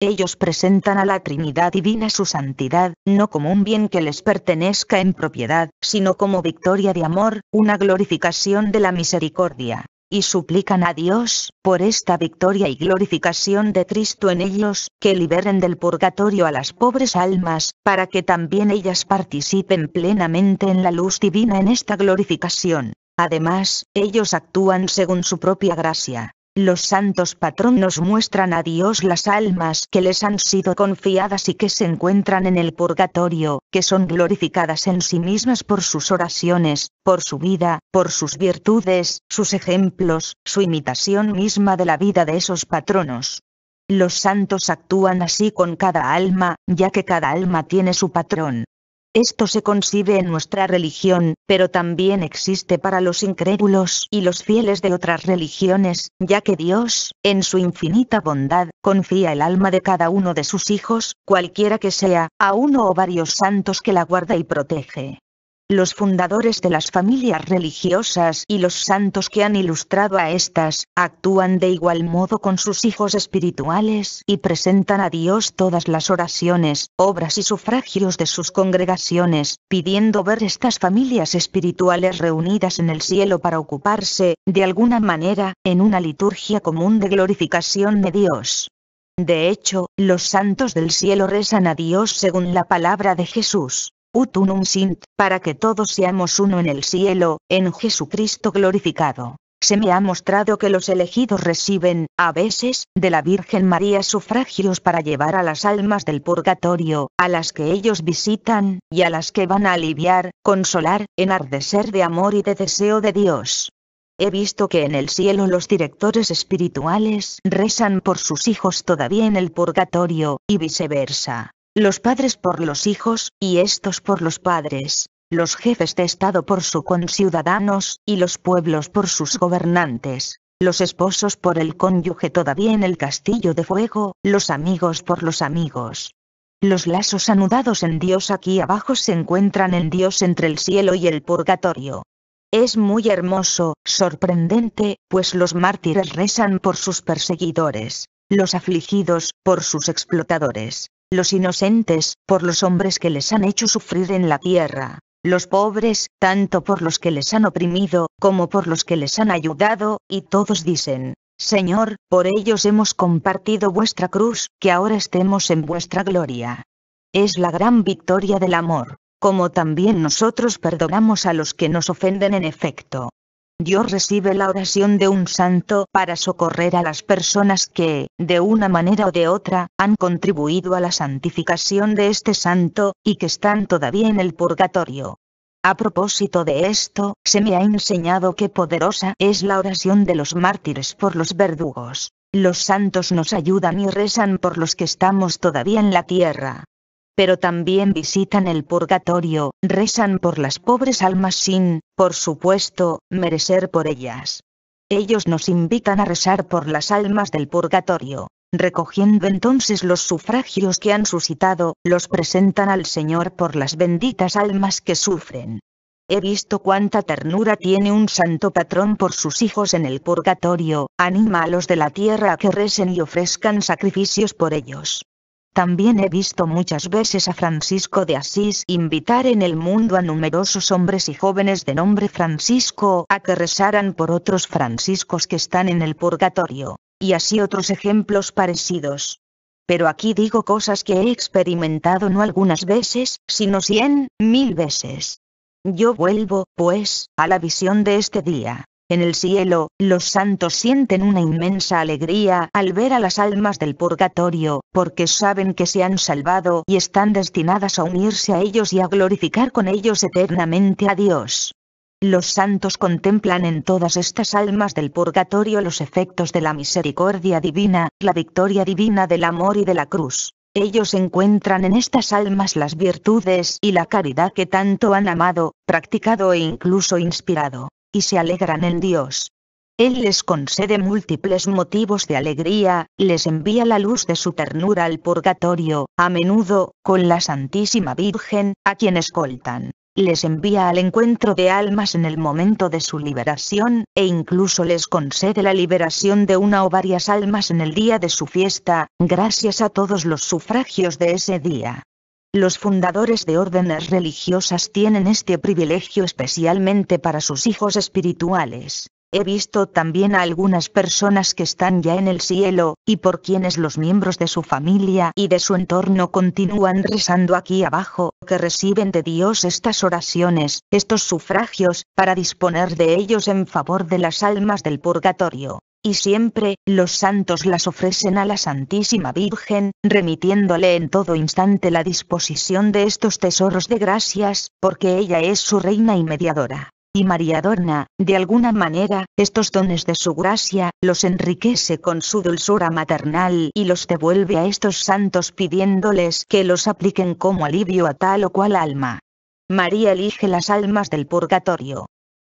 ellos presentan a la Trinidad Divina su santidad, no como un bien que les pertenezca en propiedad, sino como victoria de amor, una glorificación de la misericordia. Y suplican a Dios, por esta victoria y glorificación de Cristo en ellos, que liberen del purgatorio a las pobres almas, para que también ellas participen plenamente en la luz divina en esta glorificación. Además, ellos actúan según su propia gracia, los santos patronos muestran a Dios las almas que les han sido confiadas y que se encuentran en el purgatorio, que son glorificadas en sí mismas por sus oraciones, por su vida, por sus virtudes, sus ejemplos, su imitación misma de la vida de esos patronos. Los santos actúan así con cada alma, ya que cada alma tiene su patrón. Esto se concibe en nuestra religión, pero también existe para los incrédulos y los fieles de otras religiones, ya que Dios, en su infinita bondad, confía el alma de cada uno de sus hijos, cualquiera que sea, a uno o varios santos que la guarda y protege los fundadores de las familias religiosas y los santos que han ilustrado a estas, actúan de igual modo con sus hijos espirituales y presentan a Dios todas las oraciones, obras y sufragios de sus congregaciones, pidiendo ver estas familias espirituales reunidas en el cielo para ocuparse, de alguna manera, en una liturgia común de glorificación de Dios. De hecho, los santos del cielo rezan a Dios según la palabra de Jesús ut sint, para que todos seamos uno en el cielo, en Jesucristo glorificado. Se me ha mostrado que los elegidos reciben, a veces, de la Virgen María sufragios para llevar a las almas del purgatorio, a las que ellos visitan, y a las que van a aliviar, consolar, enardecer de amor y de deseo de Dios. He visto que en el cielo los directores espirituales rezan por sus hijos todavía en el purgatorio, y viceversa los padres por los hijos, y estos por los padres, los jefes de Estado por sus conciudadanos, y los pueblos por sus gobernantes, los esposos por el cónyuge todavía en el castillo de fuego, los amigos por los amigos. Los lazos anudados en Dios aquí abajo se encuentran en Dios entre el cielo y el purgatorio. Es muy hermoso, sorprendente, pues los mártires rezan por sus perseguidores, los afligidos, por sus explotadores, los inocentes, por los hombres que les han hecho sufrir en la tierra, los pobres, tanto por los que les han oprimido, como por los que les han ayudado, y todos dicen, Señor, por ellos hemos compartido vuestra cruz, que ahora estemos en vuestra gloria. Es la gran victoria del amor, como también nosotros perdonamos a los que nos ofenden en efecto. Dios recibe la oración de un santo para socorrer a las personas que, de una manera o de otra, han contribuido a la santificación de este santo, y que están todavía en el purgatorio. A propósito de esto, se me ha enseñado que poderosa es la oración de los mártires por los verdugos. Los santos nos ayudan y rezan por los que estamos todavía en la tierra, pero también visitan el purgatorio, rezan por las pobres almas sin, por supuesto, merecer por ellas. Ellos nos invitan a rezar por las almas del purgatorio. Recogiendo entonces los sufragios que han suscitado, los presentan al Señor por las benditas almas que sufren. He visto cuánta ternura tiene un santo patrón por sus hijos en el purgatorio, anima a los de la tierra a que recen y ofrezcan sacrificios por ellos. También he visto muchas veces a Francisco de Asís invitar en el mundo a numerosos hombres y jóvenes de nombre Francisco a que rezaran por otros franciscos que están en el purgatorio, y así otros ejemplos parecidos. Pero aquí digo cosas que he experimentado no algunas veces, sino cien, mil veces. Yo vuelvo, pues, a la visión de este día. En el cielo, los santos sienten una inmensa alegría al ver a las almas del purgatorio, porque saben que se han salvado y están destinadas a unirse a ellos y a glorificar con ellos eternamente a Dios. Los santos contemplan en todas estas almas del purgatorio los efectos de la misericordia divina, la victoria divina del amor y de la cruz. Ellos encuentran en estas almas las virtudes y la caridad que tanto han amado, practicado e incluso inspirado y se alegran en Dios. Él les concede múltiples motivos de alegría, les envía la luz de su ternura al purgatorio, a menudo, con la Santísima Virgen, a quien escoltan. Les envía al encuentro de almas en el momento de su liberación, e incluso les concede la liberación de una o varias almas en el día de su fiesta, gracias a todos los sufragios de ese día. Los fundadores de órdenes religiosas tienen este privilegio especialmente para sus hijos espirituales. He visto también a algunas personas que están ya en el cielo, y por quienes los miembros de su familia y de su entorno continúan rezando aquí abajo, que reciben de Dios estas oraciones, estos sufragios, para disponer de ellos en favor de las almas del purgatorio y siempre, los santos las ofrecen a la Santísima Virgen, remitiéndole en todo instante la disposición de estos tesoros de gracias, porque ella es su reina y mediadora. Y María adorna, de alguna manera, estos dones de su gracia, los enriquece con su dulzura maternal y los devuelve a estos santos pidiéndoles que los apliquen como alivio a tal o cual alma. María elige las almas del purgatorio,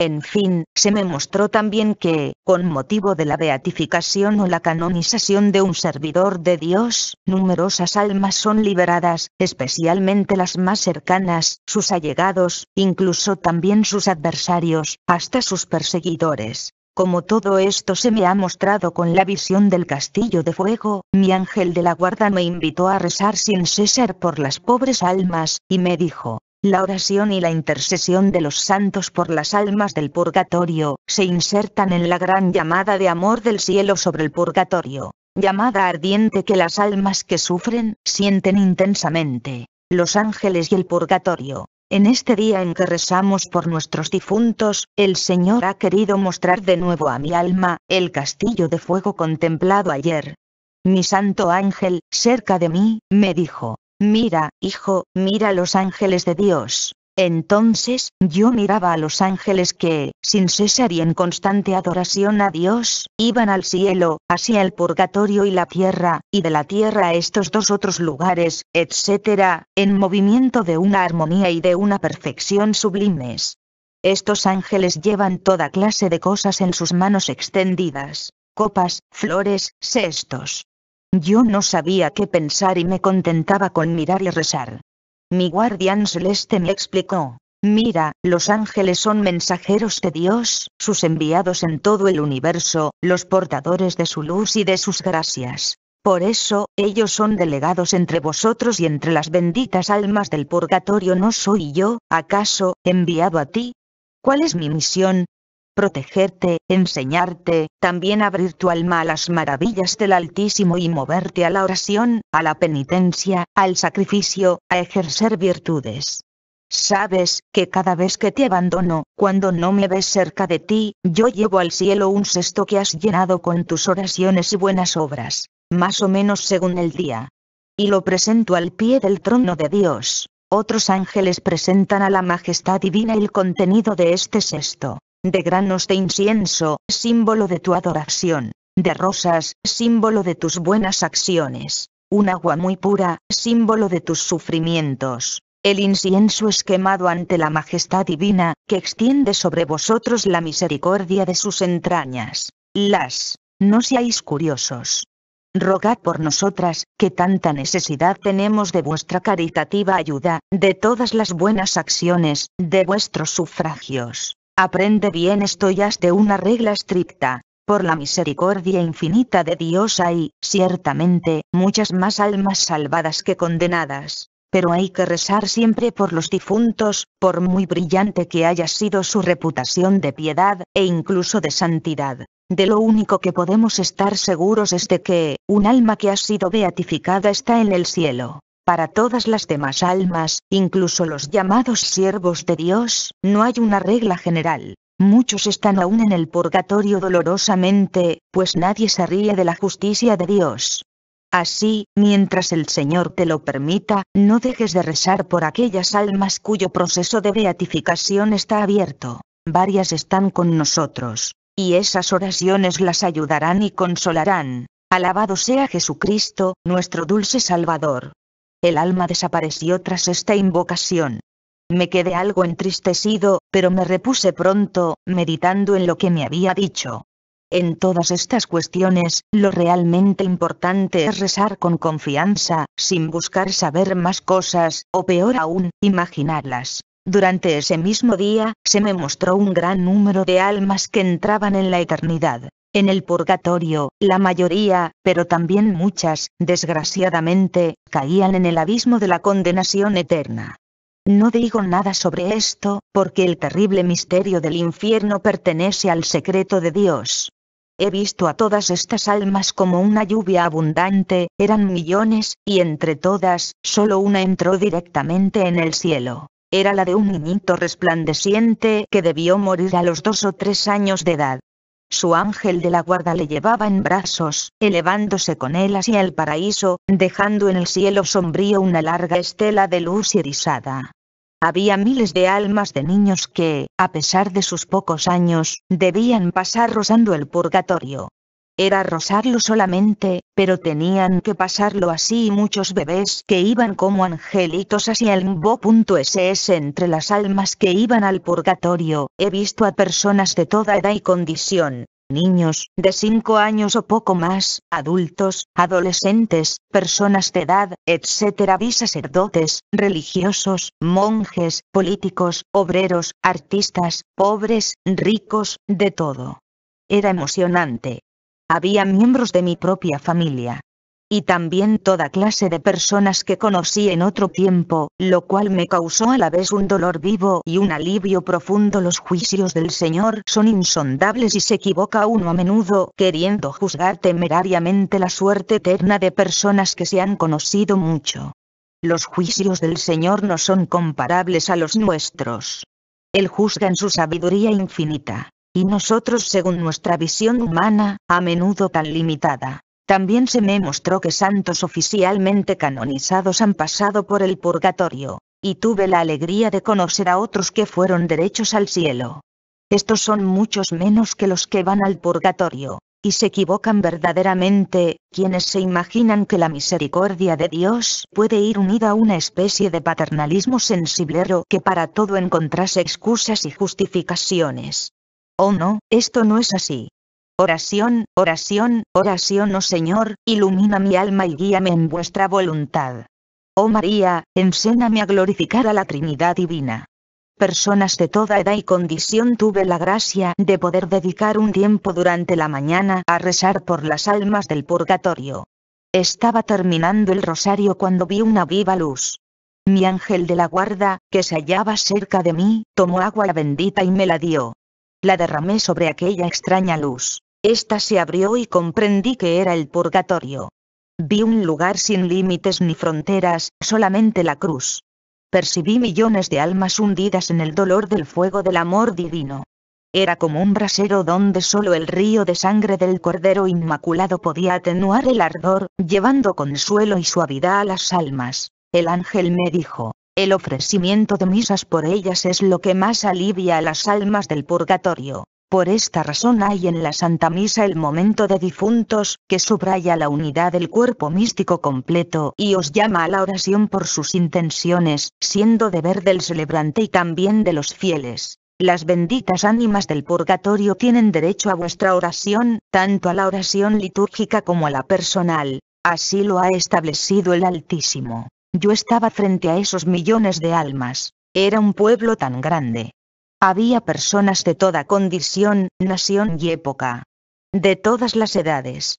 en fin, se me mostró también que, con motivo de la beatificación o la canonización de un servidor de Dios, numerosas almas son liberadas, especialmente las más cercanas, sus allegados, incluso también sus adversarios, hasta sus perseguidores. Como todo esto se me ha mostrado con la visión del castillo de fuego, mi ángel de la guarda me invitó a rezar sin cesar por las pobres almas, y me dijo, la oración y la intercesión de los santos por las almas del purgatorio, se insertan en la gran llamada de amor del cielo sobre el purgatorio, llamada ardiente que las almas que sufren, sienten intensamente. Los ángeles y el purgatorio. En este día en que rezamos por nuestros difuntos, el Señor ha querido mostrar de nuevo a mi alma, el castillo de fuego contemplado ayer. Mi santo ángel, cerca de mí, me dijo, Mira, hijo, mira los ángeles de Dios. Entonces, yo miraba a los ángeles que, sin cesar y en constante adoración a Dios, iban al cielo, hacia el purgatorio y la tierra, y de la tierra a estos dos otros lugares, etc., en movimiento de una armonía y de una perfección sublimes. Estos ángeles llevan toda clase de cosas en sus manos extendidas, copas, flores, cestos, yo no sabía qué pensar y me contentaba con mirar y rezar. Mi guardián celeste me explicó. Mira, los ángeles son mensajeros de Dios, sus enviados en todo el universo, los portadores de su luz y de sus gracias. Por eso, ellos son delegados entre vosotros y entre las benditas almas del purgatorio. ¿No soy yo, acaso, enviado a ti? ¿Cuál es mi misión? protegerte, enseñarte, también abrir tu alma a las maravillas del Altísimo y moverte a la oración, a la penitencia, al sacrificio, a ejercer virtudes. Sabes que cada vez que te abandono, cuando no me ves cerca de ti, yo llevo al cielo un cesto que has llenado con tus oraciones y buenas obras, más o menos según el día. Y lo presento al pie del trono de Dios. Otros ángeles presentan a la majestad divina el contenido de este cesto de granos de incienso, símbolo de tu adoración, de rosas, símbolo de tus buenas acciones, un agua muy pura, símbolo de tus sufrimientos. El incienso es quemado ante la majestad divina, que extiende sobre vosotros la misericordia de sus entrañas. Las, no seáis curiosos. Rogad por nosotras, que tanta necesidad tenemos de vuestra caritativa ayuda, de todas las buenas acciones, de vuestros sufragios. Aprende bien esto y hazte una regla estricta. Por la misericordia infinita de Dios hay, ciertamente, muchas más almas salvadas que condenadas. Pero hay que rezar siempre por los difuntos, por muy brillante que haya sido su reputación de piedad, e incluso de santidad. De lo único que podemos estar seguros es de que, un alma que ha sido beatificada está en el cielo. Para todas las demás almas, incluso los llamados siervos de Dios, no hay una regla general. Muchos están aún en el purgatorio dolorosamente, pues nadie se ríe de la justicia de Dios. Así, mientras el Señor te lo permita, no dejes de rezar por aquellas almas cuyo proceso de beatificación está abierto. Varias están con nosotros, y esas oraciones las ayudarán y consolarán. Alabado sea Jesucristo, nuestro dulce Salvador. El alma desapareció tras esta invocación. Me quedé algo entristecido, pero me repuse pronto, meditando en lo que me había dicho. En todas estas cuestiones, lo realmente importante es rezar con confianza, sin buscar saber más cosas, o peor aún, imaginarlas. Durante ese mismo día, se me mostró un gran número de almas que entraban en la eternidad. En el purgatorio, la mayoría, pero también muchas, desgraciadamente, caían en el abismo de la condenación eterna. No digo nada sobre esto, porque el terrible misterio del infierno pertenece al secreto de Dios. He visto a todas estas almas como una lluvia abundante, eran millones, y entre todas, solo una entró directamente en el cielo. Era la de un niñito resplandeciente que debió morir a los dos o tres años de edad. Su ángel de la guarda le llevaba en brazos, elevándose con él hacia el paraíso, dejando en el cielo sombrío una larga estela de luz irisada. Había miles de almas de niños que, a pesar de sus pocos años, debían pasar rozando el purgatorio. Era rozarlo solamente, pero tenían que pasarlo así y muchos bebés que iban como angelitos hacia el s entre las almas que iban al purgatorio. He visto a personas de toda edad y condición, niños, de 5 años o poco más, adultos, adolescentes, personas de edad, etc. Vi sacerdotes, religiosos, monjes, políticos, obreros, artistas, pobres, ricos, de todo. Era emocionante había miembros de mi propia familia. Y también toda clase de personas que conocí en otro tiempo, lo cual me causó a la vez un dolor vivo y un alivio profundo. Los juicios del Señor son insondables y se equivoca uno a menudo, queriendo juzgar temerariamente la suerte eterna de personas que se han conocido mucho. Los juicios del Señor no son comparables a los nuestros. Él juzga en su sabiduría infinita y nosotros según nuestra visión humana, a menudo tan limitada. También se me mostró que santos oficialmente canonizados han pasado por el purgatorio, y tuve la alegría de conocer a otros que fueron derechos al cielo. Estos son muchos menos que los que van al purgatorio, y se equivocan verdaderamente, quienes se imaginan que la misericordia de Dios puede ir unida a una especie de paternalismo sensiblero que para todo encontrase excusas y justificaciones. Oh no, esto no es así. Oración, oración, oración, oh Señor, ilumina mi alma y guíame en vuestra voluntad. Oh María, enséñame a glorificar a la Trinidad Divina. Personas de toda edad y condición tuve la gracia de poder dedicar un tiempo durante la mañana a rezar por las almas del purgatorio. Estaba terminando el rosario cuando vi una viva luz. Mi ángel de la guarda, que se hallaba cerca de mí, tomó agua bendita y me la dio la derramé sobre aquella extraña luz. Esta se abrió y comprendí que era el purgatorio. Vi un lugar sin límites ni fronteras, solamente la cruz. Percibí millones de almas hundidas en el dolor del fuego del amor divino. Era como un brasero donde solo el río de sangre del Cordero Inmaculado podía atenuar el ardor, llevando consuelo y suavidad a las almas. El ángel me dijo, el ofrecimiento de misas por ellas es lo que más alivia a las almas del purgatorio. Por esta razón hay en la Santa Misa el momento de difuntos, que subraya la unidad del cuerpo místico completo y os llama a la oración por sus intenciones, siendo deber del celebrante y también de los fieles. Las benditas ánimas del purgatorio tienen derecho a vuestra oración, tanto a la oración litúrgica como a la personal, así lo ha establecido el Altísimo. Yo estaba frente a esos millones de almas. Era un pueblo tan grande. Había personas de toda condición, nación y época. De todas las edades.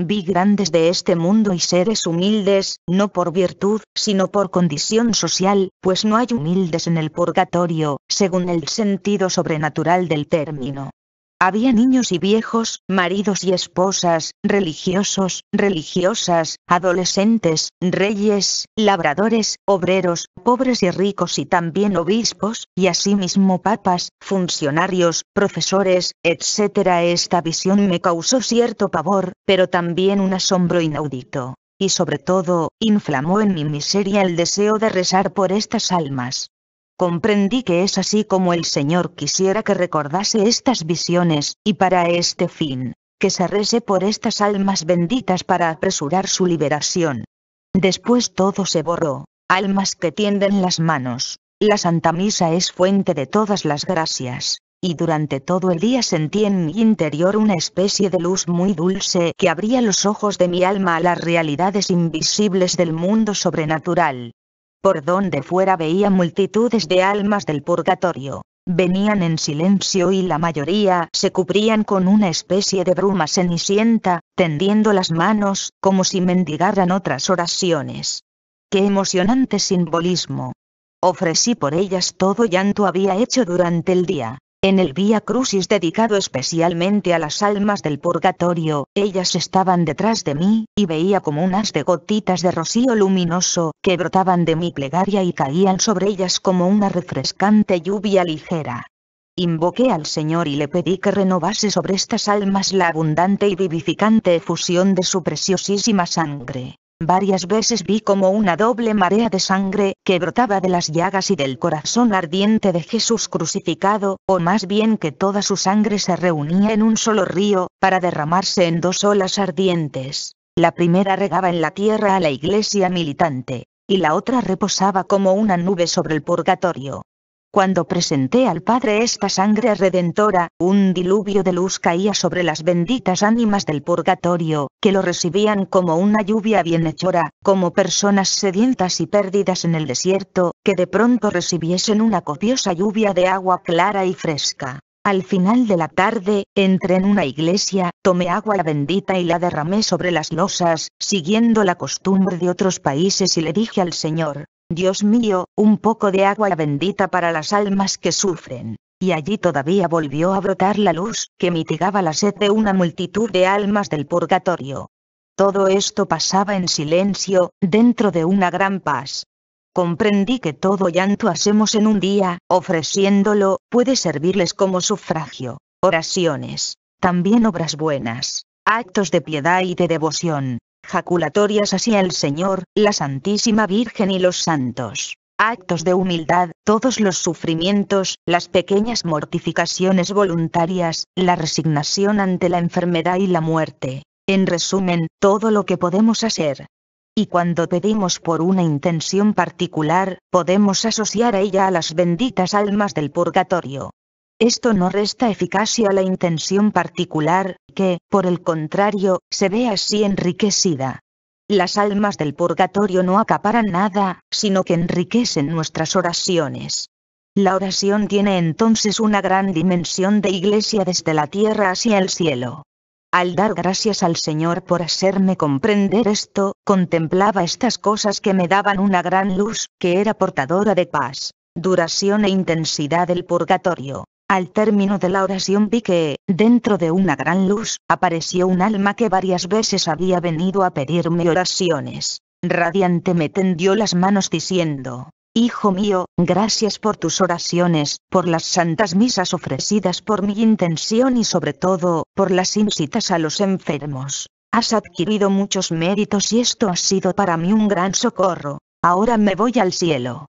Vi grandes de este mundo y seres humildes, no por virtud, sino por condición social, pues no hay humildes en el purgatorio, según el sentido sobrenatural del término. Había niños y viejos, maridos y esposas, religiosos, religiosas, adolescentes, reyes, labradores, obreros, pobres y ricos y también obispos, y asimismo papas, funcionarios, profesores, etc. Esta visión me causó cierto pavor, pero también un asombro inaudito. Y sobre todo, inflamó en mi miseria el deseo de rezar por estas almas. Comprendí que es así como el Señor quisiera que recordase estas visiones, y para este fin, que se rece por estas almas benditas para apresurar su liberación. Después todo se borró, almas que tienden las manos. La Santa Misa es fuente de todas las gracias, y durante todo el día sentí en mi interior una especie de luz muy dulce que abría los ojos de mi alma a las realidades invisibles del mundo sobrenatural. Por donde fuera veía multitudes de almas del purgatorio. Venían en silencio y la mayoría se cubrían con una especie de bruma cenicienta, tendiendo las manos, como si mendigaran otras oraciones. ¡Qué emocionante simbolismo! Ofrecí por ellas todo llanto había hecho durante el día. En el Vía Crucis dedicado especialmente a las almas del purgatorio, ellas estaban detrás de mí, y veía como unas de gotitas de rocío luminoso, que brotaban de mi plegaria y caían sobre ellas como una refrescante lluvia ligera. Invoqué al Señor y le pedí que renovase sobre estas almas la abundante y vivificante efusión de su preciosísima sangre. Varias veces vi como una doble marea de sangre, que brotaba de las llagas y del corazón ardiente de Jesús crucificado, o más bien que toda su sangre se reunía en un solo río, para derramarse en dos olas ardientes. La primera regaba en la tierra a la iglesia militante, y la otra reposaba como una nube sobre el purgatorio. Cuando presenté al Padre esta sangre redentora, un diluvio de luz caía sobre las benditas ánimas del purgatorio, que lo recibían como una lluvia bienhechora, como personas sedientas y perdidas en el desierto, que de pronto recibiesen una copiosa lluvia de agua clara y fresca. Al final de la tarde, entré en una iglesia, tomé agua la bendita y la derramé sobre las losas, siguiendo la costumbre de otros países y le dije al Señor, Dios mío, un poco de agua bendita para las almas que sufren. Y allí todavía volvió a brotar la luz, que mitigaba la sed de una multitud de almas del purgatorio. Todo esto pasaba en silencio, dentro de una gran paz. Comprendí que todo llanto hacemos en un día, ofreciéndolo, puede servirles como sufragio, oraciones, también obras buenas, actos de piedad y de devoción, jaculatorias hacia el Señor, la Santísima Virgen y los santos. Actos de humildad, todos los sufrimientos, las pequeñas mortificaciones voluntarias, la resignación ante la enfermedad y la muerte. En resumen, todo lo que podemos hacer. Y cuando pedimos por una intención particular, podemos asociar a ella a las benditas almas del purgatorio. Esto no resta eficacia a la intención particular, que, por el contrario, se ve así enriquecida. Las almas del purgatorio no acaparan nada, sino que enriquecen nuestras oraciones. La oración tiene entonces una gran dimensión de iglesia desde la tierra hacia el cielo. Al dar gracias al Señor por hacerme comprender esto, contemplaba estas cosas que me daban una gran luz, que era portadora de paz, duración e intensidad del purgatorio. Al término de la oración vi que, dentro de una gran luz, apareció un alma que varias veces había venido a pedirme oraciones. Radiante me tendió las manos diciendo, Hijo mío, gracias por tus oraciones, por las santas misas ofrecidas por mi intención y sobre todo, por las incitas a los enfermos. Has adquirido muchos méritos y esto ha sido para mí un gran socorro. Ahora me voy al cielo.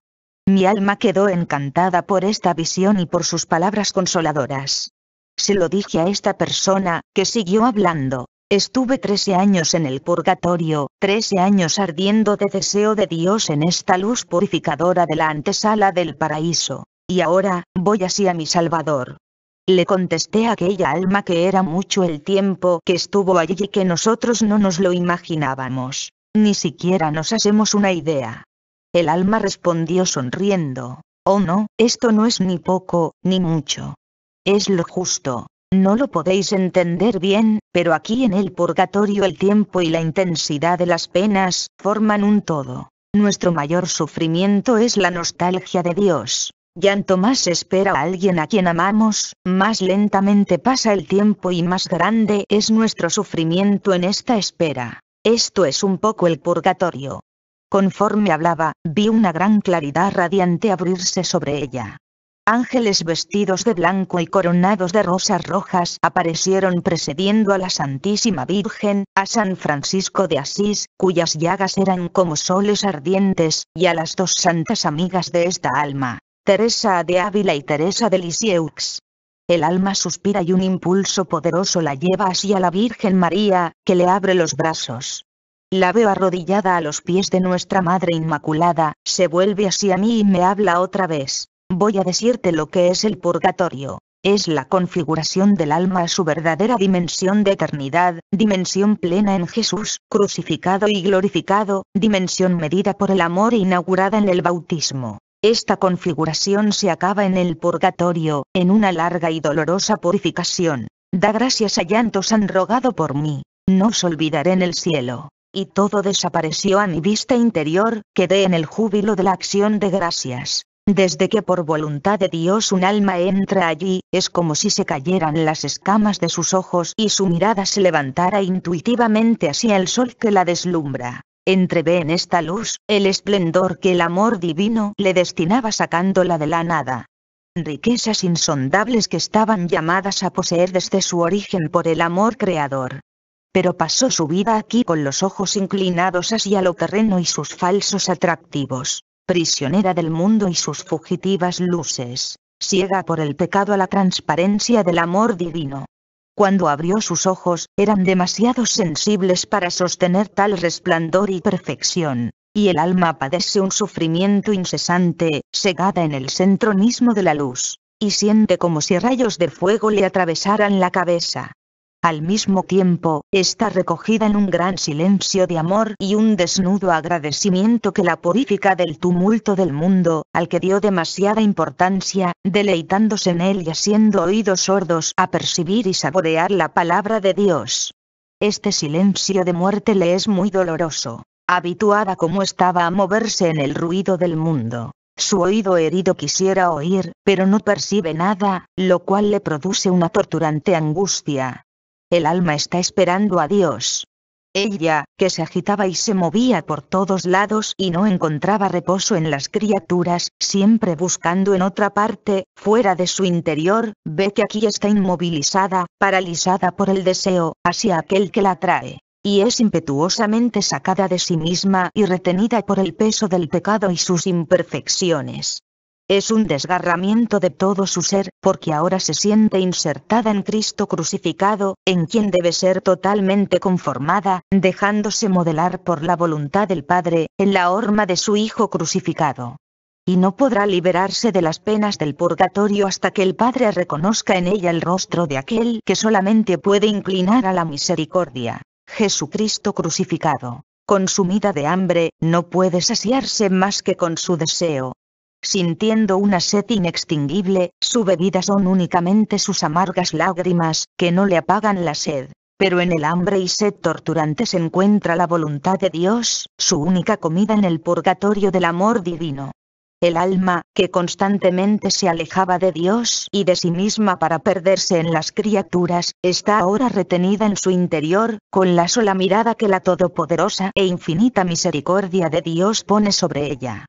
Mi alma quedó encantada por esta visión y por sus palabras consoladoras. Se lo dije a esta persona, que siguió hablando. Estuve trece años en el purgatorio, trece años ardiendo de deseo de Dios en esta luz purificadora de la antesala del paraíso. Y ahora, voy así a mi Salvador. Le contesté a aquella alma que era mucho el tiempo que estuvo allí y que nosotros no nos lo imaginábamos. Ni siquiera nos hacemos una idea. El alma respondió sonriendo, Oh no, esto no es ni poco, ni mucho. Es lo justo. No lo podéis entender bien, pero aquí en el purgatorio el tiempo y la intensidad de las penas forman un todo. Nuestro mayor sufrimiento es la nostalgia de Dios. Llanto más espera a alguien a quien amamos, más lentamente pasa el tiempo y más grande es nuestro sufrimiento en esta espera. Esto es un poco el purgatorio. Conforme hablaba, vi una gran claridad radiante abrirse sobre ella. Ángeles vestidos de blanco y coronados de rosas rojas aparecieron precediendo a la Santísima Virgen, a San Francisco de Asís, cuyas llagas eran como soles ardientes, y a las dos santas amigas de esta alma, Teresa de Ávila y Teresa de Lisieux. El alma suspira y un impulso poderoso la lleva hacia la Virgen María, que le abre los brazos. La veo arrodillada a los pies de nuestra Madre Inmaculada, se vuelve hacia mí y me habla otra vez. Voy a decirte lo que es el purgatorio. Es la configuración del alma a su verdadera dimensión de eternidad, dimensión plena en Jesús, crucificado y glorificado, dimensión medida por el amor e inaugurada en el bautismo. Esta configuración se acaba en el purgatorio, en una larga y dolorosa purificación. Da gracias a llantos han rogado por mí. No os olvidaré en el cielo y todo desapareció a mi vista interior, quedé en el júbilo de la acción de gracias. Desde que por voluntad de Dios un alma entra allí, es como si se cayeran las escamas de sus ojos y su mirada se levantara intuitivamente hacia el sol que la deslumbra. Entrevé en esta luz el esplendor que el amor divino le destinaba sacándola de la nada. Riquezas insondables que estaban llamadas a poseer desde su origen por el amor creador pero pasó su vida aquí con los ojos inclinados hacia lo terreno y sus falsos atractivos, prisionera del mundo y sus fugitivas luces, ciega por el pecado a la transparencia del amor divino. Cuando abrió sus ojos, eran demasiado sensibles para sostener tal resplandor y perfección, y el alma padece un sufrimiento incesante, cegada en el centro mismo de la luz, y siente como si rayos de fuego le atravesaran la cabeza. Al mismo tiempo, está recogida en un gran silencio de amor y un desnudo agradecimiento que la purifica del tumulto del mundo, al que dio demasiada importancia, deleitándose en él y haciendo oídos sordos a percibir y saborear la palabra de Dios. Este silencio de muerte le es muy doloroso. Habituada como estaba a moverse en el ruido del mundo, su oído herido quisiera oír, pero no percibe nada, lo cual le produce una torturante angustia. El alma está esperando a Dios. Ella, que se agitaba y se movía por todos lados y no encontraba reposo en las criaturas, siempre buscando en otra parte, fuera de su interior, ve que aquí está inmovilizada, paralizada por el deseo, hacia aquel que la atrae. Y es impetuosamente sacada de sí misma y retenida por el peso del pecado y sus imperfecciones. Es un desgarramiento de todo su ser, porque ahora se siente insertada en Cristo crucificado, en quien debe ser totalmente conformada, dejándose modelar por la voluntad del Padre, en la horma de su Hijo crucificado. Y no podrá liberarse de las penas del purgatorio hasta que el Padre reconozca en ella el rostro de aquel que solamente puede inclinar a la misericordia, Jesucristo crucificado consumida de hambre, no puede saciarse más que con su deseo, sintiendo una sed inextinguible, su bebida son únicamente sus amargas lágrimas, que no le apagan la sed. Pero en el hambre y sed torturante se encuentra la voluntad de Dios, su única comida en el purgatorio del amor divino. El alma, que constantemente se alejaba de Dios y de sí misma para perderse en las criaturas, está ahora retenida en su interior, con la sola mirada que la todopoderosa e infinita misericordia de Dios pone sobre ella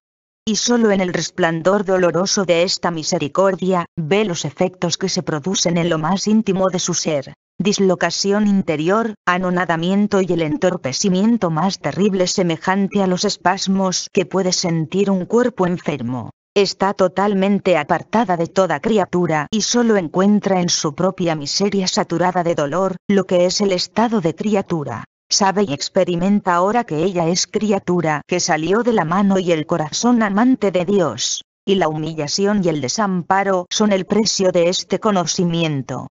y solo en el resplandor doloroso de esta misericordia, ve los efectos que se producen en lo más íntimo de su ser. Dislocación interior, anonadamiento y el entorpecimiento más terrible semejante a los espasmos que puede sentir un cuerpo enfermo. Está totalmente apartada de toda criatura y solo encuentra en su propia miseria saturada de dolor, lo que es el estado de criatura. Sabe y experimenta ahora que ella es criatura que salió de la mano y el corazón amante de Dios, y la humillación y el desamparo son el precio de este conocimiento.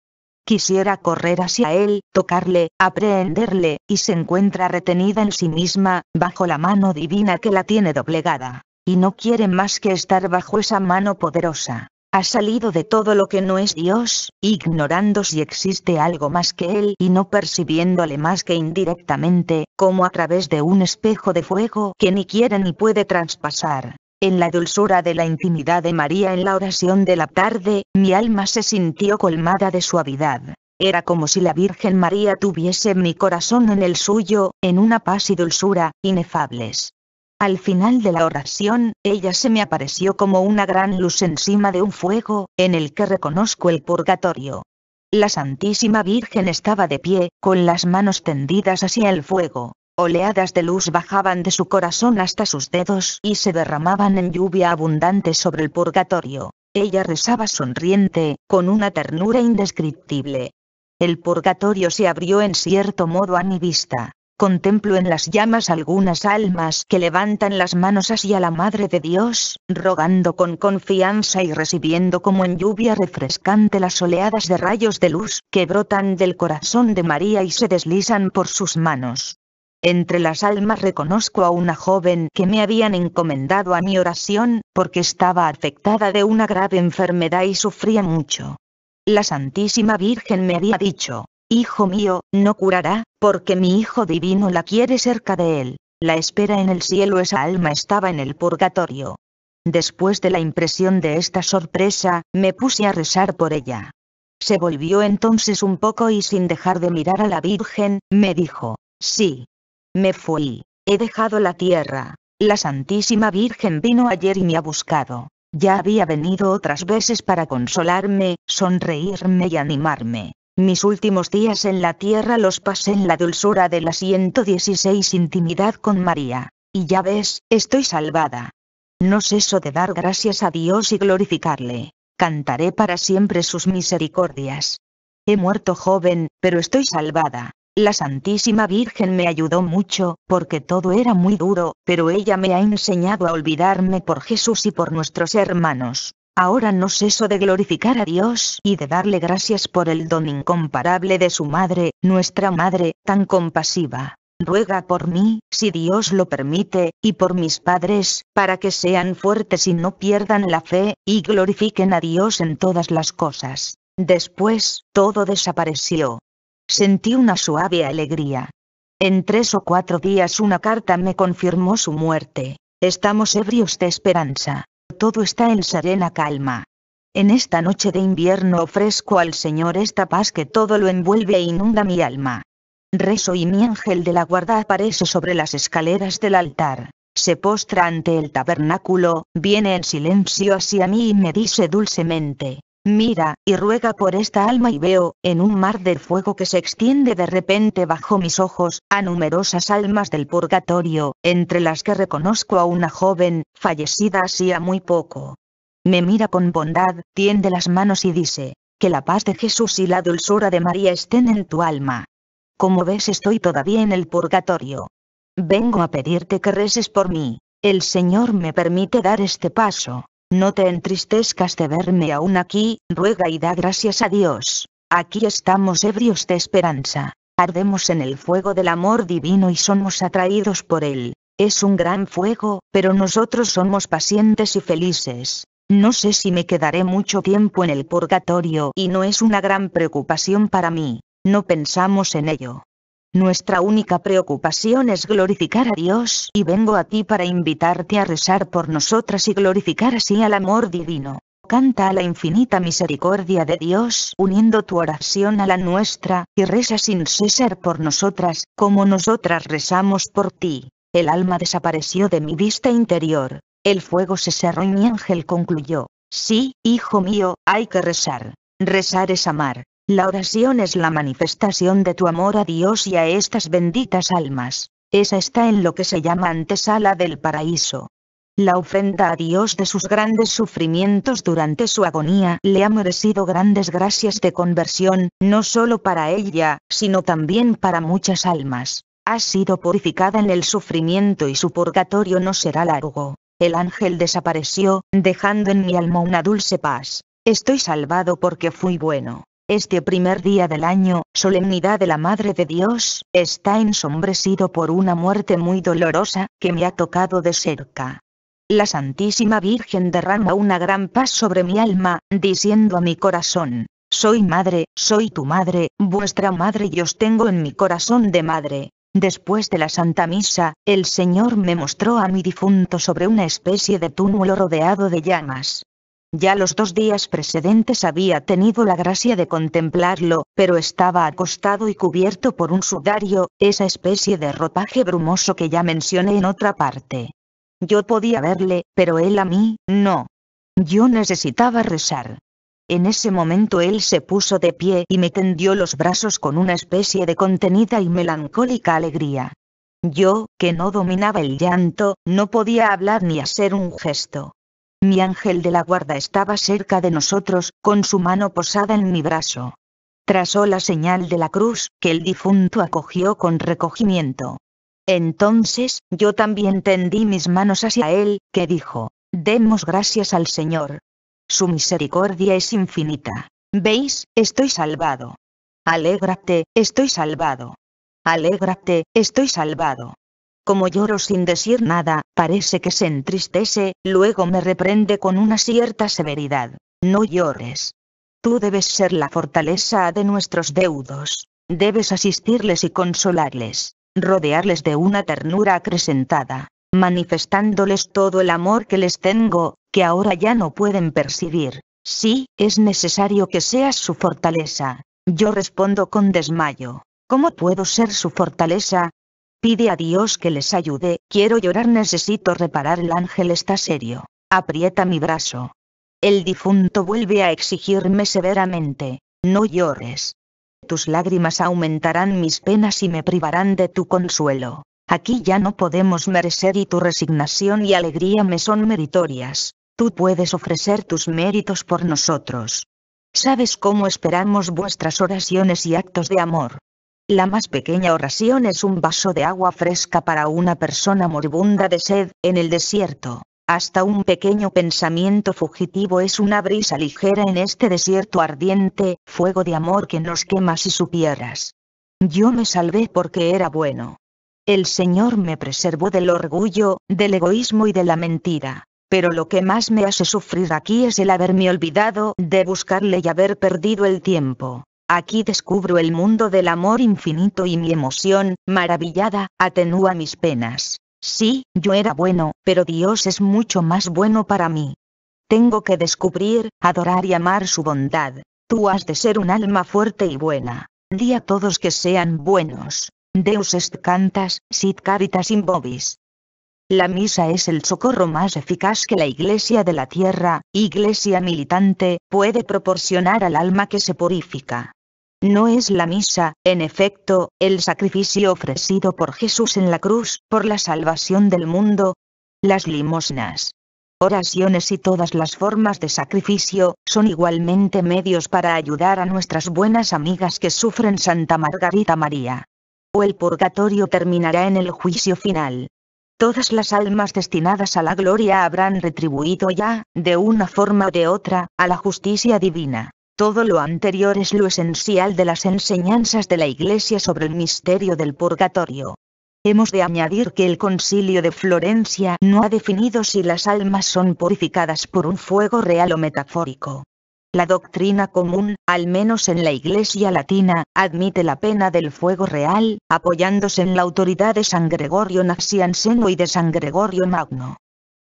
Quisiera correr hacia él, tocarle, aprehenderle, y se encuentra retenida en sí misma, bajo la mano divina que la tiene doblegada. Y no quiere más que estar bajo esa mano poderosa ha salido de todo lo que no es Dios, ignorando si existe algo más que Él y no percibiéndole más que indirectamente, como a través de un espejo de fuego que ni quiere ni puede traspasar. En la dulzura de la intimidad de María en la oración de la tarde, mi alma se sintió colmada de suavidad. Era como si la Virgen María tuviese mi corazón en el suyo, en una paz y dulzura, inefables. Al final de la oración, ella se me apareció como una gran luz encima de un fuego, en el que reconozco el purgatorio. La Santísima Virgen estaba de pie, con las manos tendidas hacia el fuego. Oleadas de luz bajaban de su corazón hasta sus dedos y se derramaban en lluvia abundante sobre el purgatorio. Ella rezaba sonriente, con una ternura indescriptible. El purgatorio se abrió en cierto modo a mi vista contemplo en las llamas algunas almas que levantan las manos hacia la Madre de Dios, rogando con confianza y recibiendo como en lluvia refrescante las oleadas de rayos de luz que brotan del corazón de María y se deslizan por sus manos. Entre las almas reconozco a una joven que me habían encomendado a mi oración, porque estaba afectada de una grave enfermedad y sufría mucho. La Santísima Virgen me había dicho, Hijo mío, no curará, porque mi Hijo Divino la quiere cerca de él. La espera en el cielo esa alma estaba en el purgatorio. Después de la impresión de esta sorpresa, me puse a rezar por ella. Se volvió entonces un poco y sin dejar de mirar a la Virgen, me dijo, sí. Me fui, he dejado la tierra. La Santísima Virgen vino ayer y me ha buscado. Ya había venido otras veces para consolarme, sonreírme y animarme. Mis últimos días en la tierra los pasé en la dulzura de la 116 intimidad con María. Y ya ves, estoy salvada. No ceso de dar gracias a Dios y glorificarle. Cantaré para siempre sus misericordias. He muerto joven, pero estoy salvada. La Santísima Virgen me ayudó mucho, porque todo era muy duro, pero ella me ha enseñado a olvidarme por Jesús y por nuestros hermanos. Ahora no ceso de glorificar a Dios y de darle gracias por el don incomparable de su madre, nuestra madre, tan compasiva. Ruega por mí, si Dios lo permite, y por mis padres, para que sean fuertes y no pierdan la fe, y glorifiquen a Dios en todas las cosas. Después, todo desapareció. Sentí una suave alegría. En tres o cuatro días una carta me confirmó su muerte. Estamos ebrios de esperanza todo está en serena calma. En esta noche de invierno ofrezco al Señor esta paz que todo lo envuelve e inunda mi alma. Rezo y mi ángel de la guarda aparece sobre las escaleras del altar. Se postra ante el tabernáculo, viene en silencio hacia mí y me dice dulcemente, Mira, y ruega por esta alma y veo, en un mar de fuego que se extiende de repente bajo mis ojos, a numerosas almas del purgatorio, entre las que reconozco a una joven, fallecida hacía muy poco. Me mira con bondad, tiende las manos y dice, que la paz de Jesús y la dulzura de María estén en tu alma. Como ves estoy todavía en el purgatorio. Vengo a pedirte que reces por mí. El Señor me permite dar este paso. No te entristezcas de verme aún aquí, ruega y da gracias a Dios. Aquí estamos ebrios de esperanza. Ardemos en el fuego del amor divino y somos atraídos por él. Es un gran fuego, pero nosotros somos pacientes y felices. No sé si me quedaré mucho tiempo en el purgatorio y no es una gran preocupación para mí. No pensamos en ello. Nuestra única preocupación es glorificar a Dios y vengo a ti para invitarte a rezar por nosotras y glorificar así al amor divino. Canta a la infinita misericordia de Dios uniendo tu oración a la nuestra y reza sin cesar por nosotras como nosotras rezamos por ti. El alma desapareció de mi vista interior. El fuego se cerró y mi ángel concluyó. Sí, hijo mío, hay que rezar. Rezar es amar. La oración es la manifestación de tu amor a Dios y a estas benditas almas. Esa está en lo que se llama antesala del paraíso. La ofrenda a Dios de sus grandes sufrimientos durante su agonía le ha merecido grandes gracias de conversión, no solo para ella, sino también para muchas almas. Ha sido purificada en el sufrimiento y su purgatorio no será largo. El ángel desapareció, dejando en mi alma una dulce paz. Estoy salvado porque fui bueno. Este primer día del año, solemnidad de la Madre de Dios, está ensombrecido por una muerte muy dolorosa, que me ha tocado de cerca. La Santísima Virgen derrama una gran paz sobre mi alma, diciendo a mi corazón, soy madre, soy tu madre, vuestra madre y os tengo en mi corazón de madre. Después de la Santa Misa, el Señor me mostró a mi difunto sobre una especie de túmulo rodeado de llamas. Ya los dos días precedentes había tenido la gracia de contemplarlo, pero estaba acostado y cubierto por un sudario, esa especie de ropaje brumoso que ya mencioné en otra parte. Yo podía verle, pero él a mí, no. Yo necesitaba rezar. En ese momento él se puso de pie y me tendió los brazos con una especie de contenida y melancólica alegría. Yo, que no dominaba el llanto, no podía hablar ni hacer un gesto. Mi ángel de la guarda estaba cerca de nosotros, con su mano posada en mi brazo. Trazó la señal de la cruz, que el difunto acogió con recogimiento. Entonces, yo también tendí mis manos hacia él, que dijo, Demos gracias al Señor. Su misericordia es infinita. ¿Veis? Estoy salvado. Alégrate, estoy salvado. Alégrate, estoy salvado. Como lloro sin decir nada, parece que se entristece, luego me reprende con una cierta severidad. No llores. Tú debes ser la fortaleza de nuestros deudos. Debes asistirles y consolarles, rodearles de una ternura acrecentada, manifestándoles todo el amor que les tengo, que ahora ya no pueden percibir. Sí, es necesario que seas su fortaleza. Yo respondo con desmayo. ¿Cómo puedo ser su fortaleza, Pide a Dios que les ayude, quiero llorar, necesito reparar, el ángel está serio. Aprieta mi brazo. El difunto vuelve a exigirme severamente, no llores. Tus lágrimas aumentarán mis penas y me privarán de tu consuelo. Aquí ya no podemos merecer y tu resignación y alegría me son meritorias. Tú puedes ofrecer tus méritos por nosotros. Sabes cómo esperamos vuestras oraciones y actos de amor. La más pequeña oración es un vaso de agua fresca para una persona moribunda de sed, en el desierto. Hasta un pequeño pensamiento fugitivo es una brisa ligera en este desierto ardiente, fuego de amor que nos quema si supieras. Yo me salvé porque era bueno. El Señor me preservó del orgullo, del egoísmo y de la mentira. Pero lo que más me hace sufrir aquí es el haberme olvidado de buscarle y haber perdido el tiempo. Aquí descubro el mundo del amor infinito y mi emoción, maravillada, atenúa mis penas. Sí, yo era bueno, pero Dios es mucho más bueno para mí. Tengo que descubrir, adorar y amar su bondad. Tú has de ser un alma fuerte y buena. Di a todos que sean buenos. Deus est cantas, sit caritas in bobis. La misa es el socorro más eficaz que la Iglesia de la Tierra, Iglesia militante, puede proporcionar al alma que se purifica no es la misa, en efecto, el sacrificio ofrecido por Jesús en la cruz, por la salvación del mundo. Las limosnas, oraciones y todas las formas de sacrificio, son igualmente medios para ayudar a nuestras buenas amigas que sufren Santa Margarita María. O el purgatorio terminará en el juicio final. Todas las almas destinadas a la gloria habrán retribuido ya, de una forma o de otra, a la justicia divina. Todo lo anterior es lo esencial de las enseñanzas de la Iglesia sobre el misterio del purgatorio. Hemos de añadir que el concilio de Florencia no ha definido si las almas son purificadas por un fuego real o metafórico. La doctrina común, al menos en la Iglesia latina, admite la pena del fuego real, apoyándose en la autoridad de San Gregorio Nacianceno y de San Gregorio Magno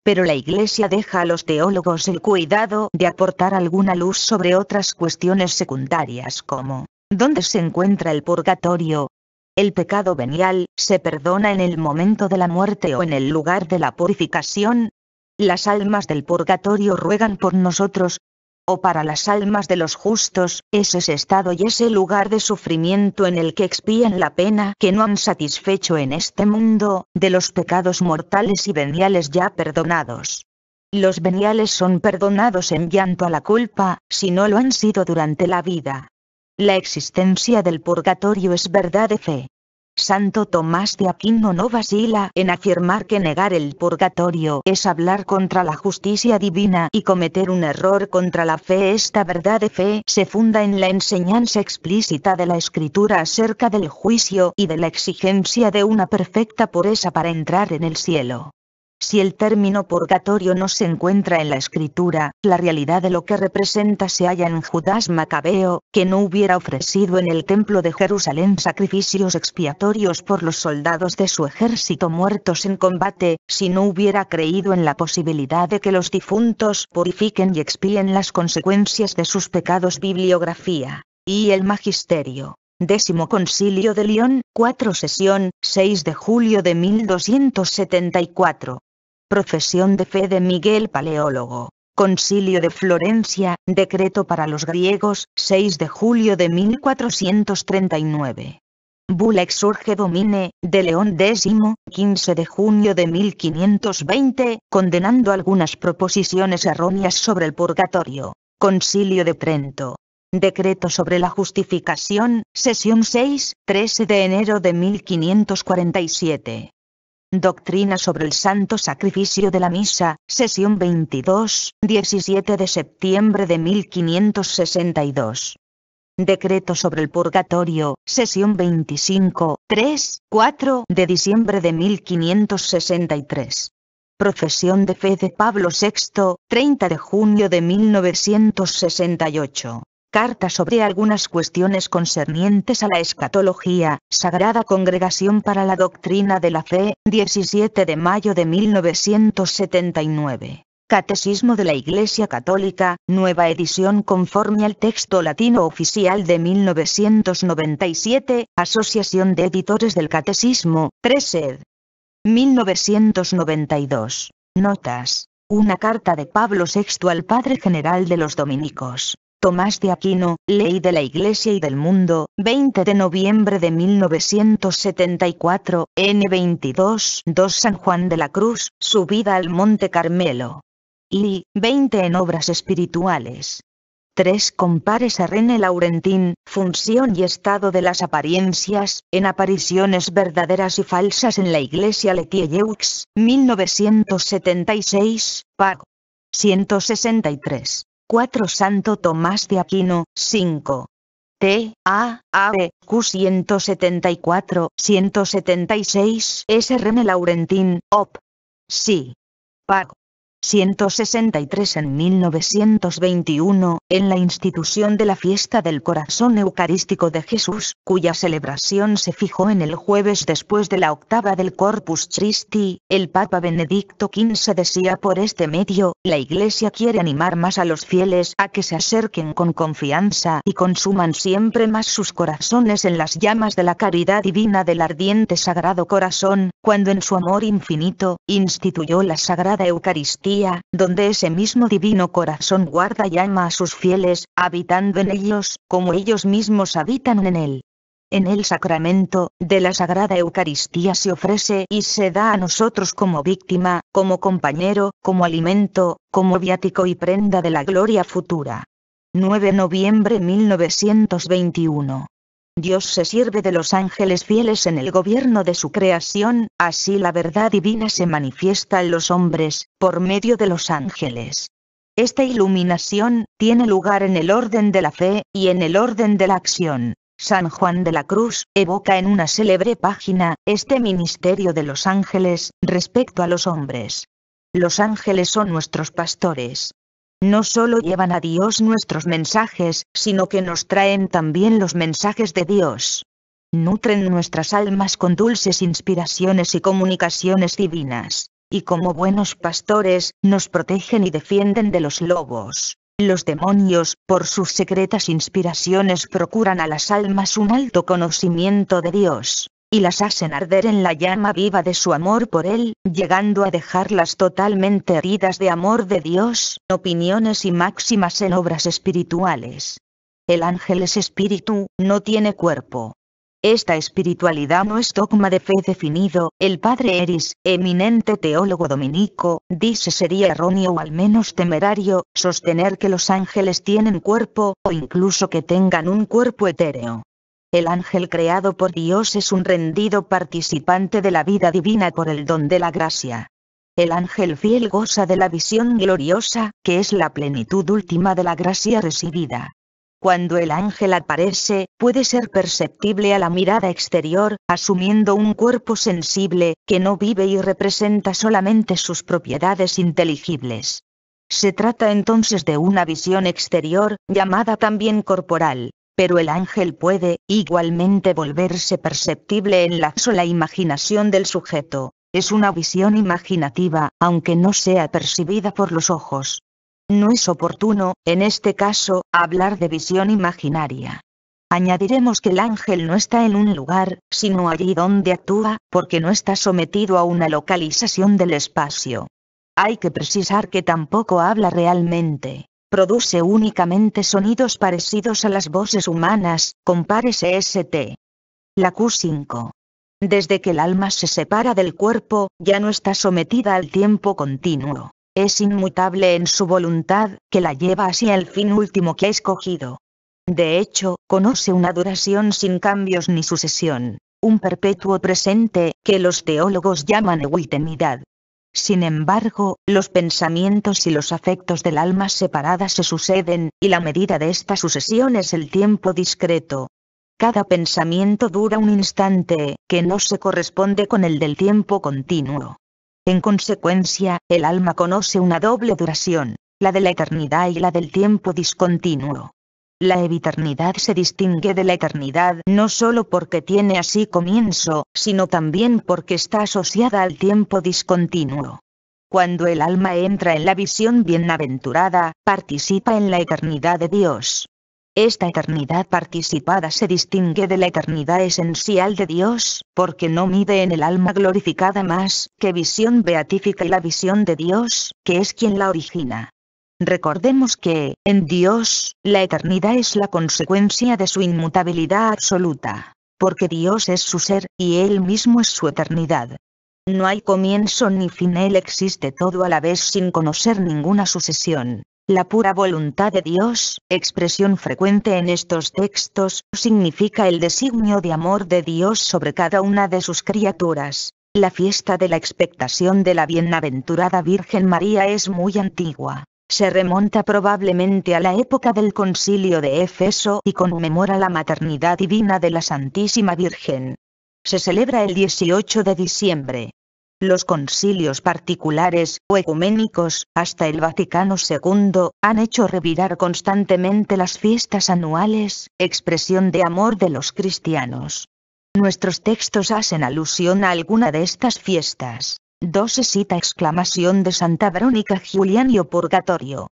pero la Iglesia deja a los teólogos el cuidado de aportar alguna luz sobre otras cuestiones secundarias como, ¿dónde se encuentra el purgatorio? El pecado venial, ¿se perdona en el momento de la muerte o en el lugar de la purificación? Las almas del purgatorio ruegan por nosotros, o para las almas de los justos, es ese estado y ese lugar de sufrimiento en el que expían la pena que no han satisfecho en este mundo, de los pecados mortales y veniales ya perdonados. Los veniales son perdonados en llanto a la culpa, si no lo han sido durante la vida. La existencia del purgatorio es verdad de fe. Santo Tomás de Aquino no vacila en afirmar que negar el purgatorio es hablar contra la justicia divina y cometer un error contra la fe. Esta verdad de fe se funda en la enseñanza explícita de la escritura acerca del juicio y de la exigencia de una perfecta pureza para entrar en el cielo. Si el término purgatorio no se encuentra en la escritura, la realidad de lo que representa se halla en Judas Macabeo, que no hubiera ofrecido en el templo de Jerusalén sacrificios expiatorios por los soldados de su ejército muertos en combate, si no hubiera creído en la posibilidad de que los difuntos purifiquen y expíen las consecuencias de sus pecados bibliografía. Y el magisterio. Décimo Concilio de León, 4 sesión, 6 de julio de 1274. Profesión de fe de Miguel Paleólogo. Concilio de Florencia, decreto para los griegos, 6 de julio de 1439. Bula exurge domine, de León X, 15 de junio de 1520, condenando algunas proposiciones erróneas sobre el purgatorio. Concilio de Trento. Decreto sobre la justificación, sesión 6, 13 de enero de 1547. Doctrina sobre el Santo Sacrificio de la Misa, sesión 22, 17 de septiembre de 1562. Decreto sobre el Purgatorio, sesión 25, 3, 4 de diciembre de 1563. Profesión de fe de Pablo VI, 30 de junio de 1968. Carta sobre algunas cuestiones concernientes a la escatología, Sagrada Congregación para la Doctrina de la Fe, 17 de mayo de 1979. Catecismo de la Iglesia Católica, nueva edición conforme al texto latino oficial de 1997, Asociación de Editores del Catecismo, 3 1992. Notas. Una carta de Pablo VI al Padre General de los Dominicos. Tomás de Aquino, Ley de la Iglesia y del Mundo, 20 de noviembre de 1974, N22, 2 San Juan de la Cruz, subida al Monte Carmelo. Y, 20 en Obras Espirituales. 3 compares a René Laurentin, Función y Estado de las Apariencias, en Apariciones Verdaderas y Falsas en la Iglesia Letieux, 1976, Pag. 163. 4 Santo Tomás de Aquino, 5. T, A, A, B, Q 174, 176, S. M. Laurentin, Op. Sí. Pago. 163 en 1921, en la institución de la fiesta del corazón eucarístico de Jesús, cuya celebración se fijó en el jueves después de la octava del Corpus Christi, el Papa Benedicto XV decía por este medio, la Iglesia quiere animar más a los fieles a que se acerquen con confianza y consuman siempre más sus corazones en las llamas de la caridad divina del ardiente Sagrado Corazón, cuando en su amor infinito, instituyó la Sagrada Eucaristía donde ese mismo divino corazón guarda y ama a sus fieles, habitando en ellos, como ellos mismos habitan en él. En el sacramento, de la Sagrada Eucaristía se ofrece y se da a nosotros como víctima, como compañero, como alimento, como viático y prenda de la gloria futura. 9 de noviembre 1921 Dios se sirve de los ángeles fieles en el gobierno de su creación, así la verdad divina se manifiesta en los hombres, por medio de los ángeles. Esta iluminación, tiene lugar en el orden de la fe, y en el orden de la acción. San Juan de la Cruz, evoca en una célebre página, este ministerio de los ángeles, respecto a los hombres. Los ángeles son nuestros pastores no solo llevan a Dios nuestros mensajes, sino que nos traen también los mensajes de Dios. Nutren nuestras almas con dulces inspiraciones y comunicaciones divinas, y como buenos pastores, nos protegen y defienden de los lobos. Los demonios, por sus secretas inspiraciones, procuran a las almas un alto conocimiento de Dios, y las hacen arder en la llama viva de su amor por él, llegando a dejarlas totalmente heridas de amor de Dios, opiniones y máximas en obras espirituales. El ángel es espíritu, no tiene cuerpo. Esta espiritualidad no es dogma de fe definido, el padre Eris, eminente teólogo dominico, dice sería erróneo o al menos temerario, sostener que los ángeles tienen cuerpo, o incluso que tengan un cuerpo etéreo. El ángel creado por Dios es un rendido participante de la vida divina por el don de la gracia. El ángel fiel goza de la visión gloriosa, que es la plenitud última de la gracia recibida. Cuando el ángel aparece, puede ser perceptible a la mirada exterior, asumiendo un cuerpo sensible, que no vive y representa solamente sus propiedades inteligibles. Se trata entonces de una visión exterior, llamada también corporal, pero el ángel puede, igualmente, volverse perceptible en la sola imaginación del sujeto. Es una visión imaginativa, aunque no sea percibida por los ojos. No es oportuno, en este caso, hablar de visión imaginaria. Añadiremos que el ángel no está en un lugar, sino allí donde actúa, porque no está sometido a una localización del espacio. Hay que precisar que tampoco habla realmente. Produce únicamente sonidos parecidos a las voces humanas, compárese ST. La Q5. Desde que el alma se separa del cuerpo, ya no está sometida al tiempo continuo. Es inmutable en su voluntad, que la lleva hacia el fin último que ha escogido. De hecho, conoce una duración sin cambios ni sucesión, un perpetuo presente, que los teólogos llaman eternidad. Sin embargo, los pensamientos y los afectos del alma separadas se suceden, y la medida de esta sucesión es el tiempo discreto. Cada pensamiento dura un instante, que no se corresponde con el del tiempo continuo. En consecuencia, el alma conoce una doble duración, la de la eternidad y la del tiempo discontinuo. La eviternidad se distingue de la eternidad no sólo porque tiene así comienzo, sino también porque está asociada al tiempo discontinuo. Cuando el alma entra en la visión bienaventurada, participa en la eternidad de Dios. Esta eternidad participada se distingue de la eternidad esencial de Dios, porque no mide en el alma glorificada más que visión beatífica y la visión de Dios, que es quien la origina. Recordemos que, en Dios, la eternidad es la consecuencia de su inmutabilidad absoluta, porque Dios es su ser, y Él mismo es su eternidad. No hay comienzo ni fin, Él existe todo a la vez sin conocer ninguna sucesión. La pura voluntad de Dios, expresión frecuente en estos textos, significa el designio de amor de Dios sobre cada una de sus criaturas. La fiesta de la expectación de la bienaventurada Virgen María es muy antigua se remonta probablemente a la época del concilio de Éfeso y conmemora la maternidad divina de la Santísima Virgen. Se celebra el 18 de diciembre. Los concilios particulares o ecuménicos, hasta el Vaticano II, han hecho revirar constantemente las fiestas anuales, expresión de amor de los cristianos. Nuestros textos hacen alusión a alguna de estas fiestas. 12 cita exclamación de Santa Verónica o Purgatorio.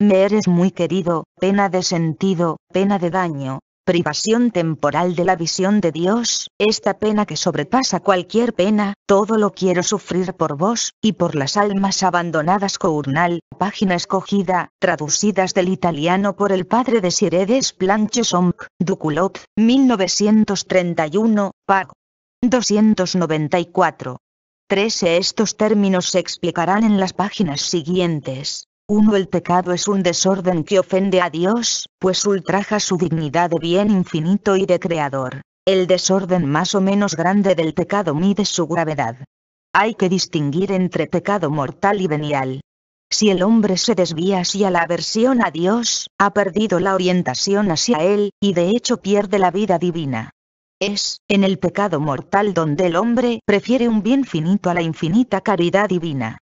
Me eres muy querido, pena de sentido, pena de daño, privación temporal de la visión de Dios, esta pena que sobrepasa cualquier pena, todo lo quiero sufrir por vos, y por las almas abandonadas Cournal, página escogida, traducidas del italiano por el padre de Siredes Planchesonc, Duculot, 1931, Pag. 294. 13 e Estos términos se explicarán en las páginas siguientes. 1. El pecado es un desorden que ofende a Dios, pues ultraja su dignidad de bien infinito y de creador. El desorden más o menos grande del pecado mide su gravedad. Hay que distinguir entre pecado mortal y venial. Si el hombre se desvía hacia la aversión a Dios, ha perdido la orientación hacia Él, y de hecho pierde la vida divina. Es, en el pecado mortal donde el hombre prefiere un bien finito a la infinita caridad divina.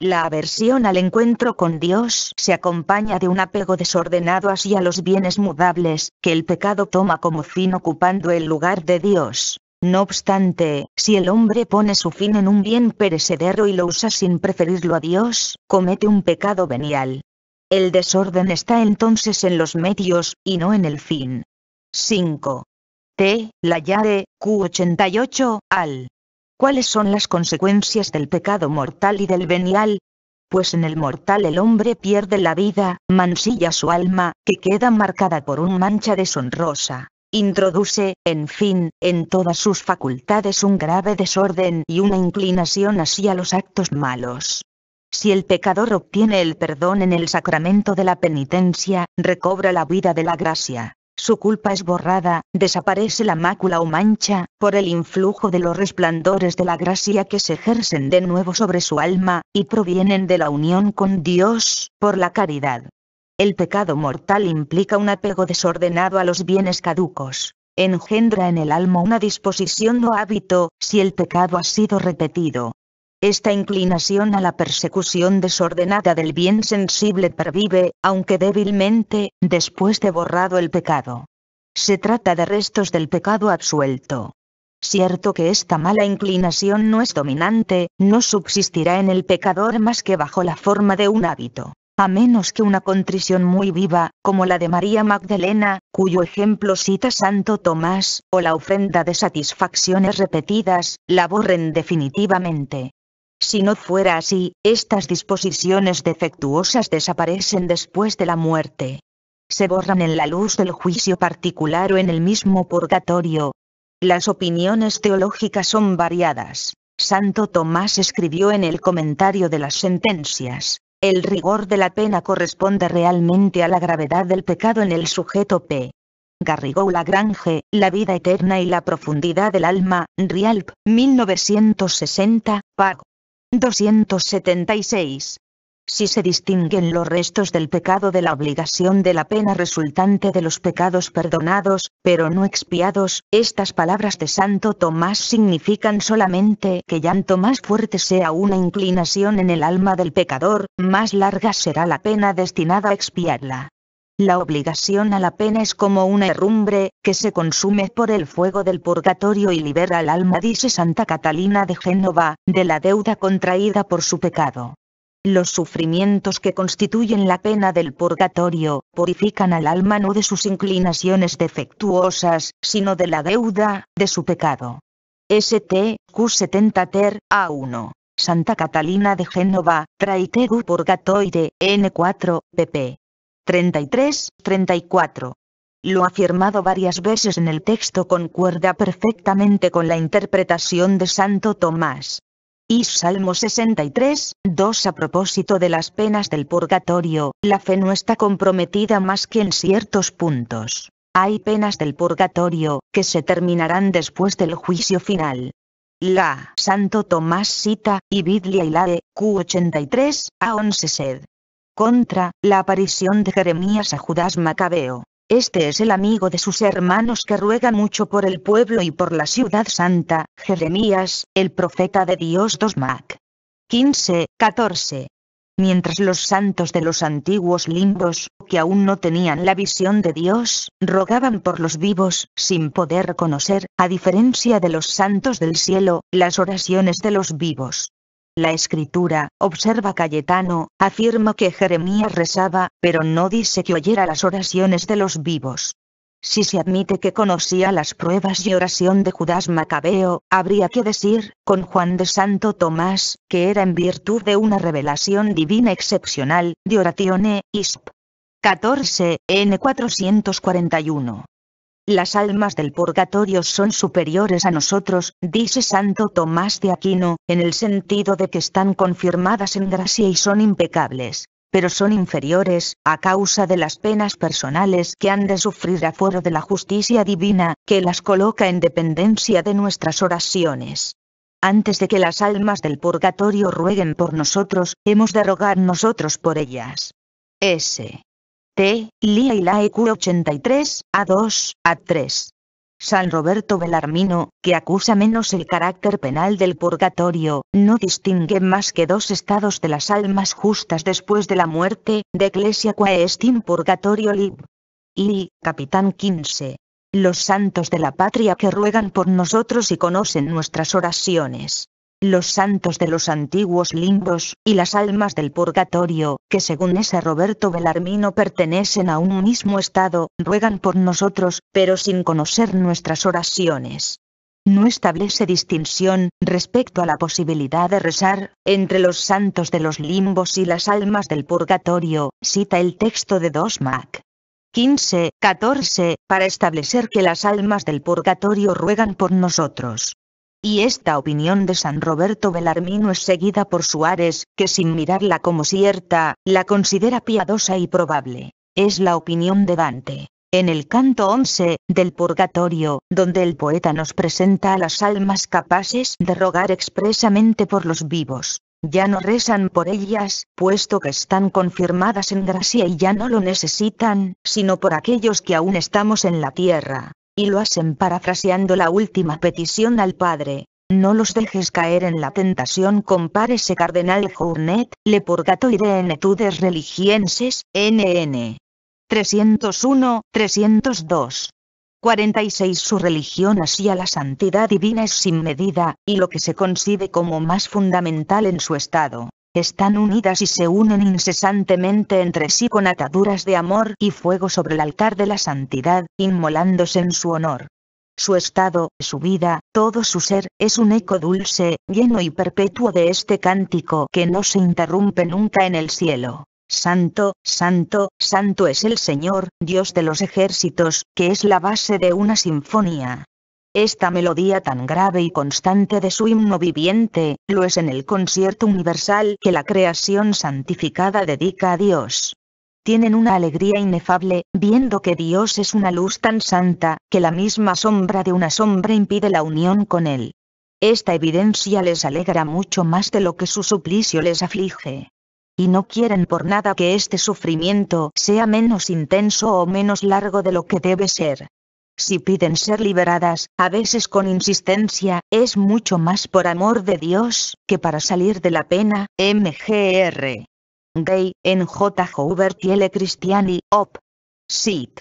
La aversión al encuentro con Dios se acompaña de un apego desordenado hacia los bienes mudables, que el pecado toma como fin ocupando el lugar de Dios. No obstante, si el hombre pone su fin en un bien perecedero y lo usa sin preferirlo a Dios, comete un pecado venial. El desorden está entonces en los medios, y no en el fin. 5. T. La llave, Q88, al. ¿Cuáles son las consecuencias del pecado mortal y del venial? Pues en el mortal el hombre pierde la vida, mansilla su alma, que queda marcada por un mancha deshonrosa. Introduce, en fin, en todas sus facultades un grave desorden y una inclinación hacia los actos malos. Si el pecador obtiene el perdón en el sacramento de la penitencia, recobra la vida de la gracia. Su culpa es borrada, desaparece la mácula o mancha, por el influjo de los resplandores de la gracia que se ejercen de nuevo sobre su alma, y provienen de la unión con Dios, por la caridad. El pecado mortal implica un apego desordenado a los bienes caducos. Engendra en el alma una disposición o hábito, si el pecado ha sido repetido, esta inclinación a la persecución desordenada del bien sensible pervive, aunque débilmente, después de borrado el pecado. Se trata de restos del pecado absuelto. Cierto que esta mala inclinación no es dominante, no subsistirá en el pecador más que bajo la forma de un hábito a menos que una contrición muy viva, como la de María Magdalena, cuyo ejemplo cita Santo Tomás, o la ofrenda de satisfacciones repetidas, la borren definitivamente. Si no fuera así, estas disposiciones defectuosas desaparecen después de la muerte. Se borran en la luz del juicio particular o en el mismo purgatorio. Las opiniones teológicas son variadas. Santo Tomás escribió en el comentario de las sentencias, el rigor de la pena corresponde realmente a la gravedad del pecado en el sujeto P. Garrigou Lagrange, La vida eterna y la profundidad del alma, Rialp, 1960, pago. 276. Si se distinguen los restos del pecado de la obligación de la pena resultante de los pecados perdonados, pero no expiados, estas palabras de Santo Tomás significan solamente que llanto más fuerte sea una inclinación en el alma del pecador, más larga será la pena destinada a expiarla. La obligación a la pena es como una herrumbre, que se consume por el fuego del purgatorio y libera al alma, dice Santa Catalina de Génova, de la deuda contraída por su pecado. Los sufrimientos que constituyen la pena del purgatorio, purifican al alma no de sus inclinaciones defectuosas, sino de la deuda, de su pecado. St. Q70 Ter, A1. Santa Catalina de Génova, Traitegu Purgatoire, N4, pp. 33, 34. Lo afirmado varias veces en el texto concuerda perfectamente con la interpretación de Santo Tomás. Y Salmo 63, 2 a propósito de las penas del purgatorio, la fe no está comprometida más que en ciertos puntos. Hay penas del purgatorio, que se terminarán después del juicio final. La Santo Tomás cita, y Biblia y la e, Q83, a 11 sed. Contra, la aparición de Jeremías a Judas Macabeo. Este es el amigo de sus hermanos que ruega mucho por el pueblo y por la ciudad santa, Jeremías, el profeta de Dios 2 Mac. 15, 14. Mientras los santos de los antiguos limbos, que aún no tenían la visión de Dios, rogaban por los vivos, sin poder conocer, a diferencia de los santos del cielo, las oraciones de los vivos. La escritura, observa Cayetano, afirma que Jeremías rezaba, pero no dice que oyera las oraciones de los vivos. Si se admite que conocía las pruebas y oración de Judas Macabeo, habría que decir, con Juan de Santo Tomás, que era en virtud de una revelación divina excepcional, de Oratione, Isp. 14, N441 las almas del purgatorio son superiores a nosotros, dice Santo Tomás de Aquino, en el sentido de que están confirmadas en gracia y son impecables, pero son inferiores, a causa de las penas personales que han de sufrir afuera de la justicia divina, que las coloca en dependencia de nuestras oraciones. Antes de que las almas del purgatorio rueguen por nosotros, hemos de rogar nosotros por ellas. S. T. Lia e, y la EQ 83, A2, A3. San Roberto Belarmino, que acusa menos el carácter penal del purgatorio, no distingue más que dos estados de las almas justas después de la muerte, de Iglesia Quaestin purgatorio lib. Y, capitán 15. Los santos de la patria que ruegan por nosotros y conocen nuestras oraciones los santos de los antiguos limbos, y las almas del purgatorio, que según ese Roberto Belarmino pertenecen a un mismo estado, ruegan por nosotros, pero sin conocer nuestras oraciones no establece distinción, respecto a la posibilidad de rezar, entre los santos de los limbos y las almas del purgatorio, cita el texto de 2 Mac. 15, 14, para establecer que las almas del purgatorio ruegan por nosotros. Y esta opinión de San Roberto Belarmino es seguida por Suárez, que sin mirarla como cierta, la considera piadosa y probable. Es la opinión de Dante. En el canto 11, del Purgatorio, donde el poeta nos presenta a las almas capaces de rogar expresamente por los vivos. Ya no rezan por ellas, puesto que están confirmadas en gracia y ya no lo necesitan, sino por aquellos que aún estamos en la tierra y lo hacen parafraseando la última petición al Padre. No los dejes caer en la tentación compárese Cardenal Journet, Le Purgato en etudes religienses, NN. 301, 302. 46 Su religión hacia la santidad divina es sin medida, y lo que se concibe como más fundamental en su estado, están unidas y se unen incesantemente entre sí con ataduras de amor y fuego sobre el altar de la santidad, inmolándose en su honor. Su estado, su vida, todo su ser, es un eco dulce, lleno y perpetuo de este cántico que no se interrumpe nunca en el cielo. Santo, santo, santo es el Señor, Dios de los ejércitos, que es la base de una sinfonía, esta melodía tan grave y constante de su himno viviente, lo es en el concierto universal que la creación santificada dedica a Dios. Tienen una alegría inefable, viendo que Dios es una luz tan santa, que la misma sombra de una sombra impide la unión con Él. Esta evidencia les alegra mucho más de lo que su suplicio les aflige. Y no quieren por nada que este sufrimiento sea menos intenso o menos largo de lo que debe ser. Si piden ser liberadas, a veces con insistencia, es mucho más por amor de Dios, que para salir de la pena, mgr. Gay, en J. L. Cristiani, op. Sit.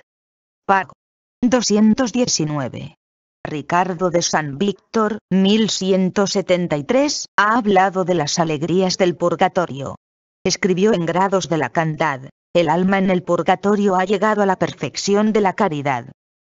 Pag. 219. Ricardo de San Víctor, 1173, ha hablado de las alegrías del purgatorio. Escribió en grados de la Candad, el alma en el purgatorio ha llegado a la perfección de la caridad,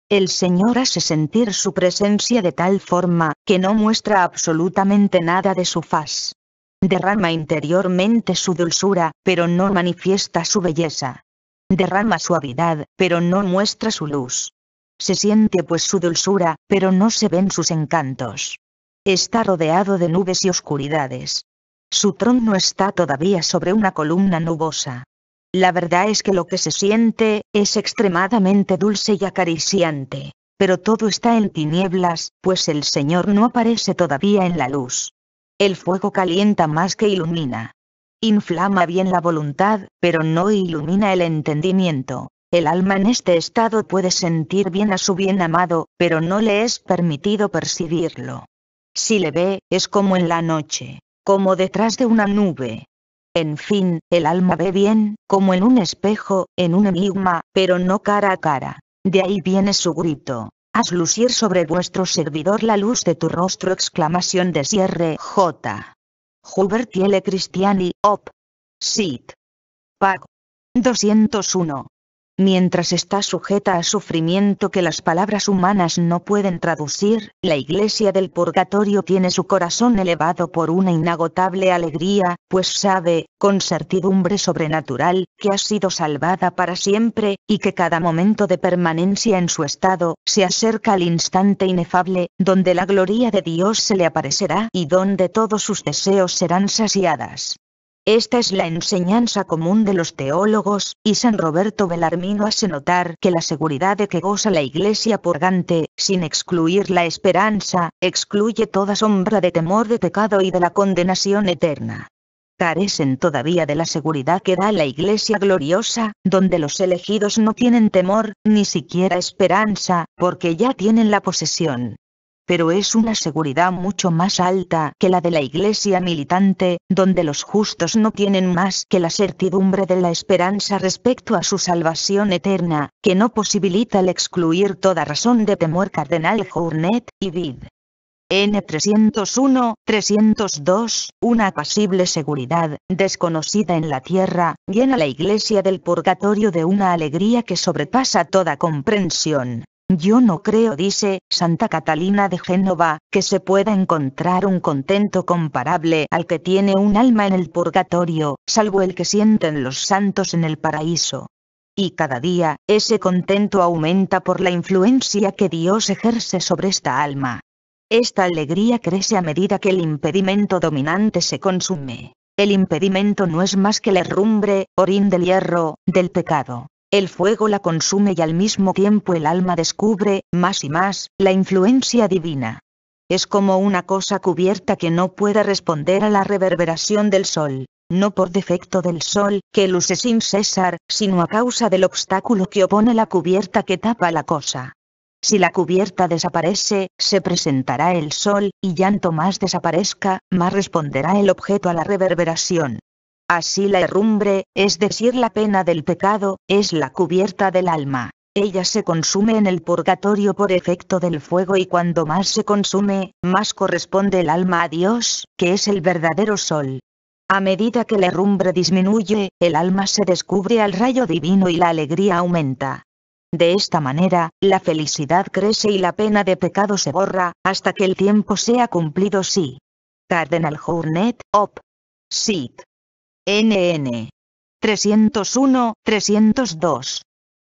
el Señor hace sentir su presencia de tal forma, que no muestra absolutamente nada de su faz. Derrama interiormente su dulzura, pero no manifiesta su belleza. Derrama suavidad, pero no muestra su luz. Se siente pues su dulzura, pero no se ven sus encantos. Está rodeado de nubes y oscuridades. Su trono está todavía sobre una columna nubosa. La verdad es que lo que se siente, es extremadamente dulce y acariciante. Pero todo está en tinieblas, pues el Señor no aparece todavía en la luz. El fuego calienta más que ilumina. Inflama bien la voluntad, pero no ilumina el entendimiento. El alma en este estado puede sentir bien a su bien amado, pero no le es permitido percibirlo. Si le ve, es como en la noche, como detrás de una nube, en fin, el alma ve bien, como en un espejo, en un enigma, pero no cara a cara. De ahí viene su grito. Haz lucir sobre vuestro servidor la luz de tu rostro exclamación de cierre J. Hubertiele Cristiani, op. Sit. Pag. 201. Mientras está sujeta a sufrimiento que las palabras humanas no pueden traducir, la iglesia del purgatorio tiene su corazón elevado por una inagotable alegría, pues sabe, con certidumbre sobrenatural, que ha sido salvada para siempre, y que cada momento de permanencia en su estado, se acerca al instante inefable, donde la gloria de Dios se le aparecerá y donde todos sus deseos serán saciadas. Esta es la enseñanza común de los teólogos, y San Roberto Belarmino hace notar que la seguridad de que goza la Iglesia purgante, sin excluir la esperanza, excluye toda sombra de temor de pecado y de la condenación eterna carecen todavía de la seguridad que da la iglesia gloriosa, donde los elegidos no tienen temor, ni siquiera esperanza, porque ya tienen la posesión pero es una seguridad mucho más alta que la de la iglesia militante, donde los justos no tienen más que la certidumbre de la esperanza respecto a su salvación eterna, que no posibilita el excluir toda razón de temor cardenal Journet, y vid. N301, 302, una pasible seguridad, desconocida en la tierra, llena la iglesia del purgatorio de una alegría que sobrepasa toda comprensión. Yo no creo, dice Santa Catalina de Génova, que se pueda encontrar un contento comparable al que tiene un alma en el purgatorio, salvo el que sienten los santos en el paraíso. Y cada día, ese contento aumenta por la influencia que Dios ejerce sobre esta alma. Esta alegría crece a medida que el impedimento dominante se consume. El impedimento no es más que la herrumbre, orín del hierro, del pecado. El fuego la consume y al mismo tiempo el alma descubre, más y más, la influencia divina. Es como una cosa cubierta que no puede responder a la reverberación del sol, no por defecto del sol, que luce sin cesar, sino a causa del obstáculo que opone la cubierta que tapa la cosa. Si la cubierta desaparece, se presentará el sol, y llanto más desaparezca, más responderá el objeto a la reverberación. Así la herrumbre, es decir la pena del pecado, es la cubierta del alma. Ella se consume en el purgatorio por efecto del fuego y cuando más se consume, más corresponde el alma a Dios, que es el verdadero sol. A medida que la herrumbre disminuye, el alma se descubre al rayo divino y la alegría aumenta. De esta manera, la felicidad crece y la pena de pecado se borra, hasta que el tiempo sea cumplido sí. Cardenal Hornet, Op. Sit. NN. 301, 302.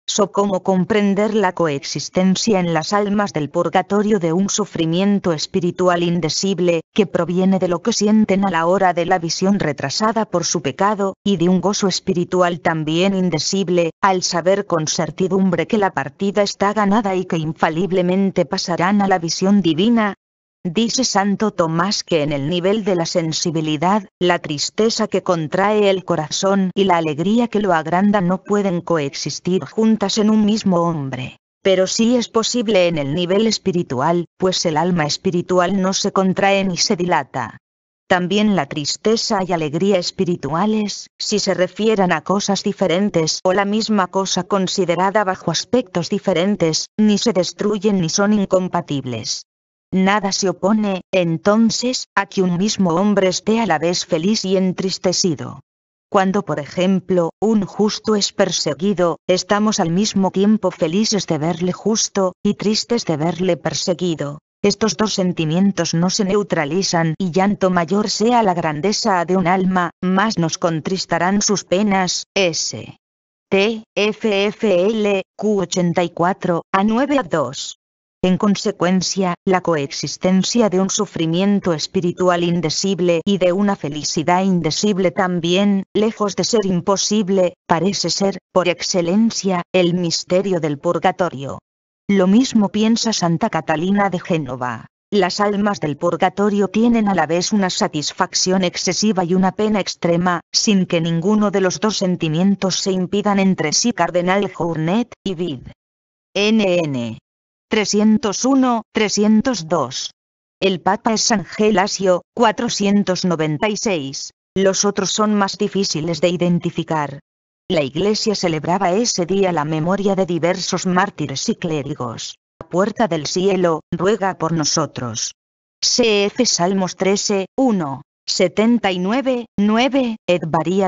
So como comprender la coexistencia en las almas del purgatorio de un sufrimiento espiritual indecible, que proviene de lo que sienten a la hora de la visión retrasada por su pecado, y de un gozo espiritual también indecible, al saber con certidumbre que la partida está ganada y que infaliblemente pasarán a la visión divina, Dice Santo Tomás que en el nivel de la sensibilidad, la tristeza que contrae el corazón y la alegría que lo agranda no pueden coexistir juntas en un mismo hombre. Pero sí es posible en el nivel espiritual, pues el alma espiritual no se contrae ni se dilata. También la tristeza y alegría espirituales, si se refieran a cosas diferentes o la misma cosa considerada bajo aspectos diferentes, ni se destruyen ni son incompatibles. Nada se opone, entonces, a que un mismo hombre esté a la vez feliz y entristecido. Cuando, por ejemplo, un justo es perseguido, estamos al mismo tiempo felices de verle justo, y tristes de verle perseguido. Estos dos sentimientos no se neutralizan y llanto mayor sea la grandeza de un alma, más nos contristarán sus penas. S. T. F. F. L. Q. 84, A 9 a 2. En consecuencia, la coexistencia de un sufrimiento espiritual indecible y de una felicidad indecible también, lejos de ser imposible, parece ser, por excelencia, el misterio del purgatorio. Lo mismo piensa Santa Catalina de Génova. Las almas del purgatorio tienen a la vez una satisfacción excesiva y una pena extrema, sin que ninguno de los dos sentimientos se impidan entre sí. Cardenal Journet y Vid. NN. 301, 302. El Papa es San Gelasio, 496. Los otros son más difíciles de identificar. La iglesia celebraba ese día la memoria de diversos mártires y clérigos. La puerta del cielo, ruega por nosotros. CF Salmos 13, 1. 79, 9,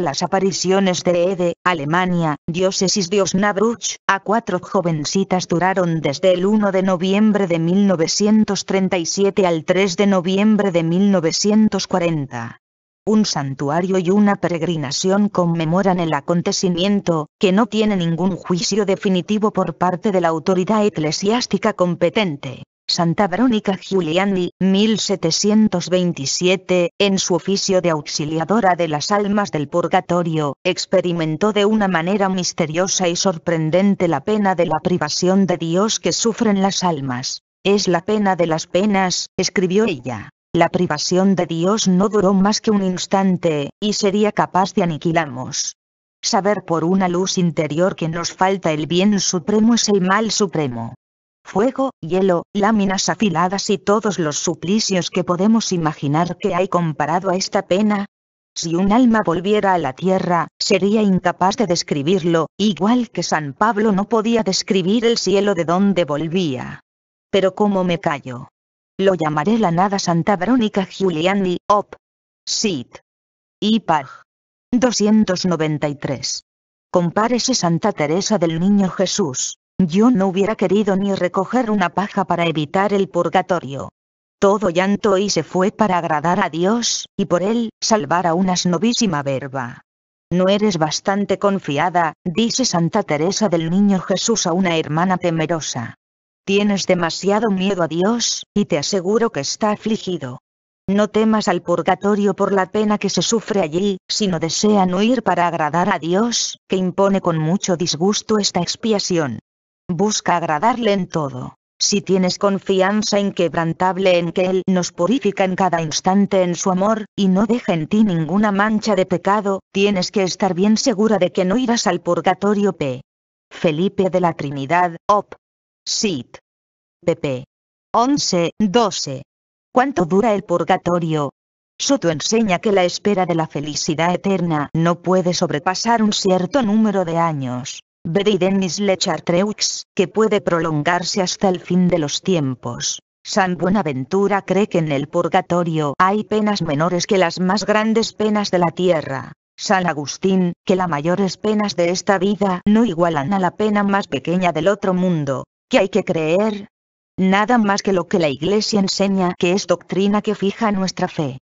las apariciones de Ede, Alemania, diócesis de Osnabrück, a cuatro jovencitas duraron desde el 1 de noviembre de 1937 al 3 de noviembre de 1940. Un santuario y una peregrinación conmemoran el acontecimiento, que no tiene ningún juicio definitivo por parte de la autoridad eclesiástica competente. Santa Verónica Giuliani, 1727, en su oficio de auxiliadora de las almas del purgatorio, experimentó de una manera misteriosa y sorprendente la pena de la privación de Dios que sufren las almas. Es la pena de las penas, escribió ella. La privación de Dios no duró más que un instante, y sería capaz de aniquilamos. Saber por una luz interior que nos falta el bien supremo es el mal supremo fuego, hielo, láminas afiladas y todos los suplicios que podemos imaginar que hay comparado a esta pena. Si un alma volviera a la tierra, sería incapaz de describirlo, igual que San Pablo no podía describir el cielo de donde volvía. Pero cómo me callo. Lo llamaré la nada Santa Verónica Giuliani, op. Sit. Y 293. Compárese Santa Teresa del Niño Jesús. Yo no hubiera querido ni recoger una paja para evitar el purgatorio. Todo llanto y se fue para agradar a Dios, y por él, salvar a una novísima verba. No eres bastante confiada, dice Santa Teresa del Niño Jesús a una hermana temerosa. Tienes demasiado miedo a Dios, y te aseguro que está afligido. No temas al purgatorio por la pena que se sufre allí, sino desean huir para agradar a Dios, que impone con mucho disgusto esta expiación. Busca agradarle en todo. Si tienes confianza inquebrantable en que Él nos purifica en cada instante en su amor, y no deja en ti ninguna mancha de pecado, tienes que estar bien segura de que no irás al purgatorio P. Felipe de la Trinidad, Op. Sit. pp. 11, 12. ¿Cuánto dura el purgatorio? Soto enseña que la espera de la felicidad eterna no puede sobrepasar un cierto número de años. Denis Dennis Lechartreux, que puede prolongarse hasta el fin de los tiempos. San Buenaventura cree que en el purgatorio hay penas menores que las más grandes penas de la tierra. San Agustín, que las mayores penas de esta vida no igualan a la pena más pequeña del otro mundo, ¿Qué hay que creer. Nada más que lo que la Iglesia enseña que es doctrina que fija nuestra fe.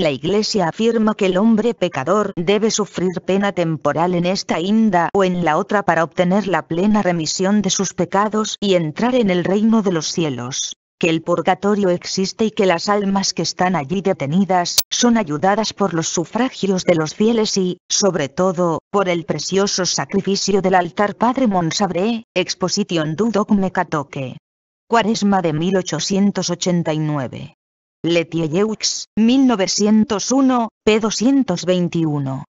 La Iglesia afirma que el hombre pecador debe sufrir pena temporal en esta inda o en la otra para obtener la plena remisión de sus pecados y entrar en el reino de los cielos que el purgatorio existe y que las almas que están allí detenidas, son ayudadas por los sufragios de los fieles y, sobre todo, por el precioso sacrificio del altar Padre Monsabré, Exposition du Dogme Catoque. Cuaresma de 1889. Letieux, 1901, p. 221.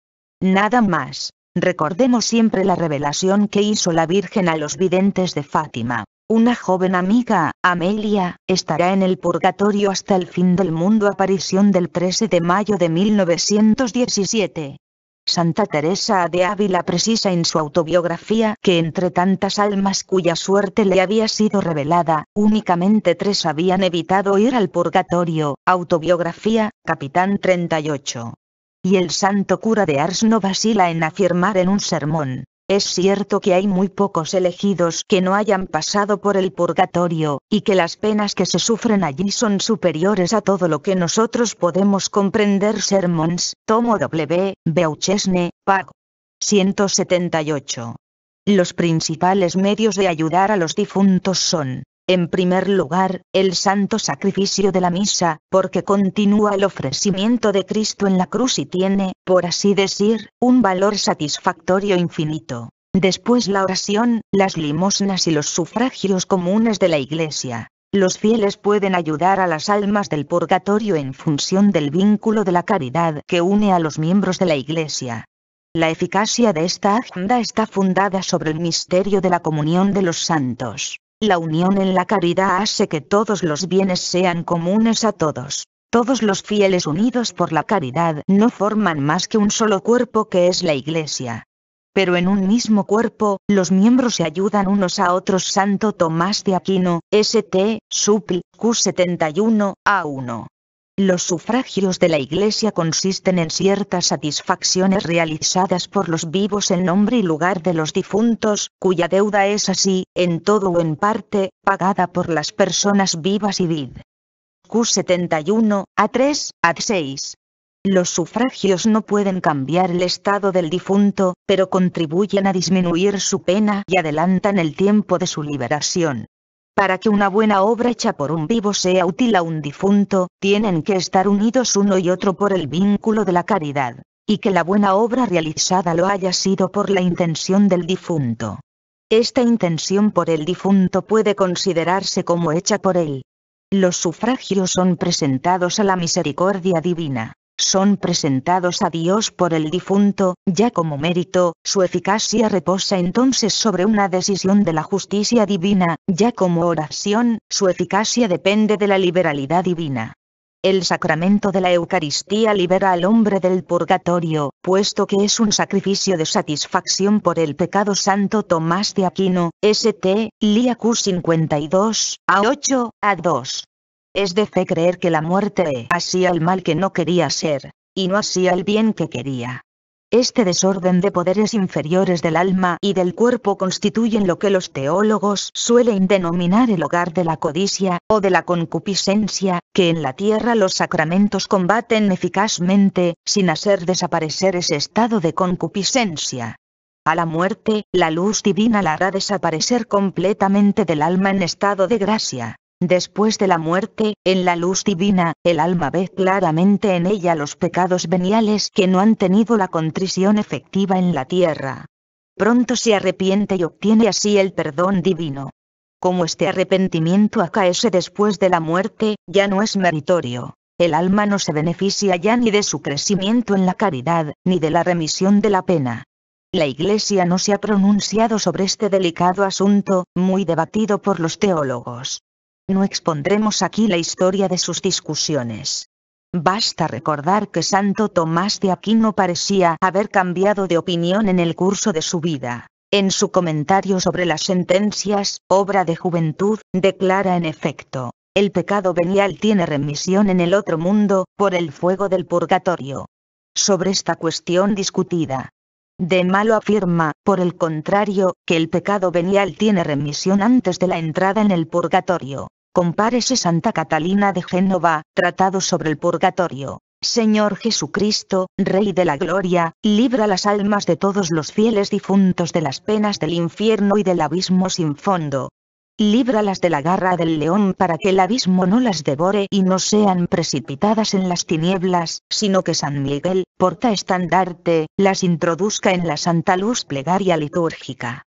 Nada más. Recordemos siempre la revelación que hizo la Virgen a los videntes de Fátima. Una joven amiga, Amelia, estará en el purgatorio hasta el fin del mundo aparición del 13 de mayo de 1917. Santa Teresa de Ávila precisa en su autobiografía que entre tantas almas cuya suerte le había sido revelada, únicamente tres habían evitado ir al purgatorio, autobiografía, capitán 38. Y el santo cura de Ars no vacila en afirmar en un sermón, es cierto que hay muy pocos elegidos que no hayan pasado por el purgatorio, y que las penas que se sufren allí son superiores a todo lo que nosotros podemos comprender. Sermons, tomo W, Beuchesne, Pag. 178. Los principales medios de ayudar a los difuntos son, en primer lugar, el santo sacrificio de la misa, porque continúa el ofrecimiento de Cristo en la cruz y tiene, por así decir, un valor satisfactorio infinito. Después la oración, las limosnas y los sufragios comunes de la Iglesia. Los fieles pueden ayudar a las almas del purgatorio en función del vínculo de la caridad que une a los miembros de la Iglesia. La eficacia de esta agenda está fundada sobre el misterio de la comunión de los santos. La unión en la caridad hace que todos los bienes sean comunes a todos. Todos los fieles unidos por la caridad no forman más que un solo cuerpo que es la Iglesia. Pero en un mismo cuerpo, los miembros se ayudan unos a otros. Santo Tomás de Aquino, ST, Supl, Q71, A1. Los sufragios de la Iglesia consisten en ciertas satisfacciones realizadas por los vivos en nombre y lugar de los difuntos, cuya deuda es así, en todo o en parte, pagada por las personas vivas y vid. Q71, A3, A6. Los sufragios no pueden cambiar el estado del difunto, pero contribuyen a disminuir su pena y adelantan el tiempo de su liberación. Para que una buena obra hecha por un vivo sea útil a un difunto, tienen que estar unidos uno y otro por el vínculo de la caridad, y que la buena obra realizada lo haya sido por la intención del difunto. Esta intención por el difunto puede considerarse como hecha por él. Los sufragios son presentados a la misericordia divina son presentados a Dios por el difunto, ya como mérito, su eficacia reposa entonces sobre una decisión de la justicia divina, ya como oración, su eficacia depende de la liberalidad divina. El sacramento de la Eucaristía libera al hombre del purgatorio, puesto que es un sacrificio de satisfacción por el pecado santo Tomás de Aquino, ST, Liacus 52, A8, A2. Es de fe creer que la muerte hacía el mal que no quería ser, y no hacía el bien que quería. Este desorden de poderes inferiores del alma y del cuerpo constituyen lo que los teólogos suelen denominar el hogar de la codicia, o de la concupiscencia, que en la tierra los sacramentos combaten eficazmente, sin hacer desaparecer ese estado de concupiscencia. A la muerte, la luz divina la hará desaparecer completamente del alma en estado de gracia. Después de la muerte, en la luz divina, el alma ve claramente en ella los pecados veniales que no han tenido la contrición efectiva en la tierra. Pronto se arrepiente y obtiene así el perdón divino. Como este arrepentimiento acaece después de la muerte, ya no es meritorio. El alma no se beneficia ya ni de su crecimiento en la caridad, ni de la remisión de la pena. La Iglesia no se ha pronunciado sobre este delicado asunto, muy debatido por los teólogos. No expondremos aquí la historia de sus discusiones. Basta recordar que Santo Tomás de Aquino parecía haber cambiado de opinión en el curso de su vida. En su comentario sobre las sentencias, obra de juventud, declara en efecto, el pecado venial tiene remisión en el otro mundo, por el fuego del purgatorio. Sobre esta cuestión discutida, de Malo afirma, por el contrario, que el pecado venial tiene remisión antes de la entrada en el purgatorio. Compárese Santa Catalina de Génova, Tratado sobre el Purgatorio. Señor Jesucristo, Rey de la Gloria, libra las almas de todos los fieles difuntos de las penas del infierno y del abismo sin fondo. Líbralas de la garra del león para que el abismo no las devore y no sean precipitadas en las tinieblas, sino que San Miguel, porta estandarte, las introduzca en la santa luz plegaria litúrgica.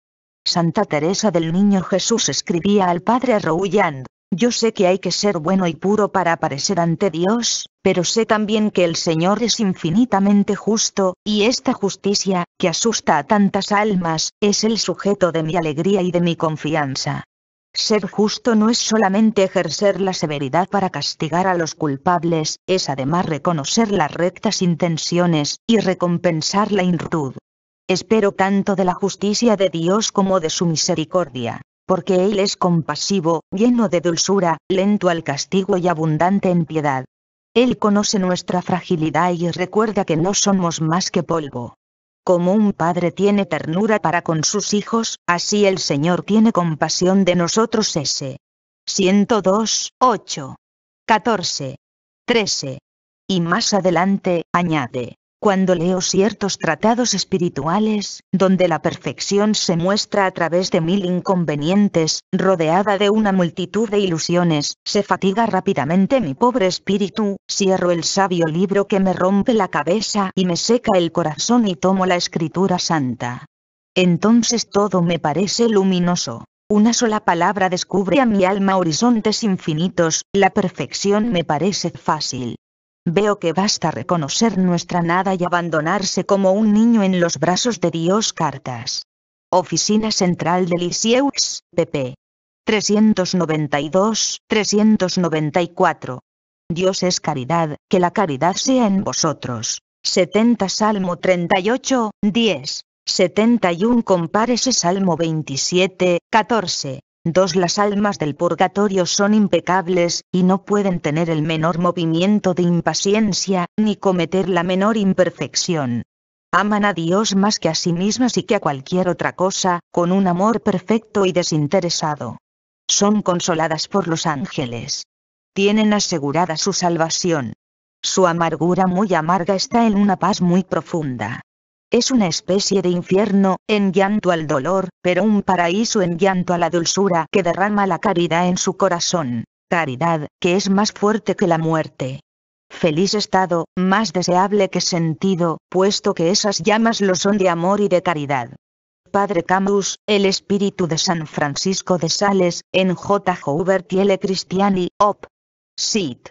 Santa Teresa del Niño Jesús escribía al Padre Rouillant, yo sé que hay que ser bueno y puro para aparecer ante Dios, pero sé también que el Señor es infinitamente justo, y esta justicia, que asusta a tantas almas, es el sujeto de mi alegría y de mi confianza. Ser justo no es solamente ejercer la severidad para castigar a los culpables, es además reconocer las rectas intenciones, y recompensar la inrutud. Espero tanto de la justicia de Dios como de su misericordia porque Él es compasivo, lleno de dulzura, lento al castigo y abundante en piedad. Él conoce nuestra fragilidad y recuerda que no somos más que polvo. Como un padre tiene ternura para con sus hijos, así el Señor tiene compasión de nosotros ese. 102, 8, 14, 13. Y más adelante, añade. Cuando leo ciertos tratados espirituales, donde la perfección se muestra a través de mil inconvenientes, rodeada de una multitud de ilusiones, se fatiga rápidamente mi pobre espíritu, cierro el sabio libro que me rompe la cabeza y me seca el corazón y tomo la escritura santa. Entonces todo me parece luminoso. Una sola palabra descubre a mi alma horizontes infinitos, la perfección me parece fácil. Veo que basta reconocer nuestra nada y abandonarse como un niño en los brazos de Dios. Cartas. Oficina Central de Lisieux, pp. 392-394. Dios es caridad, que la caridad sea en vosotros. 70 Salmo 38, 10. 71 Compárese Salmo 27, 14. Dos Las almas del purgatorio son impecables, y no pueden tener el menor movimiento de impaciencia, ni cometer la menor imperfección. Aman a Dios más que a sí mismas y que a cualquier otra cosa, con un amor perfecto y desinteresado. Son consoladas por los ángeles. Tienen asegurada su salvación. Su amargura muy amarga está en una paz muy profunda. Es una especie de infierno, en llanto al dolor, pero un paraíso en llanto a la dulzura que derrama la caridad en su corazón. Caridad, que es más fuerte que la muerte. Feliz estado, más deseable que sentido, puesto que esas llamas lo son de amor y de caridad. Padre Camus, El espíritu de San Francisco de Sales, en J. L. Cristiani, Op. Sit.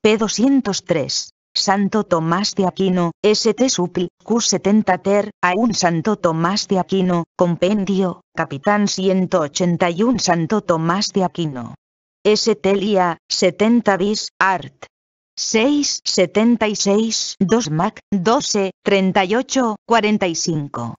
P. 203. Santo Tomás de Aquino, ST Supi, Q70 Ter, a un Santo Tomás de Aquino, Compendio, Capitán 181 Santo Tomás de Aquino. ST 70 bis, Art. 6, 76, 2 Mac, 12, 38, 45.